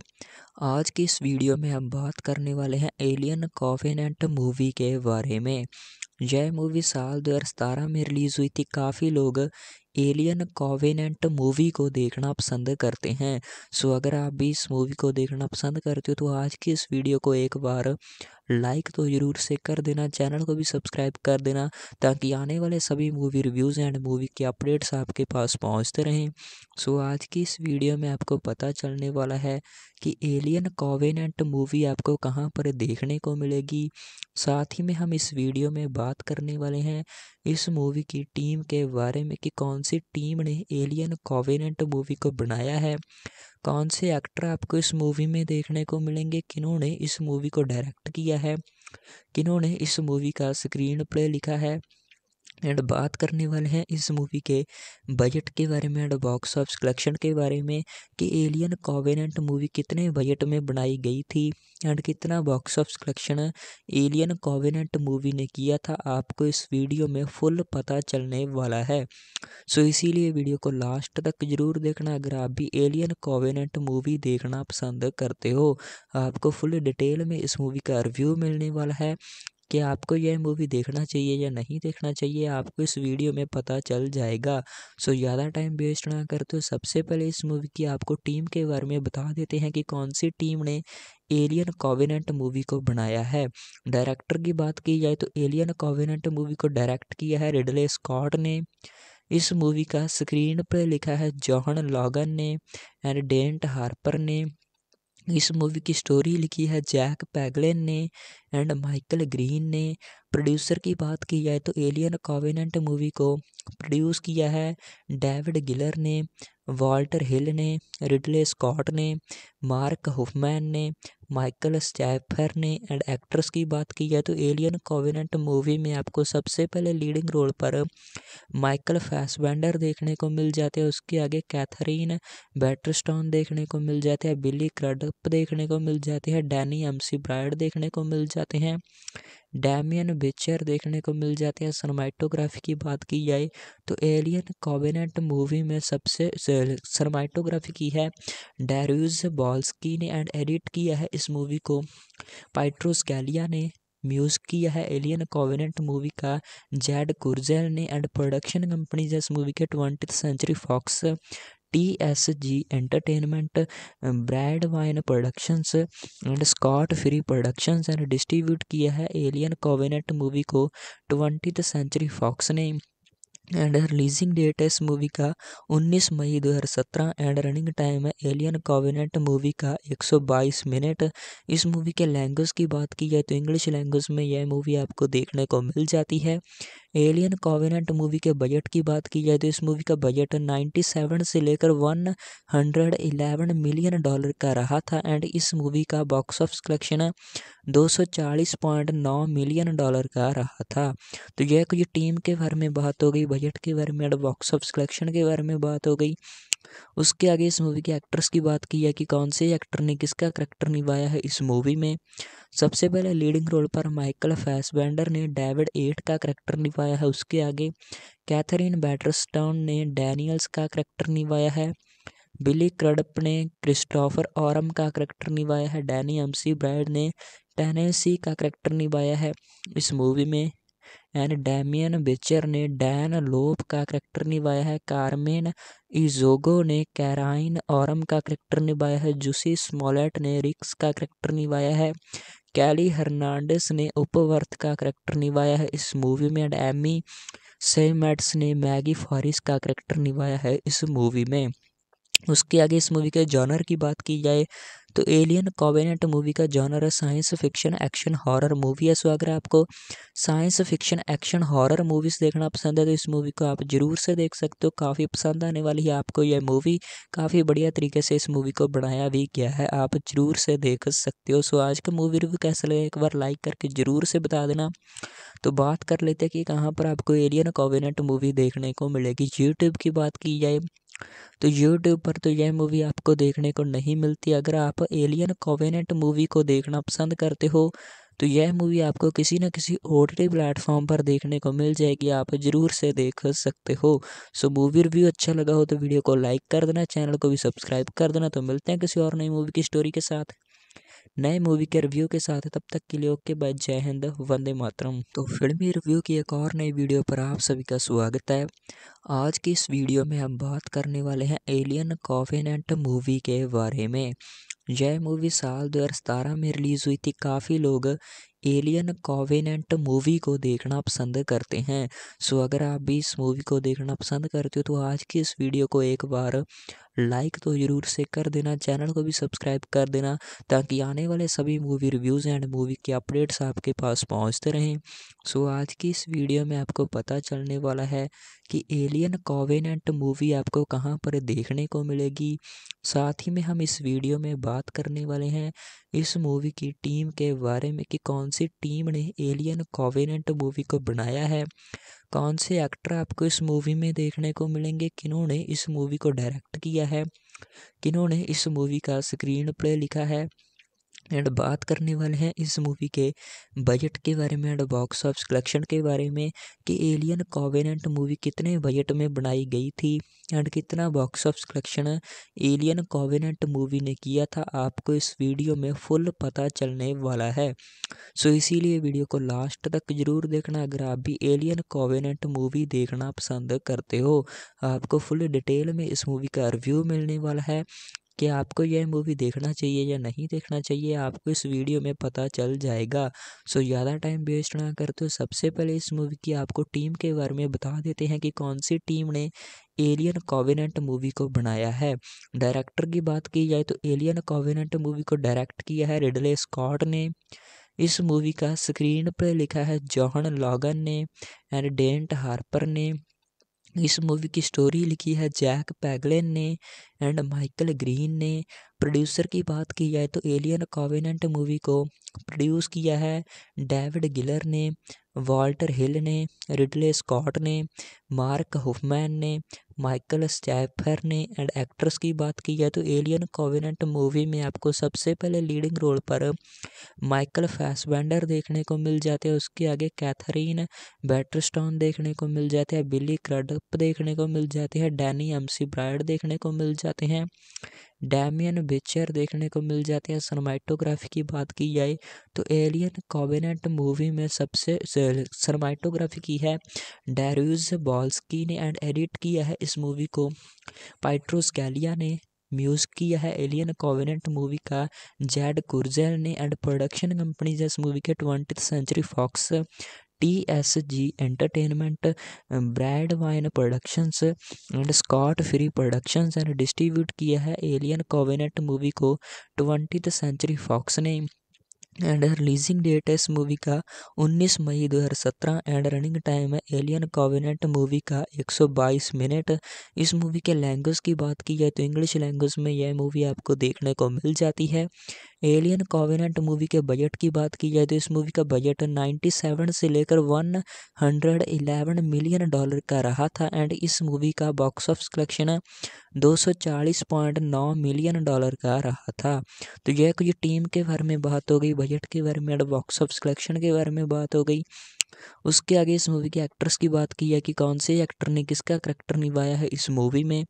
आज की इस वीडियो में हम बात करने वाले हैं एलियन कॉफिनेंट मूवी के बारे में यह मूवी साल सतारह में रिलीज़ हुई थी काफ़ी लोग एलियन कॉवेनेंट मूवी को देखना पसंद करते हैं सो अगर आप भी इस मूवी को देखना पसंद करते हो तो आज की इस वीडियो को एक बार लाइक तो ज़रूर से कर देना चैनल को भी सब्सक्राइब कर देना ताकि आने वाले सभी मूवी रिव्यूज़ एंड मूवी के अपडेट्स आपके पास पहुंचते रहें सो आज की इस वीडियो में आपको पता चलने वाला है कि एलियन कॉवेनेंट मूवी आपको कहाँ पर देखने को मिलेगी साथ ही में हम इस वीडियो में बात करने वाले हैं इस मूवी की टीम के बारे में कि कौन सी टीम ने एलियन कॉवेनेंट मूवी को बनाया है कौन से एक्टर आपको इस मूवी में देखने को मिलेंगे किन्होंने इस मूवी को डायरेक्ट किया है किन्होंने इस मूवी का स्क्रीन प्ले लिखा है एंड बात करने वाले हैं इस मूवी के बजट के बारे में एंड बॉक्स ऑफिस कलेक्शन के बारे में कि एलियन कॉवेनेंट मूवी कितने बजट में बनाई गई थी एंड कितना box office collection alien covenant movie ने किया था आपको इस वीडियो में फुल पता चलने वाला है सो इसीलिए वीडियो को लास्ट तक ज़रूर देखना अगर आप भी एलियन कॉवेनेंट मूवी देखना पसंद करते हो आपको फुल डिटेल में इस मूवी का रिव्यू मिलने वाला है कि आपको यह मूवी देखना चाहिए या नहीं देखना चाहिए आपको इस वीडियो में पता चल जाएगा सो ज़्यादा टाइम वेस्ट ना कर तो सबसे पहले इस मूवी की आपको टीम के बारे में बता देते हैं कि कौन सी टीम ने एलियन कॉविनेंट मूवी को बनाया है डायरेक्टर की बात की जाए तो एलियन कॉविनेंट मूवी को डायरेक्ट किया है रिडले स्कॉट ने इस मूवी का स्क्रीन पर लिखा है जॉहन लॉगन ने एंड डेंट हार्पर ने इस मूवी की स्टोरी लिखी है जैक पैगलेन ने एंड माइकल ग्रीन ने प्रोड्यूसर की बात की जाए तो एलियन कॉविनेंट मूवी को प्रोड्यूस किया है डेविड गिलर ने वॉल्टर हिल ने रिडले स्कॉट ने मार्क हुफमैन ने माइकल स्टैफर ने एंड एक्ट्रेस की बात की जाए तो एलियन कॉविनेंट मूवी में आपको सबसे पहले लीडिंग रोल पर माइकल फैसवेंडर देखने को मिल जाते हैं उसके आगे कैथरीन बैटरस्टॉन देखने को मिल जाते हैं बिली क्रडप देखने को मिल जाते हैं डैनी एमसी ब्राइड देखने को मिल जाते जाते हैं डैमियन बिचर देखने को मिल जाते हैं सरमाइटोग्राफी की बात की जाए तो एलियन कॉबिनेट मूवी में सबसे सरमाइटोग्राफी की है डैरूज बॉल्सकी ने एंड एडिट किया है इस मूवी को पाइट्रोस गैलिया ने म्यूज़ किया है एलियन कॉवेनेंट मूवी का जैड कुर्जेल ने एंड प्रोडक्शन कंपनीज इस मूवी के twenty century Fox T S G entertainment Brandywine productions and Scott Free productions and distribute किया है एलियन कोवेनेट मूवी को ट्वेंटी सेंचुरी फॉक्स ने एंड रिलीजिंग डेट है इस मूवी का 19 मई 2017 एंड रनिंग टाइम है एलियन कॉविनेंट मूवी का 122 मिनट इस मूवी के लैंग्वेज की बात की जाए तो इंग्लिश लैंग्वेज में यह मूवी आपको देखने को मिल जाती है एलियन कॉविनेंट मूवी के बजट की बात की जाए तो इस मूवी का बजट 97 से लेकर 111 मिलियन डॉलर का रहा था एंड इस मूवी का box office collection 240.9 million dollar का रहा था तो यह कुछ टीम के बारे में बात हो गई बजट के बारे में बॉक्स ऑफ कलेक्शन के बारे में बात हो गई उसके आगे इस मूवी के एक्ट्रेस की बात की है कि कौन से एक्टर ने किसका करैक्टर निभाया है इस मूवी में सबसे पहले लीडिंग रोल पर माइकल फैसबेंडर ने डेविड एट का करैक्टर निभाया है उसके आगे कैथरीन बैटरस्टॉन ने डैनियल्स का करैक्टर निभाया है बिली क्रडप ने क्रिस्टोफर औरम का करैक्टर निभाया है डैनी एमसी ब्रैड ने टेनेसी का करैक्टर निभाया है इस मूवी में एंड डैमियन बेचर ने डैन लोप का करैक्टर निभाया है कारमेन इजोगो ने कैराइन औरम का करैक्टर निभाया है जूसी स्मॉलेट ने रिक्स का करैक्टर निभाया है कैली हर्नांडिस ने उपवर्थ का करैक्टर निभाया है इस मूवी में एंड एमी सेमेट्स ने मैगी फॉरिस का करैक्टर निभाया है इस मूवी में उसके आगे इस मूवी के जॉनर की बात की जाए तो एलियन कॉवेनेंट मूवी का जॉनर है science fiction action horror movie है सो अगर आपको science fiction action horror movies देखना पसंद है तो इस मूवी को आप ज़रूर से देख सकते हो काफ़ी पसंद आने वाली है आपको यह मूवी काफ़ी बढ़िया तरीके से इस मूवी को बनाया भी गया है आप ज़रूर से देख सकते हो सो आज का मूवी रिव्यू कैसा लगे एक बार लाइक करके ज़रूर से बता देना तो बात कर लेते हैं कि कहाँ पर आपको एलियन कॉवेनेंट मूवी देखने को मिलेगी यूट्यूब की बात की जाए तो यूट्यूब पर तो यह मूवी आपको देखने को नहीं मिलती अगर आप एलियन कोवेनेंट मूवी को देखना पसंद करते हो तो यह मूवी आपको किसी न किसी ओ टी प्लेटफॉर्म पर देखने को मिल जाएगी आप ज़रूर से देख सकते हो सो मूवी रिव्यू अच्छा लगा हो तो वीडियो को लाइक कर देना चैनल को भी सब्सक्राइब कर देना तो मिलते हैं किसी और नई मूवी की स्टोरी के साथ नए मूवी के रिव्यू के साथ तब तक के लिए ओके बाय जय हिंद वंदे मातरम तो फिल्मी रिव्यू की एक और नई वीडियो पर आप सभी का स्वागत है आज की इस वीडियो में हम बात करने वाले हैं एलियन कॉफिनेंट मूवी के बारे में यह मूवी साल दो में रिलीज़ हुई थी काफ़ी लोग एलियन कॉवेनेंट मूवी को देखना पसंद करते हैं सो अगर आप भी इस मूवी को देखना पसंद करते हो तो आज की इस वीडियो को एक बार लाइक तो ज़रूर से कर देना चैनल को भी सब्सक्राइब कर देना ताकि आने वाले सभी मूवी रिव्यूज़ एंड मूवी के अपडेट्स आपके पास पहुंचते रहें सो आज की इस वीडियो में आपको पता चलने वाला है कि एलियन कॉवेनेंट मूवी आपको कहाँ पर देखने को मिलेगी साथ ही में हम इस वीडियो में बात करने वाले हैं इस मूवी की टीम के बारे में कि कौन सी टीम ने एलियन कॉवेनेंट मूवी को बनाया है कौन से एक्टर आपको इस मूवी में देखने को मिलेंगे किन्होंने इस मूवी को डायरेक्ट किया है किन्होंने इस मूवी का स्क्रीन प्ले लिखा है एंड बात करने वाले हैं इस मूवी के बजट के बारे में एंड बॉक्स ऑफिस कलेक्शन के बारे में कि एलियन कॉवेनेंट मूवी कितने बजट में बनाई गई थी एंड कितना box office collection alien covenant movie ने किया था आपको इस वीडियो में फुल पता चलने वाला है सो so, इसीलिए वीडियो को लास्ट तक ज़रूर देखना अगर आप भी एलियन कॉवेनेंट मूवी देखना पसंद करते हो आपको फुल डिटेल में इस मूवी का रिव्यू मिलने वाला है कि आपको यह मूवी देखना चाहिए या नहीं देखना चाहिए आपको इस वीडियो में पता चल जाएगा सो ज़्यादा टाइम वेस्ट ना करते हो सबसे पहले इस मूवी की आपको टीम के बारे में बता देते हैं कि कौन सी टीम ने एलियन कॉविनेंट मूवी को बनाया है डायरेक्टर की बात की जाए तो एलियन कॉविनेंट मूवी को डायरेक्ट किया है रिडले स्कॉट ने इस मूवी का स्क्रीन पर लिखा है जॉहन लॉगन ने एंड डेंट हार्पर ने इस मूवी की स्टोरी लिखी है जैक पैगलेन ने एंड माइकल ग्रीन ने प्रोड्यूसर की बात की जाए तो एलियन कॉविनेंट मूवी को प्रोड्यूस किया है डेविड गिलर ने वॉल्टर हिल ने रिडले स्कॉट ने मार्क हुफमैन ने माइकल स्टैफर ने एंड एक्ट्रेस की बात की जाए तो एलियन कॉविनेंट मूवी में आपको सबसे पहले लीडिंग रोल पर माइकल फैसबेंडर देखने को मिल जाते हैं उसके आगे कैथरीन बैटरस्टॉन देखने को मिल जाते हैं बिली क्रडप देखने को मिल जाते हैं डैनी एमसी ब्राइड देखने को मिल जाते जाते हैं डैमियन बिचर देखने को मिल जाते हैं सरमाइटोग्राफी की बात की जाए तो एलियन कॉबिनेट मूवी में सबसे सरमाइटोग्राफी की है डैरूज बॉल्सकी ने एंड एडिट किया है इस मूवी को पाइट्रोस गैलिया ने म्यूज़ किया है एलियन कॉवेनेंट मूवी का जैड कुर्जेल ने एंड प्रोडक्शन कंपनी जैस मूवी के twenty century Fox T S G entertainment Brandywine productions and Scott Free productions and distribute किया है एलियन कोवेनेट मूवी को ट्वेंटी सेंचुरी फॉक्स ने एंड रिलीजिंग डेट है इस मूवी का 19 मई 2017 एंड रनिंग टाइम है एलियन कॉविनेट मूवी का 122 मिनट इस मूवी के लैंग्वेज की बात की जाए तो इंग्लिश लैंग्वेज में यह मूवी आपको देखने को मिल जाती है एलियन कॉविनेंट मूवी के बजट की बात की जाए तो इस मूवी का बजट 97 से लेकर 111 मिलियन डॉलर का रहा था एंड इस मूवी का box office collection 240.9 million dollar का रहा था तो यह कुछ टीम के बारे में बात हो गई बजट के बारे में बॉक्स ऑफिस कलेक्शन के बारे में बात हो गई उसके आगे इस मूवी के एक्ट्रेस की बात की है कि कौन से एक्टर ने किसका करैक्टर निभाया है इस मूवी में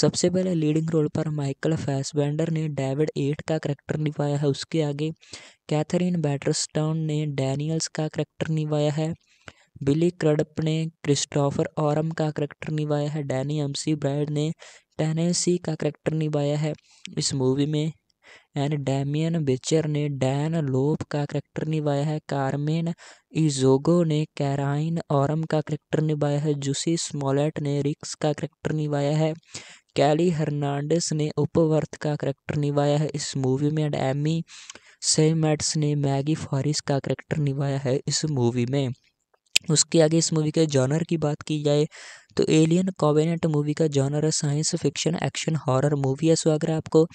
सबसे पहले लीडिंग रोल पर माइकल फैसबेंडर ने डेविड एट का करेक्टर निभाया है उसके आगे कैथरीन बैटरस्टाउन ने डैनियल्स का करैक्टर निभाया है बिली क्रडप ने क्रिस्टोफर औरम का करैक्टर निभाया है डैनी एमसी ब्राइड ने टेनेसी का करेक्टर निभाया है इस मूवी में एंड डैमियन बेचर ने डैन लोप का करैक्टर निभाया है कारमेन इजोगो ने कैराइन औरम का करैक्टर निभाया है जूसी स्मोलेट ने रिक्स का करैक्टर निभाया है कैली हर्नांडिस ने उपवर्थ का करैक्टर निभाया है इस मूवी में एंड एमी सेमेट्स ने मैगी फॉरिस का करैक्टर निभाया है इस मूवी में उसके आगे इस मूवी के जॉनर की बात की जाए तो एलियन कॉवेनेंट मूवी का जॉनर है science fiction action horror movie है सो अगर आपको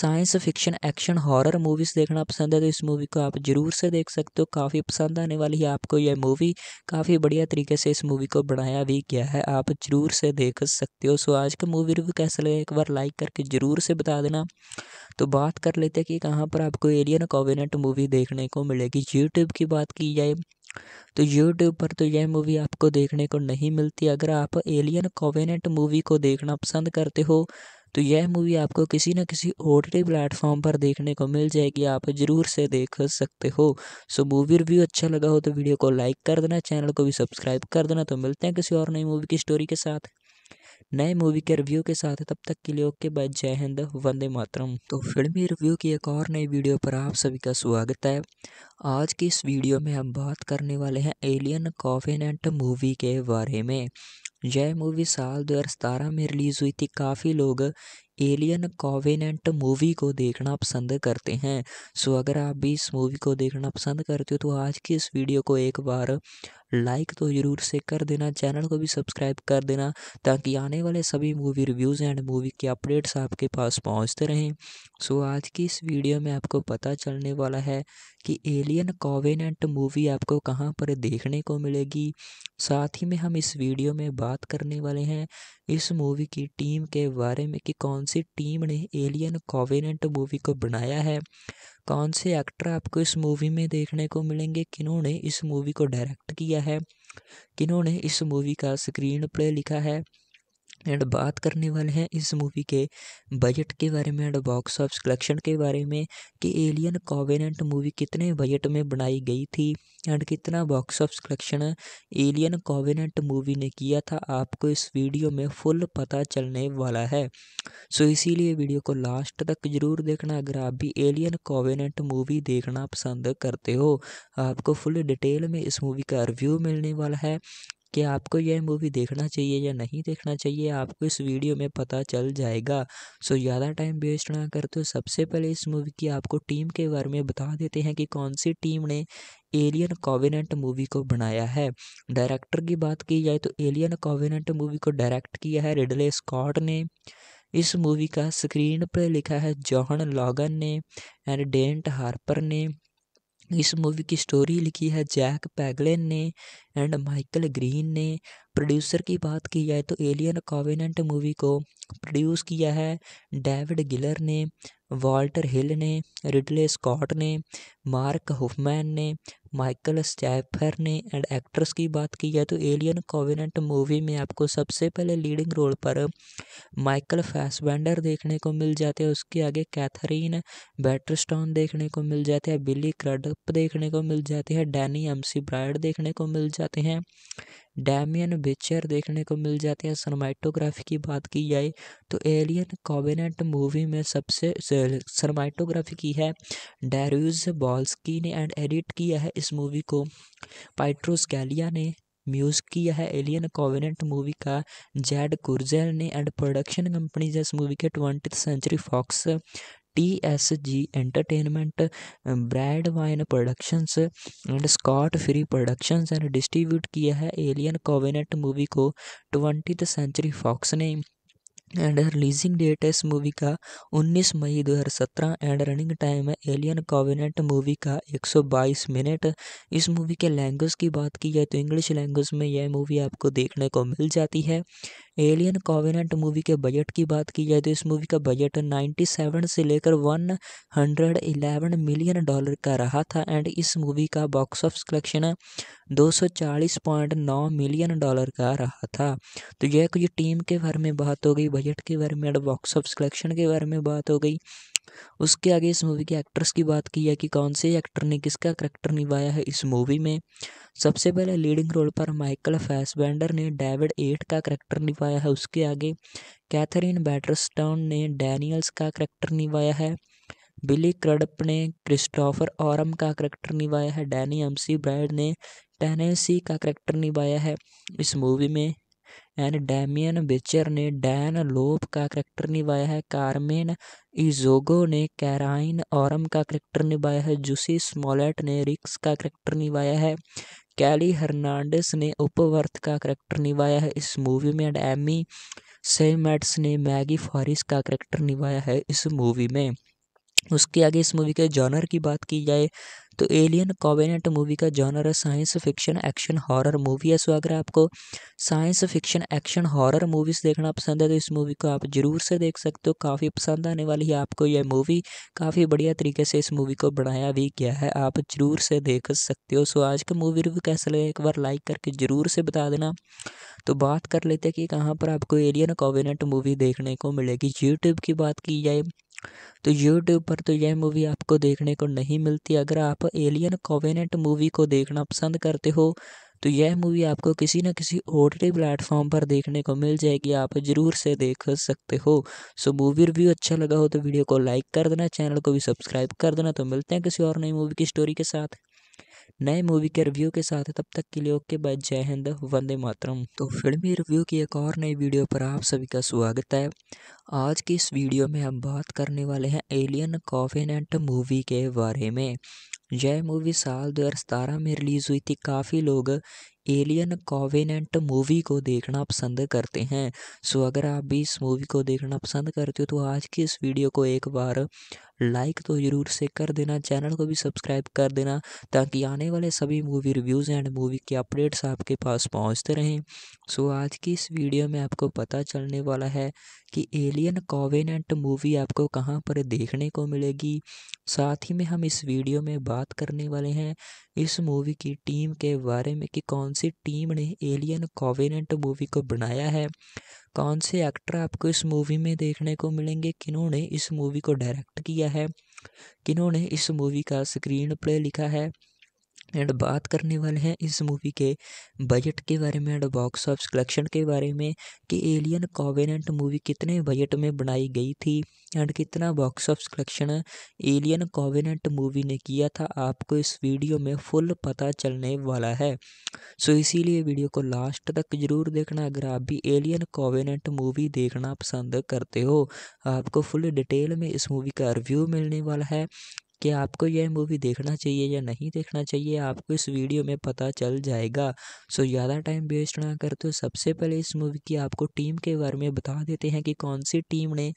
science fiction action horror movies देखना पसंद है तो इस मूवी को आप ज़रूर से देख सकते हो काफ़ी पसंद आने वाली है आपको यह मूवी काफ़ी बढ़िया तरीके से इस मूवी को बनाया भी गया है आप ज़रूर से देख सकते हो सो आज का मूवी रिव्यू कैसा लगे एक बार लाइक करके ज़रूर से बता देना तो बात कर लेते हैं कि कहाँ पर आपको एलियन कॉवेनेंट मूवी देखने को मिलेगी यूट्यूब की बात की जाए तो यूट्यूब पर तो यह मूवी आपको देखने को नहीं मिलती अगर आप एलियन कोवेनेंट मूवी को देखना पसंद करते हो तो यह मूवी आपको किसी न किसी ओ टी प्लेटफॉर्म पर देखने को मिल जाएगी आप ज़रूर से देख सकते हो सो मूवी रिव्यू अच्छा लगा हो तो वीडियो को लाइक कर देना चैनल को भी सब्सक्राइब कर देना तो मिलते हैं किसी और नई मूवी की स्टोरी के साथ नए मूवी के रिव्यू के साथ तब तक के लिए ओके बाय जय हिंद वंदे मातरम तो फिल्मी रिव्यू की एक और नई वीडियो पर आप सभी का स्वागत है आज की इस वीडियो में हम बात करने वाले हैं एलियन कॉफिनेंट मूवी के बारे में यह मूवी साल 2017 में रिलीज़ हुई थी काफ़ी लोग एलियन कॉवेनेंट मूवी को देखना पसंद करते हैं सो अगर आप भी इस मूवी को देखना पसंद करते हो तो आज की इस वीडियो को एक बार लाइक तो ज़रूर से कर देना चैनल को भी सब्सक्राइब कर देना ताकि आने वाले सभी मूवी रिव्यूज़ एंड मूवी के अपडेट्स आपके पास पहुंचते रहें सो so, आज की इस वीडियो में आपको पता चलने वाला है कि एलियन कॉवेनेंट मूवी आपको कहाँ पर देखने को मिलेगी साथ ही में हम इस वीडियो में बात करने वाले हैं इस मूवी की टीम के बारे में कि कौन सी टीम ने एलियन कॉवेनेंट मूवी को बनाया है कौन से एक्टर आपको इस मूवी में देखने को मिलेंगे किन्होंने इस मूवी को डायरेक्ट किया है किन्होंने इस मूवी का स्क्रीन प्ले लिखा है एंड बात करने वाले हैं इस मूवी के बजट के बारे में एंड बॉक्स ऑफिस कलेक्शन के बारे में कि एलियन कॉवेनेंट मूवी कितने बजट में बनाई गई थी एंड कितना box office collection alien covenant movie ने किया था आपको इस वीडियो में फुल पता चलने वाला है सो इसीलिए वीडियो को लास्ट तक ज़रूर देखना अगर आप भी एलियन कॉवेनेंट मूवी देखना पसंद करते हो आपको फुल डिटेल में इस मूवी का रिव्यू मिलने वाला है कि आपको यह मूवी देखना चाहिए या नहीं देखना चाहिए आपको इस वीडियो में पता चल जाएगा सो ज़्यादा टाइम वेस्ट ना करते हो सबसे पहले इस मूवी की आपको टीम के बारे में बता देते हैं कि कौन सी टीम ने एलियन कॉविनेंट मूवी को बनाया है डायरेक्टर की बात की जाए तो एलियन कॉविनेंट मूवी को डायरेक्ट किया है रिडले स्कॉट ने इस मूवी का स्क्रीन पर लिखा है जॉहन लॉगन ने एंड डेंट हार्पर ने इस मूवी की स्टोरी लिखी है जैक पैगलेन ने एंड माइकल ग्रीन ने प्रोड्यूसर की बात की जाए तो एलियन कॉविनेंट मूवी को प्रोड्यूस किया है डेविड गिलर ने वॉल्टर हिल ने रिडले स्कॉट ने मार्क हुफमैन ने माइकल स्टैफर ने एंड एक्ट्रेस की बात की जाए तो एलियन कॉविनेंट मूवी में आपको सबसे पहले लीडिंग रोल पर माइकल फैसबेंडर देखने को मिल जाते हैं उसके आगे कैथरीन बैटरस्टॉन देखने को मिल जाते हैं बिली क्रडप देखने को मिल जाते हैं डैनी एमसी ब्राइड देखने को मिल जाते जाते हैं डैमियन बिचर देखने को मिल जाते हैं सरमाइटोग्राफी की बात की जाए तो एलियन कॉबिनेट मूवी में सबसे सरमाइटोग्राफी की है डेरूज बॉल्सकी ने एंड एडिट किया है इस मूवी को पाइट्रोस गैलिया ने म्यूज़ किया है एलियन कॉवेनेंट मूवी का जैड कुर्जेल ने एंड प्रोडक्शन कंपनीज इस मूवी के twenty century Fox T S G entertainment Brandywine productions and Scott Free productions and distribute किया है एलियन कोवेनेट मूवी को ट्वेंटी सेंचुरी फॉक्स ने एंड रिलीजिंग डेट है इस मूवी का 19 मई 2017 एंड रनिंग टाइम है एलियन कॉविनेंट मूवी का 122 मिनट इस मूवी के लैंग्वेज की बात की जाए तो इंग्लिश लैंग्वेज में यह मूवी आपको देखने को मिल जाती है एलियन कॉविनेंट मूवी के बजट की बात की जाए तो इस मूवी का बजट 97 से लेकर 111 मिलियन डॉलर का रहा था एंड इस मूवी का box office collection 240.9 million dollar का रहा था तो यह कुछ टीम के बारे में बात हो गई बजट के बारे में एंड बॉक्स ऑफिस कलेक्शन के बारे में बात हो गई उसके आगे इस मूवी के एक्ट्रेस की बात की है कि कौन से एक्टर ने किसका करेक्टर निभाया है इस मूवी में सबसे पहले लीडिंग रोल पर माइकल फैसबेंडर ने डेविड एट का करैक्टर निभाया है उसके आगे कैथरीन बैटरस्टाउन ने डैनियल्स का करैक्टर निभाया है बिली क्रडप ने क्रिस्टोफर औरम का करैक्टर निभाया है डैनी एमसी ब्राइड ने टेनेसी का करैक्टर निभाया है इस मूवी में एंड डैमियन बेचर ने डैन लोप का करैक्टर निभाया है कार्मेन इजोगो ने कैराइन औरम का करैक्टर निभाया है जूसी स्मॉलेट ने रिक्स का करैक्टर निभाया है कैली हर्नांडिस ने उपवर्थ का करैक्टर निभाया है इस मूवी में एंड एमी सेमेट्स ने मैगी फॉरिस का करैक्टर निभाया है इस मूवी में उसके आगे इस मूवी के जॉनर की बात की जाए तो एलियन कॉवेनेंट मूवी का जॉनर है science fiction action horror movie है सो अगर आपको science fiction action horror movies देखना पसंद है तो इस मूवी को आप ज़रूर से देख सकते हो काफ़ी पसंद आने वाली है आपको यह मूवी काफ़ी बढ़िया तरीके से इस मूवी को बनाया भी गया है आप ज़रूर से देख सकते हो सो आज का मूवी रिव्यू कैसा लगे एक बार लाइक करके ज़रूर से बता देना तो बात कर लेते हैं कि कहाँ पर आपको एलियन कॉवेनेंट मूवी देखने को मिलेगी यूट्यूब की बात की जाए तो यूट्यूब पर तो यह मूवी आपको देखने को नहीं मिलती अगर आप एलियन कोवेनेंट मूवी को देखना पसंद करते हो तो यह मूवी आपको किसी न किसी ओ टी प्लेटफॉर्म पर देखने को मिल जाएगी आप ज़रूर से देख सकते हो सो मूवी रिव्यू अच्छा लगा हो तो वीडियो को लाइक कर देना चैनल को भी सब्सक्राइब कर देना तो मिलते हैं किसी और नई मूवी की स्टोरी के साथ नए मूवी के रिव्यू के साथ तब तक के लिए ओके बाय जय हिंद वंदे मातरम तो फिल्मी रिव्यू की एक और नई वीडियो पर आप सभी का स्वागत है आज की इस वीडियो में हम बात करने वाले हैं एलियन कॉफिनेंट मूवी के बारे में यह मूवी साल 2017 में रिलीज़ हुई थी काफ़ी लोग एलियन कॉवेनेंट मूवी को देखना पसंद करते हैं सो अगर आप भी इस मूवी को देखना पसंद करते हो तो आज की इस वीडियो को एक बार लाइक तो ज़रूर से कर देना चैनल को भी सब्सक्राइब कर देना ताकि आने वाले सभी मूवी रिव्यूज़ एंड मूवी के अपडेट्स आपके पास पहुंचते रहें सो आज की इस वीडियो में आपको पता चलने वाला है कि एलियन कॉवेनेंट मूवी आपको कहाँ पर देखने को मिलेगी साथ ही में हम इस वीडियो में बात करने वाले हैं इस मूवी की टीम के बारे में कि कौन सी टीम ने एलियन कॉवेनेंट मूवी को बनाया है कौन से एक्टर आपको इस मूवी में देखने को मिलेंगे किन्होंने इस मूवी को डायरेक्ट किया है किन्होंने इस मूवी का स्क्रीन प्ले लिखा है एंड बात करने वाले हैं इस मूवी के बजट के बारे में एंड बॉक्स ऑफिस कलेक्शन के बारे में कि एलियन कॉवेनेंट मूवी कितने बजट में बनाई गई थी एंड कितना box office collection alien covenant movie ने किया था आपको इस वीडियो में फुल पता चलने वाला है सो इसीलिए वीडियो को लास्ट तक ज़रूर देखना अगर आप भी एलियन कॉवेनेंट मूवी देखना पसंद करते हो आपको फुल डिटेल में इस मूवी का रिव्यू मिलने वाला है कि आपको यह मूवी देखना चाहिए या नहीं देखना चाहिए आपको इस वीडियो में पता चल जाएगा सो ज़्यादा टाइम वेस्ट ना करते हो सबसे पहले इस मूवी की आपको टीम के बारे में बता देते हैं कि कौन सी टीम ने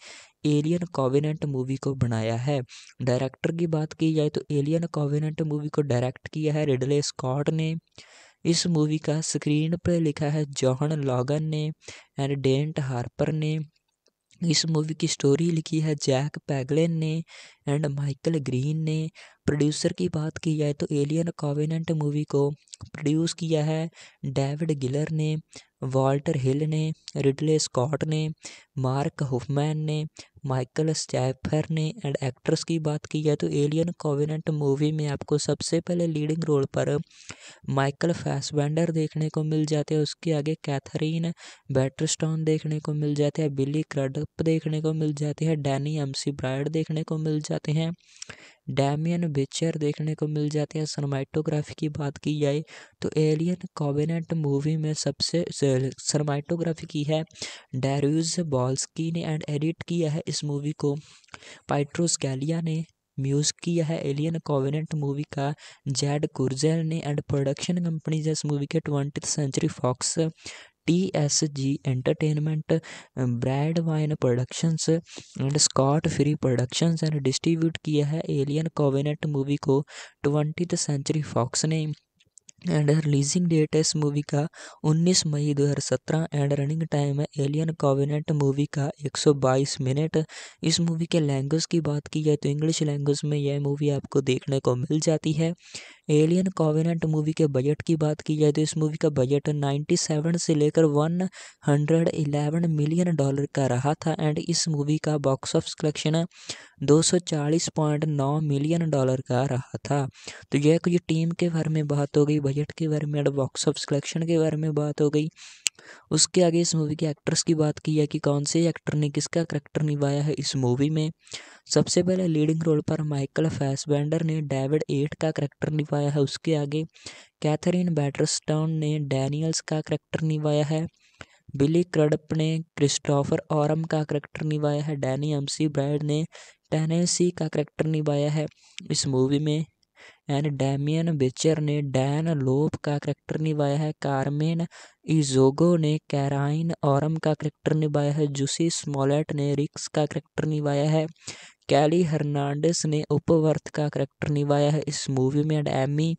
एलियन कॉविनेंट मूवी को बनाया है डायरेक्टर की बात की जाए तो एलियन कॉविनेंट मूवी को डायरेक्ट किया है रिडले स्कॉट ने इस मूवी का स्क्रीन पर लिखा है जॉहन लॉगन ने एंड डेंट हार्पर ने इस मूवी की स्टोरी लिखी है जैक पैगलेन ने एंड माइकल ग्रीन ने प्रोड्यूसर की बात की जाए तो एलियन कॉविनेंट मूवी को प्रोड्यूस किया है डेविड गिलर ने वॉल्टर हिल ने रिडले स्कॉट ने मार्क हुफमैन ने माइकल स्टैफर ने एंड एक्ट्रेस की बात की जाए तो एलियन कॉविनेंट मूवी में आपको सबसे पहले लीडिंग रोल पर माइकल फैसबेंडर देखने को मिल जाते हैं उसके आगे कैथरीन बैटरस्टॉन देखने को मिल जाते हैं बिली क्रडप देखने को मिल जाते हैं डैनी एमसी ब्राइड देखने को मिल जाते जाते हैं डैमियन बिचर देखने को मिल जाते हैं सरमाइटोग्राफी की बात की जाए तो एलियन कॉबिनेट मूवी में सबसे सरमाइटोग्राफी की है डैरूज बॉल्सकी ने एंड एडिट किया है इस मूवी को पाइट्रोस गैलिया ने म्यूजिक किया है एलियन कॉविनेंट मूवी का जैड कुर्जेल ने एंड प्रोडक्शन कंपनी इस मूवी के twenty century Fox T S G entertainment Brandywine productions and Scott Free productions and distribute किया है एलियन कोवेनेट मूवी को ट्वेंटी सेंचुरी फॉक्स ने एंड रिलीजिंग डेट है इस मूवी का 19 मई 2017 एंड रनिंग टाइम है एलियन कॉविनेंट मूवी का 122 मिनट इस मूवी के लैंग्वेज की बात की जाए तो इंग्लिश लैंग्वेज में यह मूवी आपको देखने को मिल जाती है एलियन कॉविनेंट मूवी के बजट की बात की जाए तो इस मूवी का बजट 97 से लेकर 111 मिलियन डॉलर का रहा था एंड इस मूवी का box office collection 240.9 million dollar का रहा था तो यह कुछ टीम के बारे में बात हो गई बजट के बारे में बॉक्स ऑफ कलेक्शन के बारे में बात हो गई उसके आगे इस मूवी के एक्ट्रेस की बात की है कि कौन से एक्टर ने किसका करैक्टर निभाया है इस मूवी में सबसे पहले लीडिंग रोल पर माइकल फैसबेंडर ने डेविड एट का करैक्टर निभाया है उसके आगे कैथरीन बैटरस्टोन ने डैनियल्स का करैक्टर निभाया है बिली क्रडप ने क्रिस्टोफर औरम का करैक्टर निभाया है डैनी एमसी ब्राइड ने टेनेसी का करेक्टर निभाया है इस मूवी में एंड डैमियन बेचर ने डैन लोप का करैक्टर निभाया है कारमेन इजोगो ने कैराइन औरम का करैक्टर निभाया है जूसी स्मॉलेट ने रिक्स का करैक्टर निभाया है कैली हर्नांडिस ने उपवर्थ का करैक्टर निभाया है इस मूवी में एंड एमी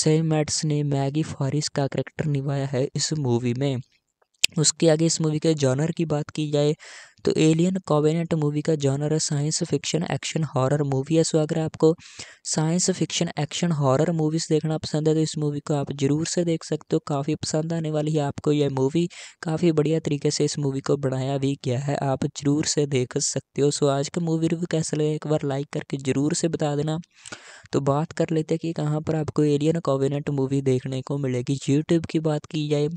सेमेट्स ने मैगी फॉरिस का करैक्टर निभाया है इस मूवी में उसके आगे इस मूवी के जॉनर की बात की जाए तो एलियन कॉवेनेंट मूवी का जॉनर है science fiction action horror movie है सो अगर आपको science fiction action horror movies देखना पसंद है तो इस मूवी को आप ज़रूर से देख सकते हो काफ़ी पसंद आने वाली है आपको यह मूवी काफ़ी बढ़िया तरीके से इस मूवी को बनाया भी गया है आप ज़रूर से देख सकते हो सो आज का मूवी रिव्यू कैसा लगे एक बार लाइक करके ज़रूर से बता देना तो बात कर लेते हैं कि कहाँ पर आपको एलियन कॉवेनेंट मूवी देखने को मिलेगी यूट्यूब की बात की जाए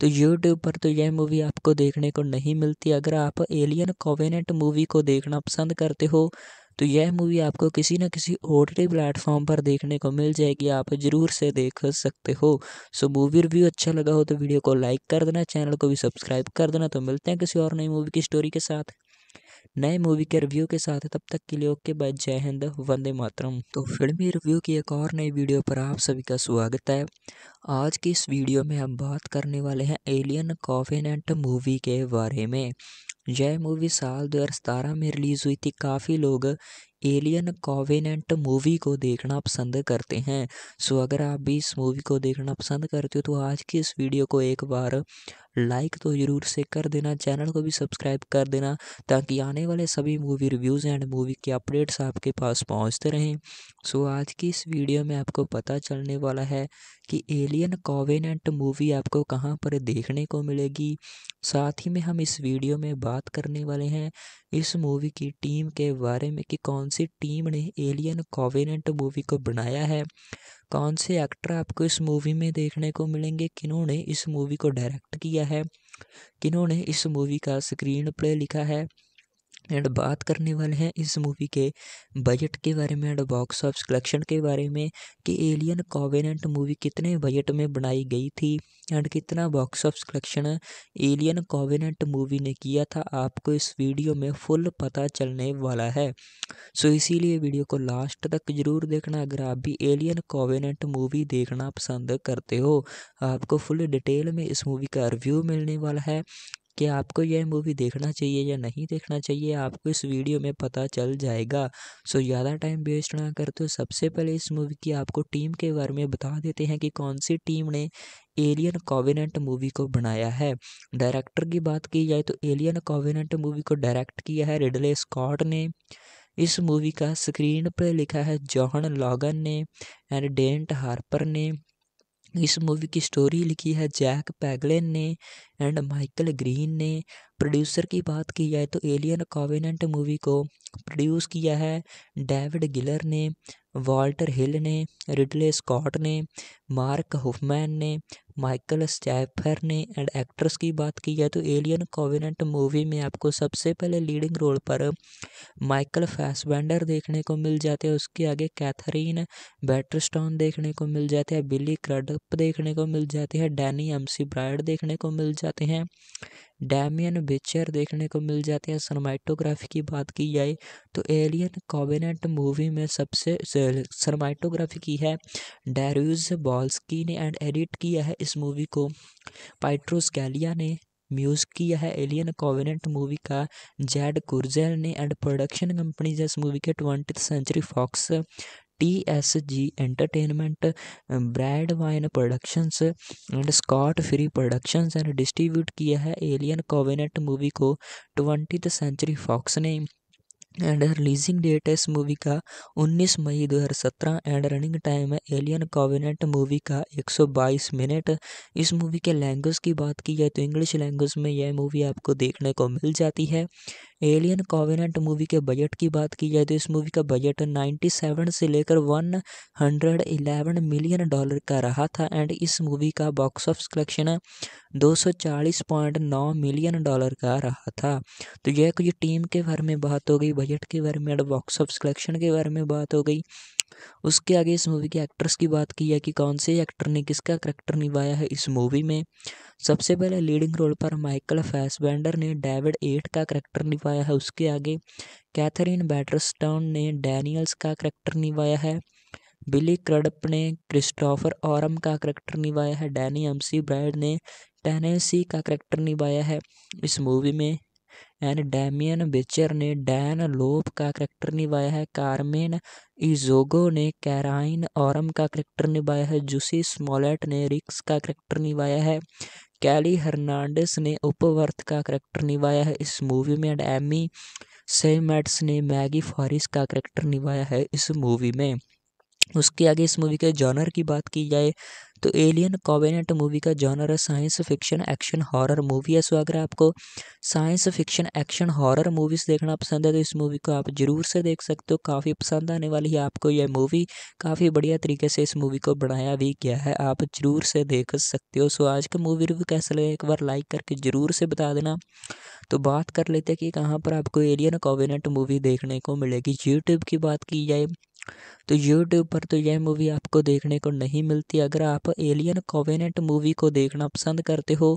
तो यूट्यूब पर तो यह मूवी आपको देखने को नहीं मिलती अगर आप एलियन कोवेनेंट मूवी को देखना पसंद करते हो तो यह मूवी आपको किसी न किसी ओ टी प्लेटफॉर्म पर देखने को मिल जाएगी आप ज़रूर से देख सकते हो सो मूवी रिव्यू अच्छा लगा हो तो वीडियो को लाइक कर देना चैनल को भी सब्सक्राइब कर देना तो मिलते हैं किसी और नई मूवी की स्टोरी के साथ नए मूवी के रिव्यू के साथ तब तक के लिए ओके बाय जय हिंद वंदे मातरम तो फिल्मी रिव्यू की एक और नई वीडियो पर आप सभी का स्वागत है आज की इस वीडियो में हम बात करने वाले हैं एलियन कॉफिनेंट मूवी के बारे में यह मूवी साल सतारह में रिलीज़ हुई थी काफ़ी लोग एलियन कॉवेनेंट मूवी को देखना पसंद करते हैं सो अगर आप भी इस मूवी को देखना पसंद करते हो तो आज की इस वीडियो को एक बार लाइक तो ज़रूर से कर देना चैनल को भी सब्सक्राइब कर देना ताकि आने वाले सभी मूवी रिव्यूज़ एंड मूवी के अपडेट्स आपके पास पहुंचते रहें सो आज की इस वीडियो में आपको पता चलने वाला है कि एलियन कॉवेनेंट मूवी आपको कहाँ पर देखने को मिलेगी साथ ही में हम इस वीडियो में बात करने वाले हैं इस मूवी की टीम के बारे में कि कौन सी टीम ने एलियन कॉवेनेंट मूवी को बनाया है कौन से एक्टर आपको इस मूवी में देखने को मिलेंगे किन्होंने इस मूवी को डायरेक्ट किया है किन्होंने इस मूवी का स्क्रीन प्ले लिखा है एंड बात करने वाले हैं इस मूवी के बजट के बारे में एंड बॉक्स ऑफिस कलेक्शन के बारे में कि एलियन कॉवेनेंट मूवी कितने बजट में बनाई गई थी एंड कितना box office collection alien covenant movie ने किया था आपको इस वीडियो में फुल पता चलने वाला है सो so इसीलिए वीडियो को लास्ट तक ज़रूर देखना अगर आप भी एलियन कॉवेनेंट मूवी देखना पसंद करते हो आपको फुल डिटेल में इस मूवी का रिव्यू मिलने वाला है कि आपको यह मूवी देखना चाहिए या नहीं देखना चाहिए आपको इस वीडियो में पता चल जाएगा सो ज़्यादा टाइम वेस्ट ना कर तो सबसे पहले इस मूवी की आपको टीम के बारे में बता देते हैं कि कौन सी टीम ने एलियन कॉविनेंट मूवी को बनाया है डायरेक्टर की बात की जाए तो एलियन कॉविनेंट मूवी को डायरेक्ट किया है रिडले स्कॉट ने इस मूवी का स्क्रीन पर लिखा है जॉहन लॉगन ने एंड डेंट हार्पर ने इस मूवी की स्टोरी लिखी है जैक पैगलेन ने एंड माइकल ग्रीन ने प्रोड्यूसर की बात की जाए तो एलियन कॉविनेंट मूवी को प्रोड्यूस किया है डेविड गिलर ने वॉल्टर हिल ने रिडले स्कॉट ने मार्क हुफमैन ने माइकल स्टैफर ने एंड एक्ट्रेस की बात की जाए तो एलियन कॉविनेंट मूवी में आपको सबसे पहले लीडिंग रोल पर माइकल फैसबेंडर देखने को मिल जाते हैं उसके आगे कैथरीन बैटरस्टॉन देखने को मिल जाते हैं बिली क्रडप देखने को मिल जाते हैं डैनी एमसी ब्राइड देखने को मिल जाते जाते हैं डैमियन बिचर देखने को मिल जाते हैं सरमाइटोग्राफी की बात की जाए तो एलियन कॉबिनेट मूवी में सबसे सरमाइटोग्राफी की है डेरूज बॉल्सकी ने एंड एडिट किया है इस मूवी को पाइट्रोस गैलिया ने म्यूजिक किया है एलियन कॉवेनेंट मूवी का जैड कुर्जेल ने एंड प्रोडक्शन कंपनी इस मूवी के twenty century Fox T S G entertainment Brandywine productions and Scott Free productions and distribute किया है एलियन कोवेनेट मूवी को ट्वेंटी सेंचुरी फॉक्स ने एंड रिलीजिंग डेट है इस मूवी का 19 मई 2017 एंड रनिंग टाइम है एलियन कॉविनेंट मूवी का 122 मिनट इस मूवी के लैंग्वेज की बात की जाए तो इंग्लिश लैंग्वेज में यह मूवी आपको देखने को मिल जाती है एलियन कॉविनेंट मूवी के बजट की बात की जाए तो इस मूवी का बजट 97 से लेकर 111 मिलियन डॉलर का रहा था एंड इस मूवी का box office collection 240.9 million dollar का रहा था तो यह कुछ टीम के बारे में बात हो गई बजट के बारे में बॉक्स ऑफिस कलेक्शन के बारे में बात हो गई उसके आगे इस मूवी के एक्ट्रेस की बात की है कि कौन से एक्टर ने किसका करेक्टर निभाया है इस मूवी में सबसे पहले लीडिंग रोल पर माइकल फैसबेंडर ने डेविड एट का करेक्टर निभाया है उसके आगे कैथरीन बैटरस्टॉन ने डैनियल्स का करेक्टर निभाया है बिली क्रडप ने क्रिस्टोफर औरम का करेक्टर निभाया है डैनी एमसी ब्राइड ने टेनेसी का करेक्टर निभाया है इस मूवी में एंड डैमियन बेचर ने डैन लोप का करेक्टर निभाया है कारमेन इजोगो ने कैराइन औरम का करेक्टर निभाया है जूसी स्मॉलेट ने रिक्स का करेक्टर निभाया है कैली हर्नांडिस ने उपवर्थ का करेक्टर निभाया है इस मूवी में एंड एमी सेमेट्स ने मैगी फॉरिस का करेक्टर निभाया है इस मूवी में उसके आगे इस मूवी के जॉनर की बात की जाए तो एलियन कॉवेनेंट मूवी का जॉनर है science fiction action horror movie है सो अगर आपको science fiction action horror movies देखना पसंद है तो इस मूवी को आप ज़रूर से देख सकते हो काफ़ी पसंद आने वाली है आपको यह मूवी काफ़ी बढ़िया तरीके से इस मूवी को बनाया भी गया है आप ज़रूर से देख सकते हो सो आज का मूवी रिव्यू कैसा लगे एक बार लाइक करके ज़रूर से बता देना तो बात कर लेते हैं कि कहाँ पर आपको एलियन कॉवेनेंट मूवी देखने को मिलेगी यूट्यूब की बात की जाए तो यूट्यूब पर तो यह मूवी आपको देखने को नहीं मिलती अगर आप एलियन कोवेनेंट मूवी को देखना पसंद करते हो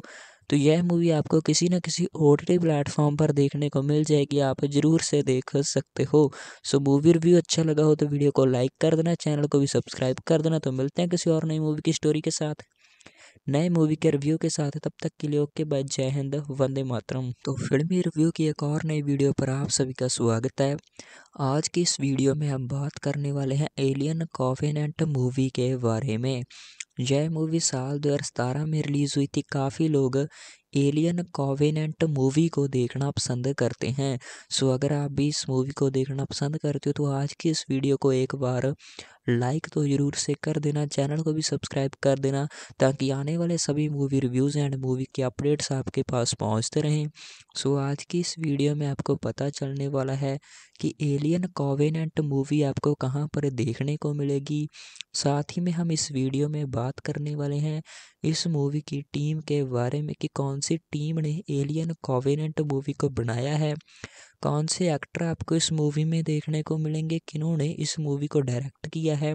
तो यह मूवी आपको किसी न किसी ओ टी प्लेटफॉर्म पर देखने को मिल जाएगी आप ज़रूर से देख सकते हो सो मूवी रिव्यू अच्छा लगा हो तो वीडियो को लाइक कर देना चैनल को भी सब्सक्राइब कर देना तो मिलते हैं किसी और नई मूवी की स्टोरी के साथ नए मूवी के रिव्यू के साथ तब तक के लिए ओके बाय जय हिंद वंदे मातरम तो फिल्मी रिव्यू की एक और नई वीडियो पर आप सभी का स्वागत है आज की इस वीडियो में हम बात करने वाले हैं एलियन कॉफिनेंट मूवी के बारे में यह मूवी साल सतारह में रिलीज़ हुई थी काफ़ी लोग एलियन कॉवेनेंट मूवी को देखना पसंद करते हैं सो अगर आप भी इस मूवी को देखना पसंद करते हो तो आज की इस वीडियो को एक बार लाइक तो ज़रूर से कर देना चैनल को भी सब्सक्राइब कर देना ताकि आने वाले सभी मूवी रिव्यूज़ एंड मूवी के अपडेट्स आपके पास पहुंचते रहें सो आज की इस वीडियो में आपको पता चलने वाला है कि एलियन कॉवेनेंट मूवी आपको कहाँ पर देखने को मिलेगी साथ ही में हम इस वीडियो में बात करने वाले हैं इस मूवी की टीम के बारे में कि कौन सी टीम ने एलियन कॉवेनेंट मूवी को बनाया है कौन से एक्टर आपको इस मूवी में देखने को मिलेंगे किन्होंने इस मूवी को डायरेक्ट किया है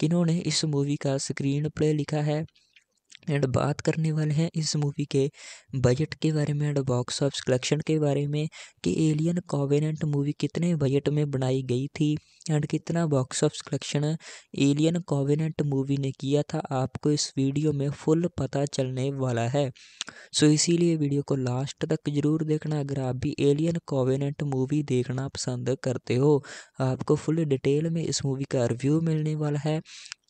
किन्होंने इस मूवी का स्क्रीन प्ले लिखा है एंड बात करने वाले हैं इस मूवी के बजट के बारे में एंड बॉक्स ऑफिस कलेक्शन के बारे में कि एलियन कॉवेनेंट मूवी कितने बजट में बनाई गई थी एंड कितना box office collection alien covenant movie ने किया था आपको इस वीडियो में फुल पता चलने वाला है सो इसीलिए वीडियो को लास्ट तक ज़रूर देखना अगर आप भी एलियन कॉवेनेंट मूवी देखना पसंद करते हो आपको फुल डिटेल में इस मूवी का रिव्यू मिलने वाला है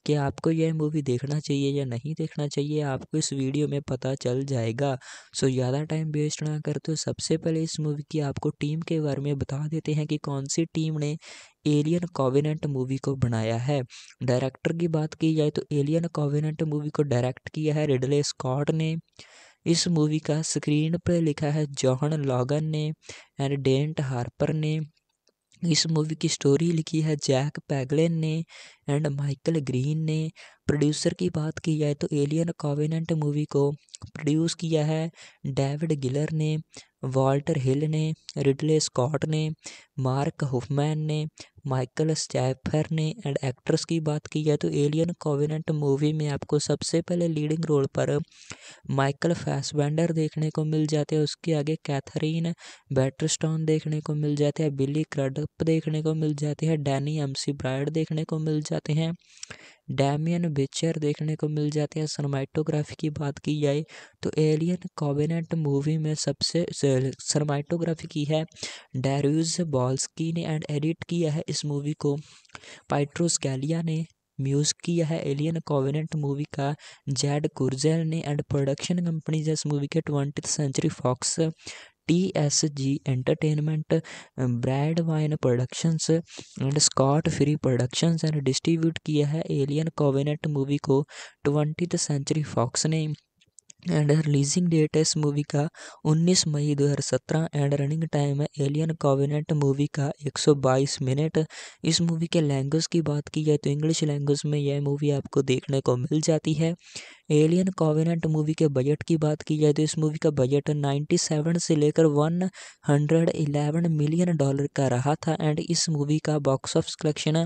कि आपको यह मूवी देखना चाहिए या नहीं देखना चाहिए आपको इस वीडियो में पता चल जाएगा सो ज़्यादा टाइम वेस्ट ना कर तो सबसे पहले इस मूवी की आपको टीम के बारे में बता देते हैं कि कौन सी टीम ने एलियन कॉविनेंट मूवी को बनाया है डायरेक्टर की बात की जाए तो एलियन कॉविनेंट मूवी को डायरेक्ट किया है रिडले स्कॉट ने इस मूवी का स्क्रीन पर लिखा है जॉहन लॉगन ने एंड डेंट हार्पर ने इस मूवी की स्टोरी लिखी है जैक पैगलेन ने एंड माइकल ग्रीन ने प्रोड्यूसर की बात की जाए तो एलियन कॉविनेंट मूवी को प्रोड्यूस किया है डेविड गिलर ने वॉल्टर हिल ने रिडले स्कॉट ने मार्क हुफमैन ने माइकल स्टैफर ने एंड एक्ट्रेस की बात की जाए तो एलियन कॉविनेंट मूवी में आपको सबसे पहले लीडिंग रोल पर माइकल फैसवेंडर देखने को मिल जाते हैं उसके आगे कैथरीन बैटरस्टॉन देखने को मिल जाते हैं बिली क्रडप देखने को मिल जाते हैं डैनी एमसी ब्राइड देखने को मिल जाते जाते हैं डैमियन बिचर देखने को मिल जाते हैं सरमाइटोग्राफी की बात की जाए तो एलियन कॉबिनेट मूवी में सबसे सरमाइटोग्राफी की है डैरूज बॉल्सकी ने एंड एडिट किया है इस मूवी को पाइट्रोस गैलिया ने म्यूज़ किया है एलियन कॉवेनेंट मूवी का जैड कुर्जेल ने एंड प्रोडक्शन कंपनीज इस मूवी के twenty century Fox T S G entertainment Brandywine productions and Scott Free productions and distribute किया है एलियन कोवेनेट मूवी को ट्वेंटी सेंचुरी फॉक्स ने एंड रिलीजिंग डेट है इस मूवी का 19 मई 2017 एंड रनिंग टाइम है एलियन कॉविनेंट मूवी का 122 मिनट इस मूवी के लैंग्वेज की बात की जाए तो इंग्लिश लैंग्वेज में यह मूवी आपको देखने को मिल जाती है एलियन कॉविनेंट मूवी के बजट की बात की जाए तो इस मूवी का बजट 97 से लेकर 111 मिलियन डॉलर का रहा था एंड इस मूवी का box office collection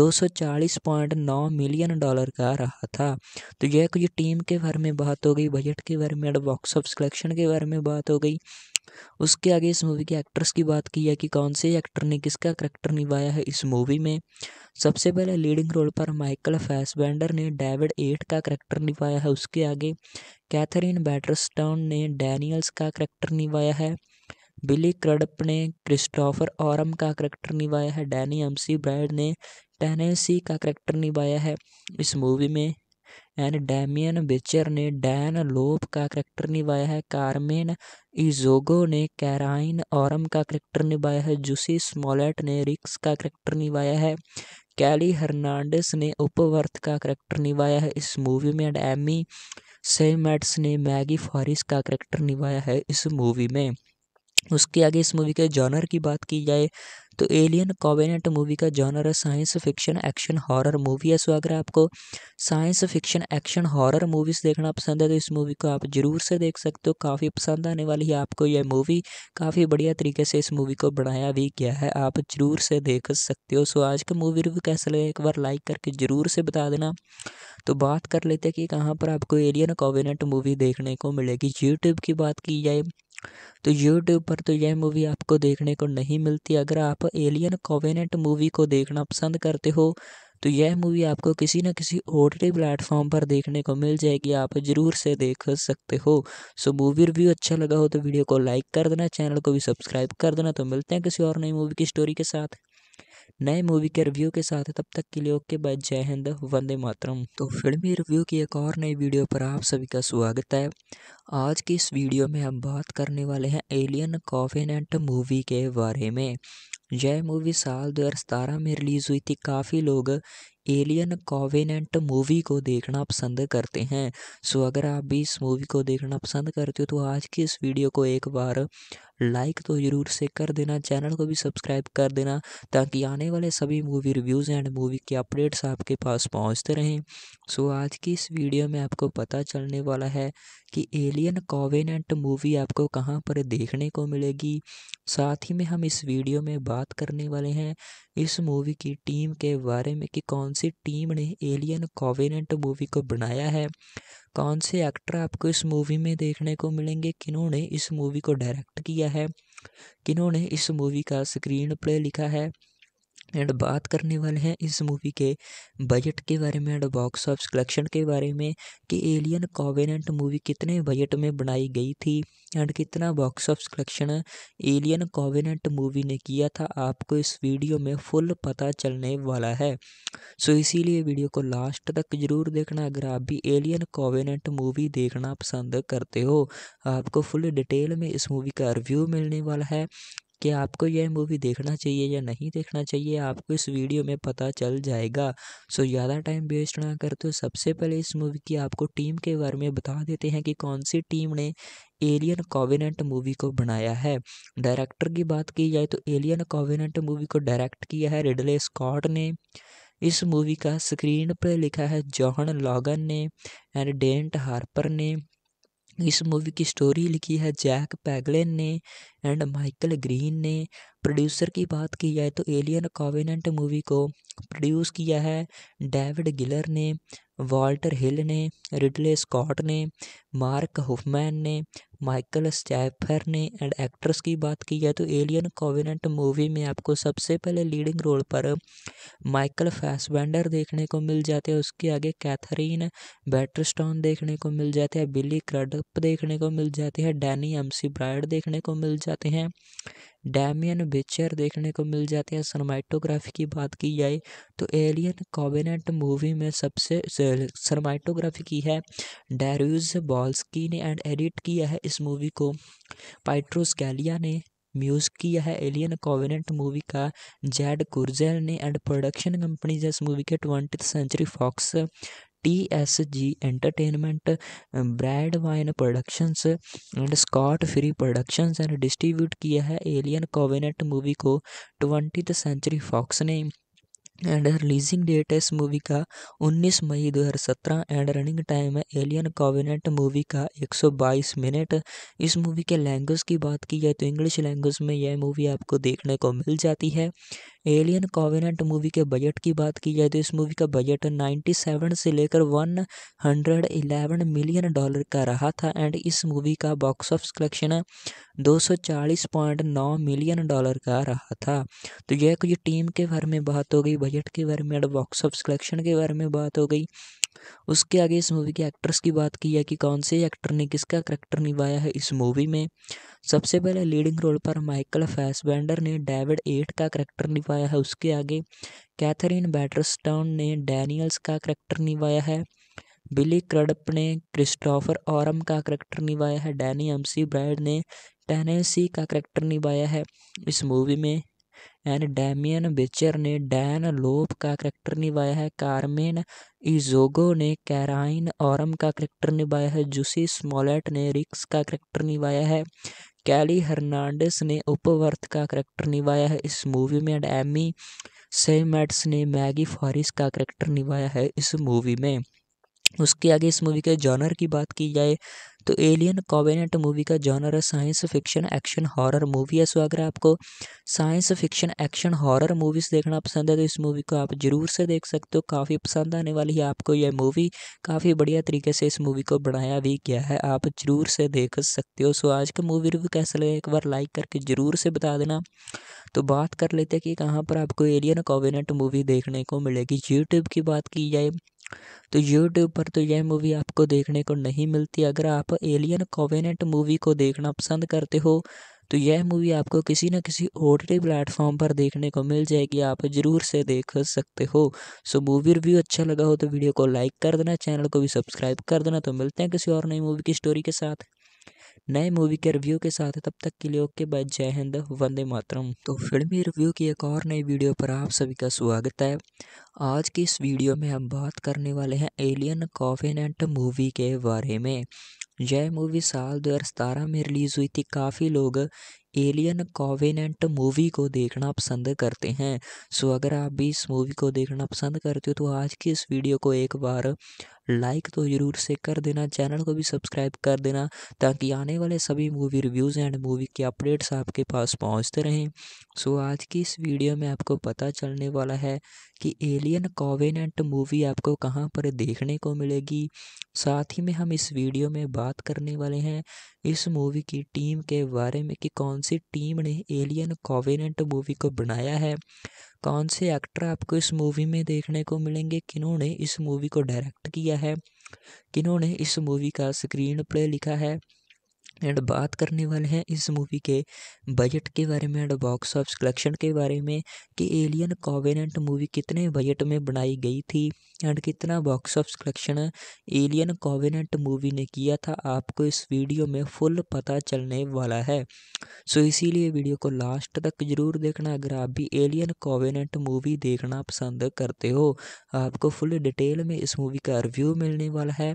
240.9 million dollar का रहा था तो यह कुछ टीम के बारे में बात हो गई बजट के बारे में बॉक्स ऑफ कलेक्शन के बारे में बात हो गई उसके आगे इस मूवी के एक्ट्रेस की बात की है कि कौन से एक्टर ने किसका करैक्टर निभाया है इस मूवी में सबसे पहले लीडिंग रोल पर माइकल फैसबेंडर ने डेविड एट का करैक्टर निभाया है उसके आगे कैथरीन बैटरस्टॉन ने डैनियल्स का करैक्टर निभाया है बिली क्रडप ने क्रिस्टोफर औरम का करैक्टर निभाया है डैनी एमसी ब्रैड ने टेनेसी का करैक्टर निभाया है इस मूवी में एंड डैमियन बेचर ने डैन लोप का करैक्टर निभाया है कारमेन इजोगो ने कैराइन औरम का करैक्टर निभाया है जूसी स्मॉलेट ने रिक्स का करैक्टर निभाया है कैली हर्नांडिस ने उपवर्थ का करैक्टर निभाया है इस मूवी में एंड एमी सेमेट्स ने मैगी फॉरिस का करैक्टर निभाया है इस मूवी में उसके आगे इस मूवी के जॉनर की बात की जाए तो एलियन कॉवेनेंट मूवी का जॉनर है science fiction action horror movie है सो अगर आपको science fiction action horror movies देखना पसंद है तो इस मूवी को आप ज़रूर से देख सकते हो काफ़ी पसंद आने वाली है आपको यह मूवी काफ़ी बढ़िया तरीके से इस मूवी को बनाया भी गया है आप ज़रूर से देख सकते हो सो आज का मूवी रिव्यू कैसा लगे एक बार लाइक करके ज़रूर से बता देना तो बात कर लेते हैं कि कहाँ पर आपको एलियन कॉवेनेंट मूवी देखने को मिलेगी यूट्यूब की बात की जाए तो यूट्यूब पर तो यह मूवी आपको देखने को नहीं मिलती अगर आप एलियन कोवेनेंट मूवी को देखना पसंद करते हो तो यह मूवी आपको किसी न किसी ओ टी प्लेटफॉर्म पर देखने को मिल जाएगी आप ज़रूर से देख सकते हो सो मूवी रिव्यू अच्छा लगा हो तो वीडियो को लाइक कर देना चैनल को भी सब्सक्राइब कर देना तो मिलते हैं किसी और नई मूवी की स्टोरी के साथ नए मूवी के रिव्यू के साथ तब तक के लिए ओके बाय जय हिंद वंदे मातरम तो फिल्मी रिव्यू की एक और नई वीडियो पर आप सभी का स्वागत है आज की इस वीडियो में हम बात करने वाले हैं एलियन कॉफिनेंट मूवी के बारे में यह मूवी साल 2017 में रिलीज़ हुई थी काफ़ी लोग एलियन कॉवेनेंट मूवी को देखना पसंद करते हैं सो अगर आप भी इस मूवी को देखना पसंद करते हो तो आज की इस वीडियो को एक बार लाइक तो ज़रूर से कर देना चैनल को भी सब्सक्राइब कर देना ताकि आने वाले सभी मूवी रिव्यूज़ एंड मूवी के अपडेट्स आपके पास पहुंचते रहें सो आज की इस वीडियो में आपको पता चलने वाला है कि एलियन कॉवेनेंट मूवी आपको कहाँ पर देखने को मिलेगी साथ ही में हम इस वीडियो में बात करने वाले हैं इस मूवी की टीम के बारे में कि कौन सी टीम ने एलियन कॉवेनेंट मूवी को बनाया है कौन से एक्टर आपको इस मूवी में देखने को मिलेंगे किन्होंने इस मूवी को डायरेक्ट किया है किन्होंने इस मूवी का स्क्रीन प्ले लिखा है एंड बात करने वाले हैं इस मूवी के बजट के बारे में एंड बॉक्स ऑफिस कलेक्शन के बारे में कि एलियन कॉवेनेंट मूवी कितने बजट में बनाई गई थी एंड कितना box office collection alien covenant movie ने किया था आपको इस वीडियो में फुल पता चलने वाला है सो so, इसीलिए वीडियो को लास्ट तक ज़रूर देखना अगर आप भी एलियन कॉवेनेंट मूवी देखना पसंद करते हो आपको फुल डिटेल में इस मूवी का रिव्यू मिलने वाला है कि आपको यह मूवी देखना चाहिए या नहीं देखना चाहिए आपको इस वीडियो में पता चल जाएगा सो ज़्यादा टाइम वेस्ट ना करते हो सबसे पहले इस मूवी की आपको टीम के बारे में बता देते हैं कि कौन सी टीम ने एलियन कॉविनेंट मूवी को बनाया है डायरेक्टर की बात की जाए तो एलियन कॉविनेंट मूवी को डायरेक्ट किया है रिडले स्कॉट ने इस मूवी का स्क्रीन पर लिखा है जॉहन लॉगन ने एंड डेंट हार्पर ने इस मूवी की स्टोरी लिखी है जैक पैगलेन ने एंड माइकल ग्रीन ने प्रोड्यूसर की बात की जाए तो एलियन कॉविनेंट मूवी को प्रोड्यूस किया है डेविड गिलर ने वॉल्टर हिल ने रिडले स्कॉट ने मार्क हुफमैन ने माइकल स्टैफर ने एंड एक्ट्रेस की बात की जाए तो एलियन कॉविनेंट मूवी में आपको सबसे पहले लीडिंग रोल पर माइकल फैसबेंडर देखने को मिल जाते हैं उसके आगे कैथरीन बैटरस्टॉन देखने को मिल जाते हैं बिली क्रडप देखने को मिल जाते हैं डैनी एमसी ब्राइड देखने को मिल जाते जाते हैं डैमियन बिचर देखने को मिल जाते हैं सरमाइटोग्राफी की बात की जाए तो एलियन कॉबिनेट मूवी में सबसे सरमाइटोग्राफी की है डैरूज बॉल्सकी ने एंड एडिट किया है इस मूवी को पाइट्रोस गैलिया ने म्यूज़ किया है एलियन कॉवेनेंट मूवी का जैड कुर्जेल ने एंड प्रोडक्शन कंपनी जैस मूवी के twenty century Fox T S G entertainment Brandywine productions and Scott Free productions and distribute किया है एलियन कोवेनेट मूवी को ट्वेंटी सेंचुरी फॉक्स ने एंड रिलीजिंग डेट है इस मूवी का 19 मई 2017 एंड रनिंग टाइम है एलियन कॉविनेट मूवी का 122 मिनट इस मूवी के लैंग्वेज की बात की जाए तो इंग्लिश लैंग्वेज में यह मूवी आपको देखने को मिल जाती है एलियन कॉविनेंट मूवी के बजट की बात की जाए तो इस मूवी का बजट 97 से लेकर 111 मिलियन डॉलर का रहा था एंड इस मूवी का box office collection 240.9 million dollar का रहा था तो यह कुछ टीम के बारे में बात हो गई बजट के बारे में बॉक्स ऑफिस कलेक्शन के बारे में बात हो गई उसके आगे इस मूवी के एक्ट्रेस की बात की है कि कौन से एक्टर ने किसका करैक्टर निभाया है इस मूवी में सबसे पहले लीडिंग रोल पर माइकल फैसबेंडर ने डेविड एट का करैक्टर निभाया है उसके आगे कैथरीन बैटरस्टाउन ने डैनियल्स का करैक्टर निभाया है बिली क्रडप ने क्रिस्टोफर औरम का करैक्टर निभाया है डैनी एमसी ब्राइड ने टेनेसी का करेक्टर निभाया है इस मूवी में एंड डैमियन बेचर ने डैन लोप का करेक्टर निभाया है कारमेन इजोगो ने कैराइन औरम का करेक्टर निभाया है जूसी स्मॉलेट ने रिक्स का करेक्टर निभाया है कैली हर्नांडिस ने उपवर्थ का करेक्टर निभाया है इस मूवी में एंड एमी सेमेट्स ने मैगी फॉरिस का करेक्टर निभाया है इस मूवी में उसके आगे इस मूवी के जॉनर की बात की जाए तो एलियन कॉवेनेंट मूवी का जॉनर है science fiction action horror movie है सो अगर आपको science fiction action horror movies देखना पसंद है तो इस मूवी को आप ज़रूर से देख सकते हो काफ़ी पसंद आने वाली है आपको यह मूवी काफ़ी बढ़िया तरीके से इस मूवी को बनाया भी गया है आप ज़रूर से देख सकते हो सो आज का मूवी रिव्यू कैसा लगे एक बार लाइक करके ज़रूर से बता देना तो बात कर लेते हैं कि कहाँ पर आपको एलियन कॉवेनेंट मूवी देखने को मिलेगी यूट्यूब की बात की जाए तो यूट्यूब पर तो यह मूवी आपको देखने को नहीं मिलती अगर आप एलियन कोवेनेंट मूवी को देखना पसंद करते हो तो यह मूवी आपको किसी न किसी ओ टी प्लेटफॉर्म पर देखने को मिल जाएगी आप ज़रूर से देख सकते हो सो मूवी रिव्यू अच्छा लगा हो तो वीडियो को लाइक कर देना चैनल को भी सब्सक्राइब कर देना तो मिलते हैं किसी और नई मूवी की स्टोरी के साथ नए मूवी के रिव्यू के साथ तब तक के लिए ओके बाय जय हिंद वंदे मातरम तो फिल्मी रिव्यू की एक और नई वीडियो पर आप सभी का स्वागत है आज की इस वीडियो में हम बात करने वाले हैं एलियन कॉफिनेंट मूवी के बारे में यह मूवी साल 2017 में रिलीज़ हुई थी काफ़ी लोग एलियन कॉवेनेंट मूवी को देखना पसंद करते हैं सो अगर आप भी इस मूवी को देखना पसंद करते हो तो आज की इस वीडियो को एक बार लाइक तो ज़रूर से कर देना चैनल को भी सब्सक्राइब कर देना ताकि आने वाले सभी मूवी रिव्यूज़ एंड मूवी के अपडेट्स आपके पास पहुंचते रहें सो so, आज की इस वीडियो में आपको पता चलने वाला है कि एलियन कॉवेनेंट मूवी आपको कहाँ पर देखने को मिलेगी साथ ही में हम इस वीडियो में बात करने वाले हैं इस मूवी की टीम के बारे में कि कौन सी टीम ने एलियन कॉवेनेंट मूवी को बनाया है कौन से एक्टर आपको इस मूवी में देखने को मिलेंगे किन्होंने इस मूवी को डायरेक्ट किया है किन्होंने इस मूवी का स्क्रीन प्ले लिखा है एंड बात करने वाले हैं इस मूवी के बजट के बारे में एंड बॉक्स ऑफिस कलेक्शन के बारे में कि एलियन कॉवेनेंट मूवी कितने बजट में बनाई गई थी एंड कितना box office collection alien covenant movie ने किया था आपको इस वीडियो में फुल पता चलने वाला है सो इसीलिए वीडियो को लास्ट तक जरूर देखना अगर आप भी एलियन कॉवेनेंट मूवी देखना पसंद करते हो आपको फुल डिटेल में इस मूवी का रिव्यू मिलने वाला है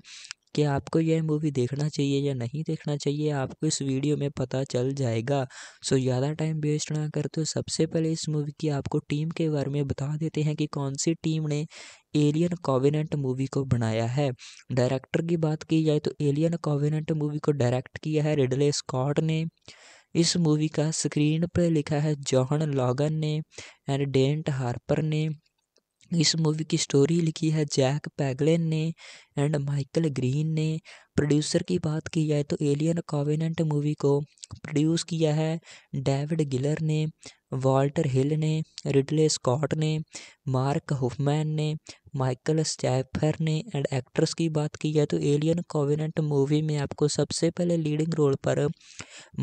कि आपको यह मूवी देखना चाहिए या नहीं देखना चाहिए आपको इस वीडियो में पता चल जाएगा सो ज़्यादा टाइम वेस्ट ना करते हो सबसे पहले इस मूवी की आपको टीम के बारे में बता देते हैं कि कौन सी टीम ने एलियन कॉविनेंट मूवी को बनाया है डायरेक्टर की बात की जाए तो एलियन कॉविनेंट मूवी को डायरेक्ट किया है रिडले स्कॉट ने इस मूवी का स्क्रीन पर लिखा है जॉहन लॉगन ने एंड डेंट हार्पर ने इस मूवी की स्टोरी लिखी है जैक पैगलेन ने एंड माइकल ग्रीन ने प्रोड्यूसर की बात की जाए तो एलियन कॉविनेंट मूवी को प्रोड्यूस किया है डेविड गिलर ने वॉल्टर हिल ने रिडले स्कॉट ने मार्क हुफमैन ने माइकल स्टैफर ने एंड एक्ट्रेस की बात की जाए तो एलियन कॉविनेंट मूवी में आपको सबसे पहले लीडिंग रोल पर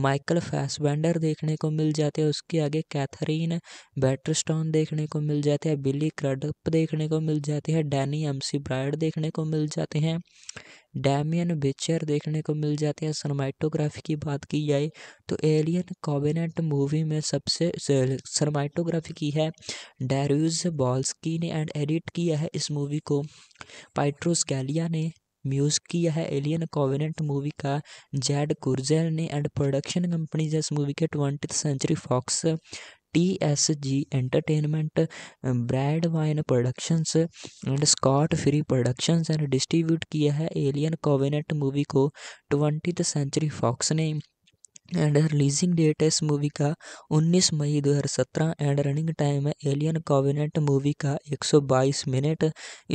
माइकल फैसबेंडर देखने को मिल जाते हैं उसके आगे कैथरीन बैटरस्टॉन देखने को मिल जाते हैं बिली क्रडप देखने को मिल जाती है डैनी एमसी ब्राइड देखने को मिल जाती जाते हैं डैमियन बिचर देखने को मिल जाते हैं सरमाइटोग्राफी की बात की जाए तो एलियन कॉबिनेट मूवी में सबसे सरमाइटोग्राफी की है डेरूज बॉल्सकी ने एंड एडिट किया है इस मूवी को पाइट्रोस गैलिया ने म्यूज़ किया है एलियन कॉवेनेंट मूवी का जैड कुर्जेल ने एंड प्रोडक्शन कंपनीज इस मूवी के twenty century Fox T S G entertainment Brandywine productions and Scott Free productions and distribute किया है एलियन कोवेनेट मूवी को ट्वेंटी सेंचुरी फॉक्स ने एंड रिलीजिंग डेट है इस मूवी का 19 मई 2017 एंड रनिंग टाइम है एलियन कॉविनेंट मूवी का 122 मिनट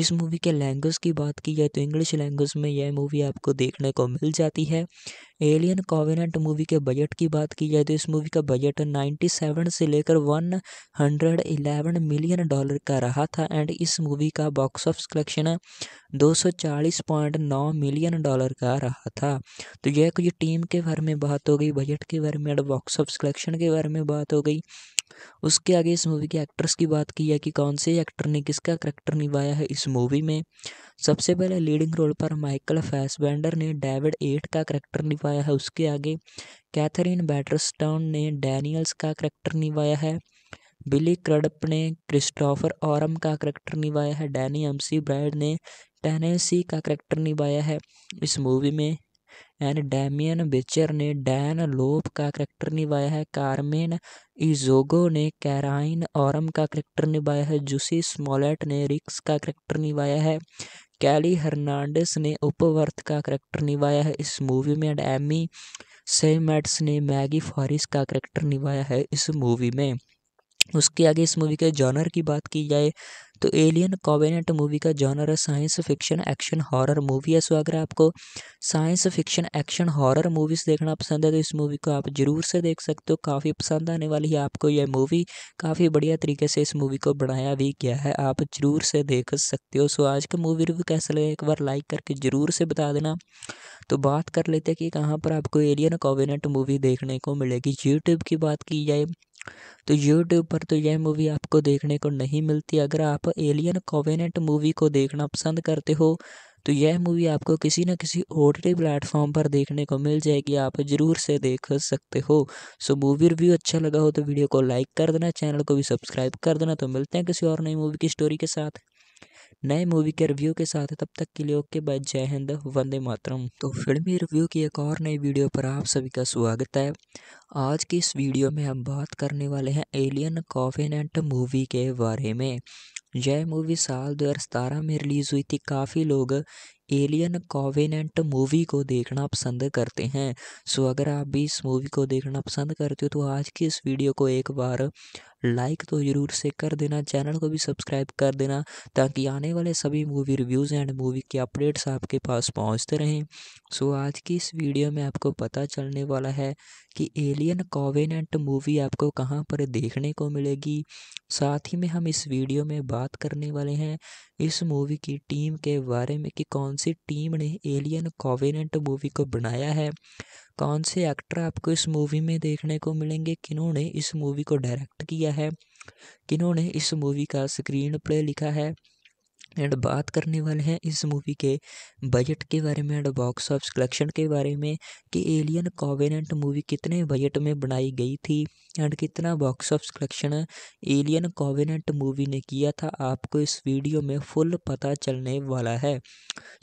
इस मूवी के लैंग्वेज की बात की जाए तो इंग्लिश लैंग्वेज में यह मूवी आपको देखने को मिल जाती है एलियन कॉविनेंट मूवी के बजट की बात की जाए तो इस मूवी का बजट 97 से लेकर 111 मिलियन डॉलर का रहा था एंड इस मूवी का box office collection 240.9 million dollar का रहा था तो यह कुछ टीम के बारे में बात हो गई बजट के बारे में बॉक्स ऑफिस कलेक्शन के बारे में बात हो गई उसके आगे इस मूवी के एक्ट्रेस की बात की है कि कौन से एक्टर ने किसका करैक्टर निभाया है इस मूवी में सबसे पहले लीडिंग रोल पर माइकल फैसबेंडर ने डेविड एट का करैक्टर निभाया है उसके आगे कैथरीन बैटरस्टाउन ने डैनियल्स का करैक्टर निभाया है बिली क्रडप ने क्रिस्टोफर औरम का करैक्टर निभाया है डैनी एमसी ब्राइड ने टेनेसी का करैक्टर निभाया है इस मूवी में एंड डैमियन बेचर ने डैन लोप का करैक्टर निभाया है कारमेन इजोगो ने कैराइन औरम का करैक्टर निभाया है जूसी स्मॉलेट ने रिक्स का करैक्टर निभाया है कैली हर्नांडिस ने उपवर्थ का करैक्टर निभाया है इस मूवी में एंड एमी सेमेट्स ने मैगी फॉरिस का करैक्टर निभाया है इस मूवी में उसके आगे इस मूवी के जॉनर की बात की जाए तो एलियन कॉवेनेंट मूवी का जॉनर है science fiction action horror movie है सो अगर आपको science fiction action horror movies देखना पसंद है तो इस मूवी को आप ज़रूर से देख सकते हो काफ़ी पसंद आने वाली है आपको यह मूवी काफ़ी बढ़िया तरीके से इस मूवी को बनाया भी गया है आप ज़रूर से देख सकते हो सो आज का मूवी रिव्यू कैसा लगे एक बार लाइक करके ज़रूर से बता देना तो बात कर लेते हैं कि कहाँ पर आपको एलियन कॉवेनेंट मूवी देखने को मिलेगी यूट्यूब की बात की जाए तो यूट्यूब पर तो यह मूवी आपको देखने को नहीं मिलती अगर आप एलियन कोवेनेंट मूवी को देखना पसंद करते हो तो यह मूवी आपको किसी न किसी ओ टी प्लेटफॉर्म पर देखने को मिल जाएगी आप ज़रूर से देख सकते हो सो मूवी रिव्यू अच्छा लगा हो तो वीडियो को लाइक कर देना चैनल को भी सब्सक्राइब कर देना तो मिलते हैं किसी और नई मूवी की स्टोरी के साथ नए मूवी के रिव्यू के साथ तब तक के लिए ओके बाय जय हिंद वंदे मातरम तो फिल्मी रिव्यू की एक और नई वीडियो पर आप सभी का स्वागत है आज की इस वीडियो में हम बात करने वाले हैं एलियन कॉफिनेंट मूवी के बारे में यह मूवी साल दो में रिलीज़ हुई थी काफ़ी लोग एलियन कॉवेनेंट मूवी को देखना पसंद करते हैं सो अगर आप भी इस मूवी को देखना पसंद करते हो तो आज की इस वीडियो को एक बार लाइक तो ज़रूर से कर देना चैनल को भी सब्सक्राइब कर देना ताकि आने वाले सभी मूवी रिव्यूज़ एंड मूवी के अपडेट्स आपके पास पहुंचते रहें सो आज की इस वीडियो में आपको पता चलने वाला है कि एलियन कॉवेनेंट मूवी आपको कहाँ पर देखने को मिलेगी साथ ही में हम इस वीडियो में बात करने वाले हैं इस मूवी की टीम के बारे में कि कौन सी टीम ने एलियन कॉवेनेंट मूवी को बनाया है कौन से एक्टर आपको इस मूवी में देखने को मिलेंगे किन्होंने इस मूवी को डायरेक्ट किया है किन्होंने इस मूवी का स्क्रीन प्ले लिखा है एंड बात करने वाले हैं इस मूवी के बजट के बारे में एंड बॉक्स ऑफिस कलेक्शन के बारे में कि एलियन कॉवेनेंट मूवी कितने बजट में बनाई गई थी एंड कितना box office collection alien covenant movie ने किया था आपको इस वीडियो में फुल पता चलने वाला है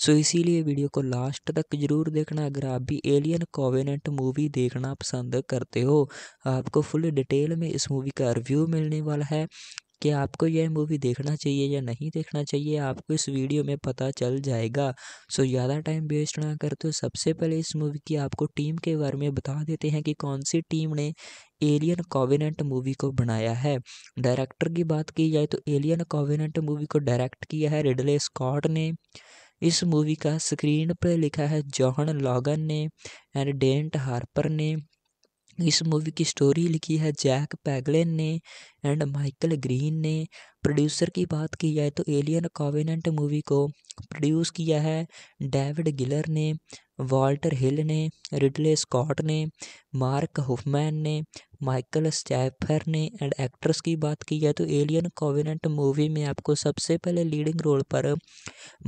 सो इसीलिए वीडियो को लास्ट तक ज़रूर देखना अगर आप भी एलियन कॉवेनेंट मूवी देखना पसंद करते हो आपको फुल डिटेल में इस मूवी का रिव्यू मिलने वाला है कि आपको यह मूवी देखना चाहिए या नहीं देखना चाहिए आपको इस वीडियो में पता चल जाएगा सो ज़्यादा टाइम वेस्ट ना करते हो सबसे पहले इस मूवी की आपको टीम के बारे में बता देते हैं कि कौन सी टीम ने एलियन कॉविनेंट मूवी को बनाया है डायरेक्टर की बात की जाए तो एलियन कॉविनेंट मूवी को डायरेक्ट किया है रिडले स्कॉट ने इस मूवी का स्क्रीन पर लिखा है जॉहन लॉगन ने एंड डेंट हार्पर ने इस मूवी की स्टोरी लिखी है जैक पैगलेन ने एंड माइकल ग्रीन ने प्रोड्यूसर की बात की जाए तो एलियन कॉविनेंट मूवी को प्रोड्यूस किया है डेविड गिलर ने वॉल्टर हिल ने रिडले स्कॉट ने मार्क हुफमैन ने माइकल स्टैफर ने एंड एक्ट्रेस की बात की जाए तो एलियन कॉविनेंट मूवी में आपको सबसे पहले लीडिंग रोल पर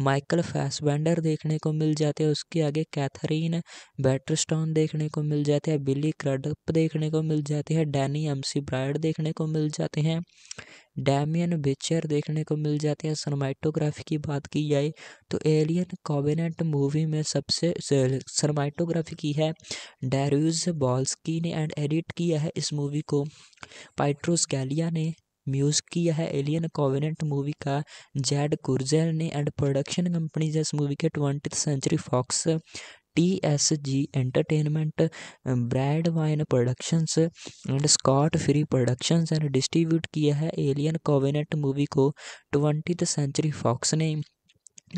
माइकल फैसबेंडर देखने को मिल जाते हैं उसके आगे कैथरीन बैटरस्टॉन देखने को मिल जाते हैं बिली क्रडप देखने को मिल जाते हैं डैनी एमसी ब्राइड देखने को मिल जाते जाते हैं डैमियन बिचर देखने को मिल जाते हैं सरमाइटोग्राफी की बात की जाए तो एलियन कॉबिनेट मूवी में सबसे सरमाइटोग्राफी की है डैरूज बॉल्सकी ने एंड एडिट किया है इस मूवी को पाइट्रोस गैलिया ने म्यूजिक किया है एलियन कॉवेनेंट मूवी का जैड कुर्जेल ने एंड प्रोडक्शन कंपनी इस मूवी के twenty century Fox T S G entertainment Brandywine productions and Scott Free productions and distribute किया है एलियन कोवेनेट मूवी को ट्वेंटी सेंचुरी फॉक्स ने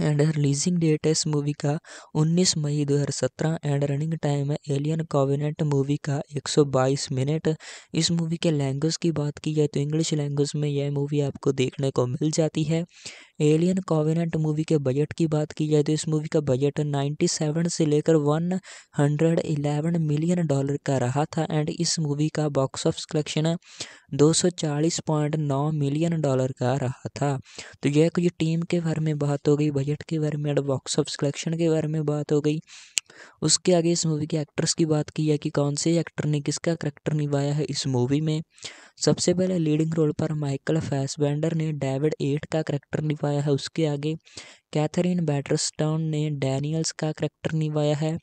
एंड रिलीजिंग डेट है इस मूवी का 19 मई 2017 एंड रनिंग टाइम है एलियन कॉविनेट मूवी का 122 मिनट इस मूवी के लैंग्वेज की बात की जाए तो इंग्लिश लैंग्वेज में यह मूवी आपको देखने को मिल जाती है एलियन कॉविनेंट मूवी के बजट की बात की जाए तो इस मूवी का बजट 97 से लेकर 111 मिलियन डॉलर का रहा था एंड इस मूवी का box office collection 240.9 million dollar का रहा था तो यह कुछ टीम के बारे में बात हो गई बजट के बारे में बॉक्स ऑफ कलेक्शन के बारे में बात हो गई उसके आगे इस मूवी के एक्ट्रेस की बात की है कि कौन से एक्टर ने किसका करैक्टर निभाया है इस मूवी में सबसे पहले लीडिंग रोल पर माइकल फैसबेंडर ने डेविड एट का करैक्टर निभाया है उसके आगे कैथरीन बैटरस्टाउन ने डैनियल्स का करैक्टर निभाया है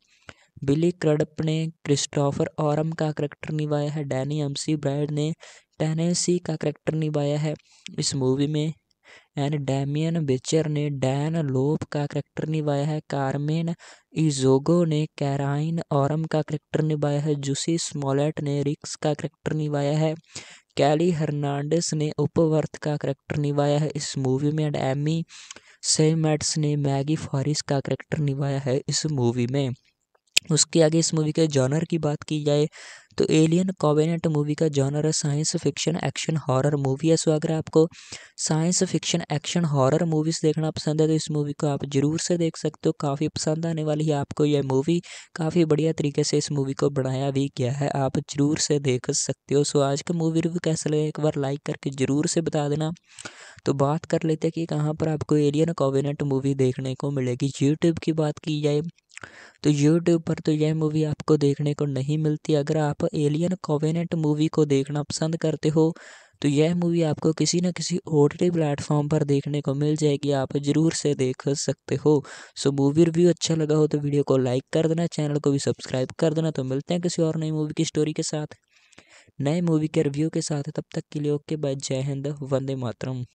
बिली क्रडप ने क्रिस्टोफर औरम का करैक्टर निभाया है डैनी एमसी ब्राइड ने टेनेसी का करेक्टर निभाया है इस मूवी में एंड डैमियन बेचर ने डैन लोप का करैक्टर निभाया है कारमेन इजोगो ने कैराइन औरम का करैक्टर निभाया है जूसी स्मॉलेट ने रिक्स का करैक्टर निभाया है कैली हर्नांडिस ने उपवर्थ का करैक्टर निभाया है इस मूवी में एंड एमी सेमेट्स ने मैगी फॉरिस का करैक्टर निभाया है इस मूवी में उसके आगे इस मूवी के जॉनर की बात की जाए तो एलियन कॉवेनेंट मूवी का जॉनर है science fiction action horror movie है सो अगर आपको science fiction action horror movies देखना पसंद है तो इस मूवी को आप ज़रूर से देख सकते हो काफ़ी पसंद आने वाली है आपको यह मूवी काफ़ी बढ़िया तरीके से इस मूवी को बनाया भी गया है आप ज़रूर से देख सकते हो सो आज का मूवी रिव्यू कैसा लगे एक बार लाइक करके ज़रूर से बता देना तो बात कर लेते हैं कि कहाँ पर आपको एलियन कॉवेनेंट मूवी देखने को मिलेगी यूट्यूब की बात की जाए तो यूट्यूब पर तो यह मूवी आपको देखने को नहीं मिलती अगर आप एलियन कोवेनेंट मूवी को देखना पसंद करते हो तो यह मूवी आपको किसी न किसी ओ टी प्लेटफॉर्म पर देखने को मिल जाएगी आप ज़रूर से देख सकते हो सो मूवी रिव्यू अच्छा लगा हो तो वीडियो को लाइक कर देना चैनल को भी सब्सक्राइब कर देना तो मिलते हैं किसी और नई मूवी की स्टोरी के साथ नए मूवी के रिव्यू के साथ तब तक के लिए ओके बाय जय हिंद वंदे मातरम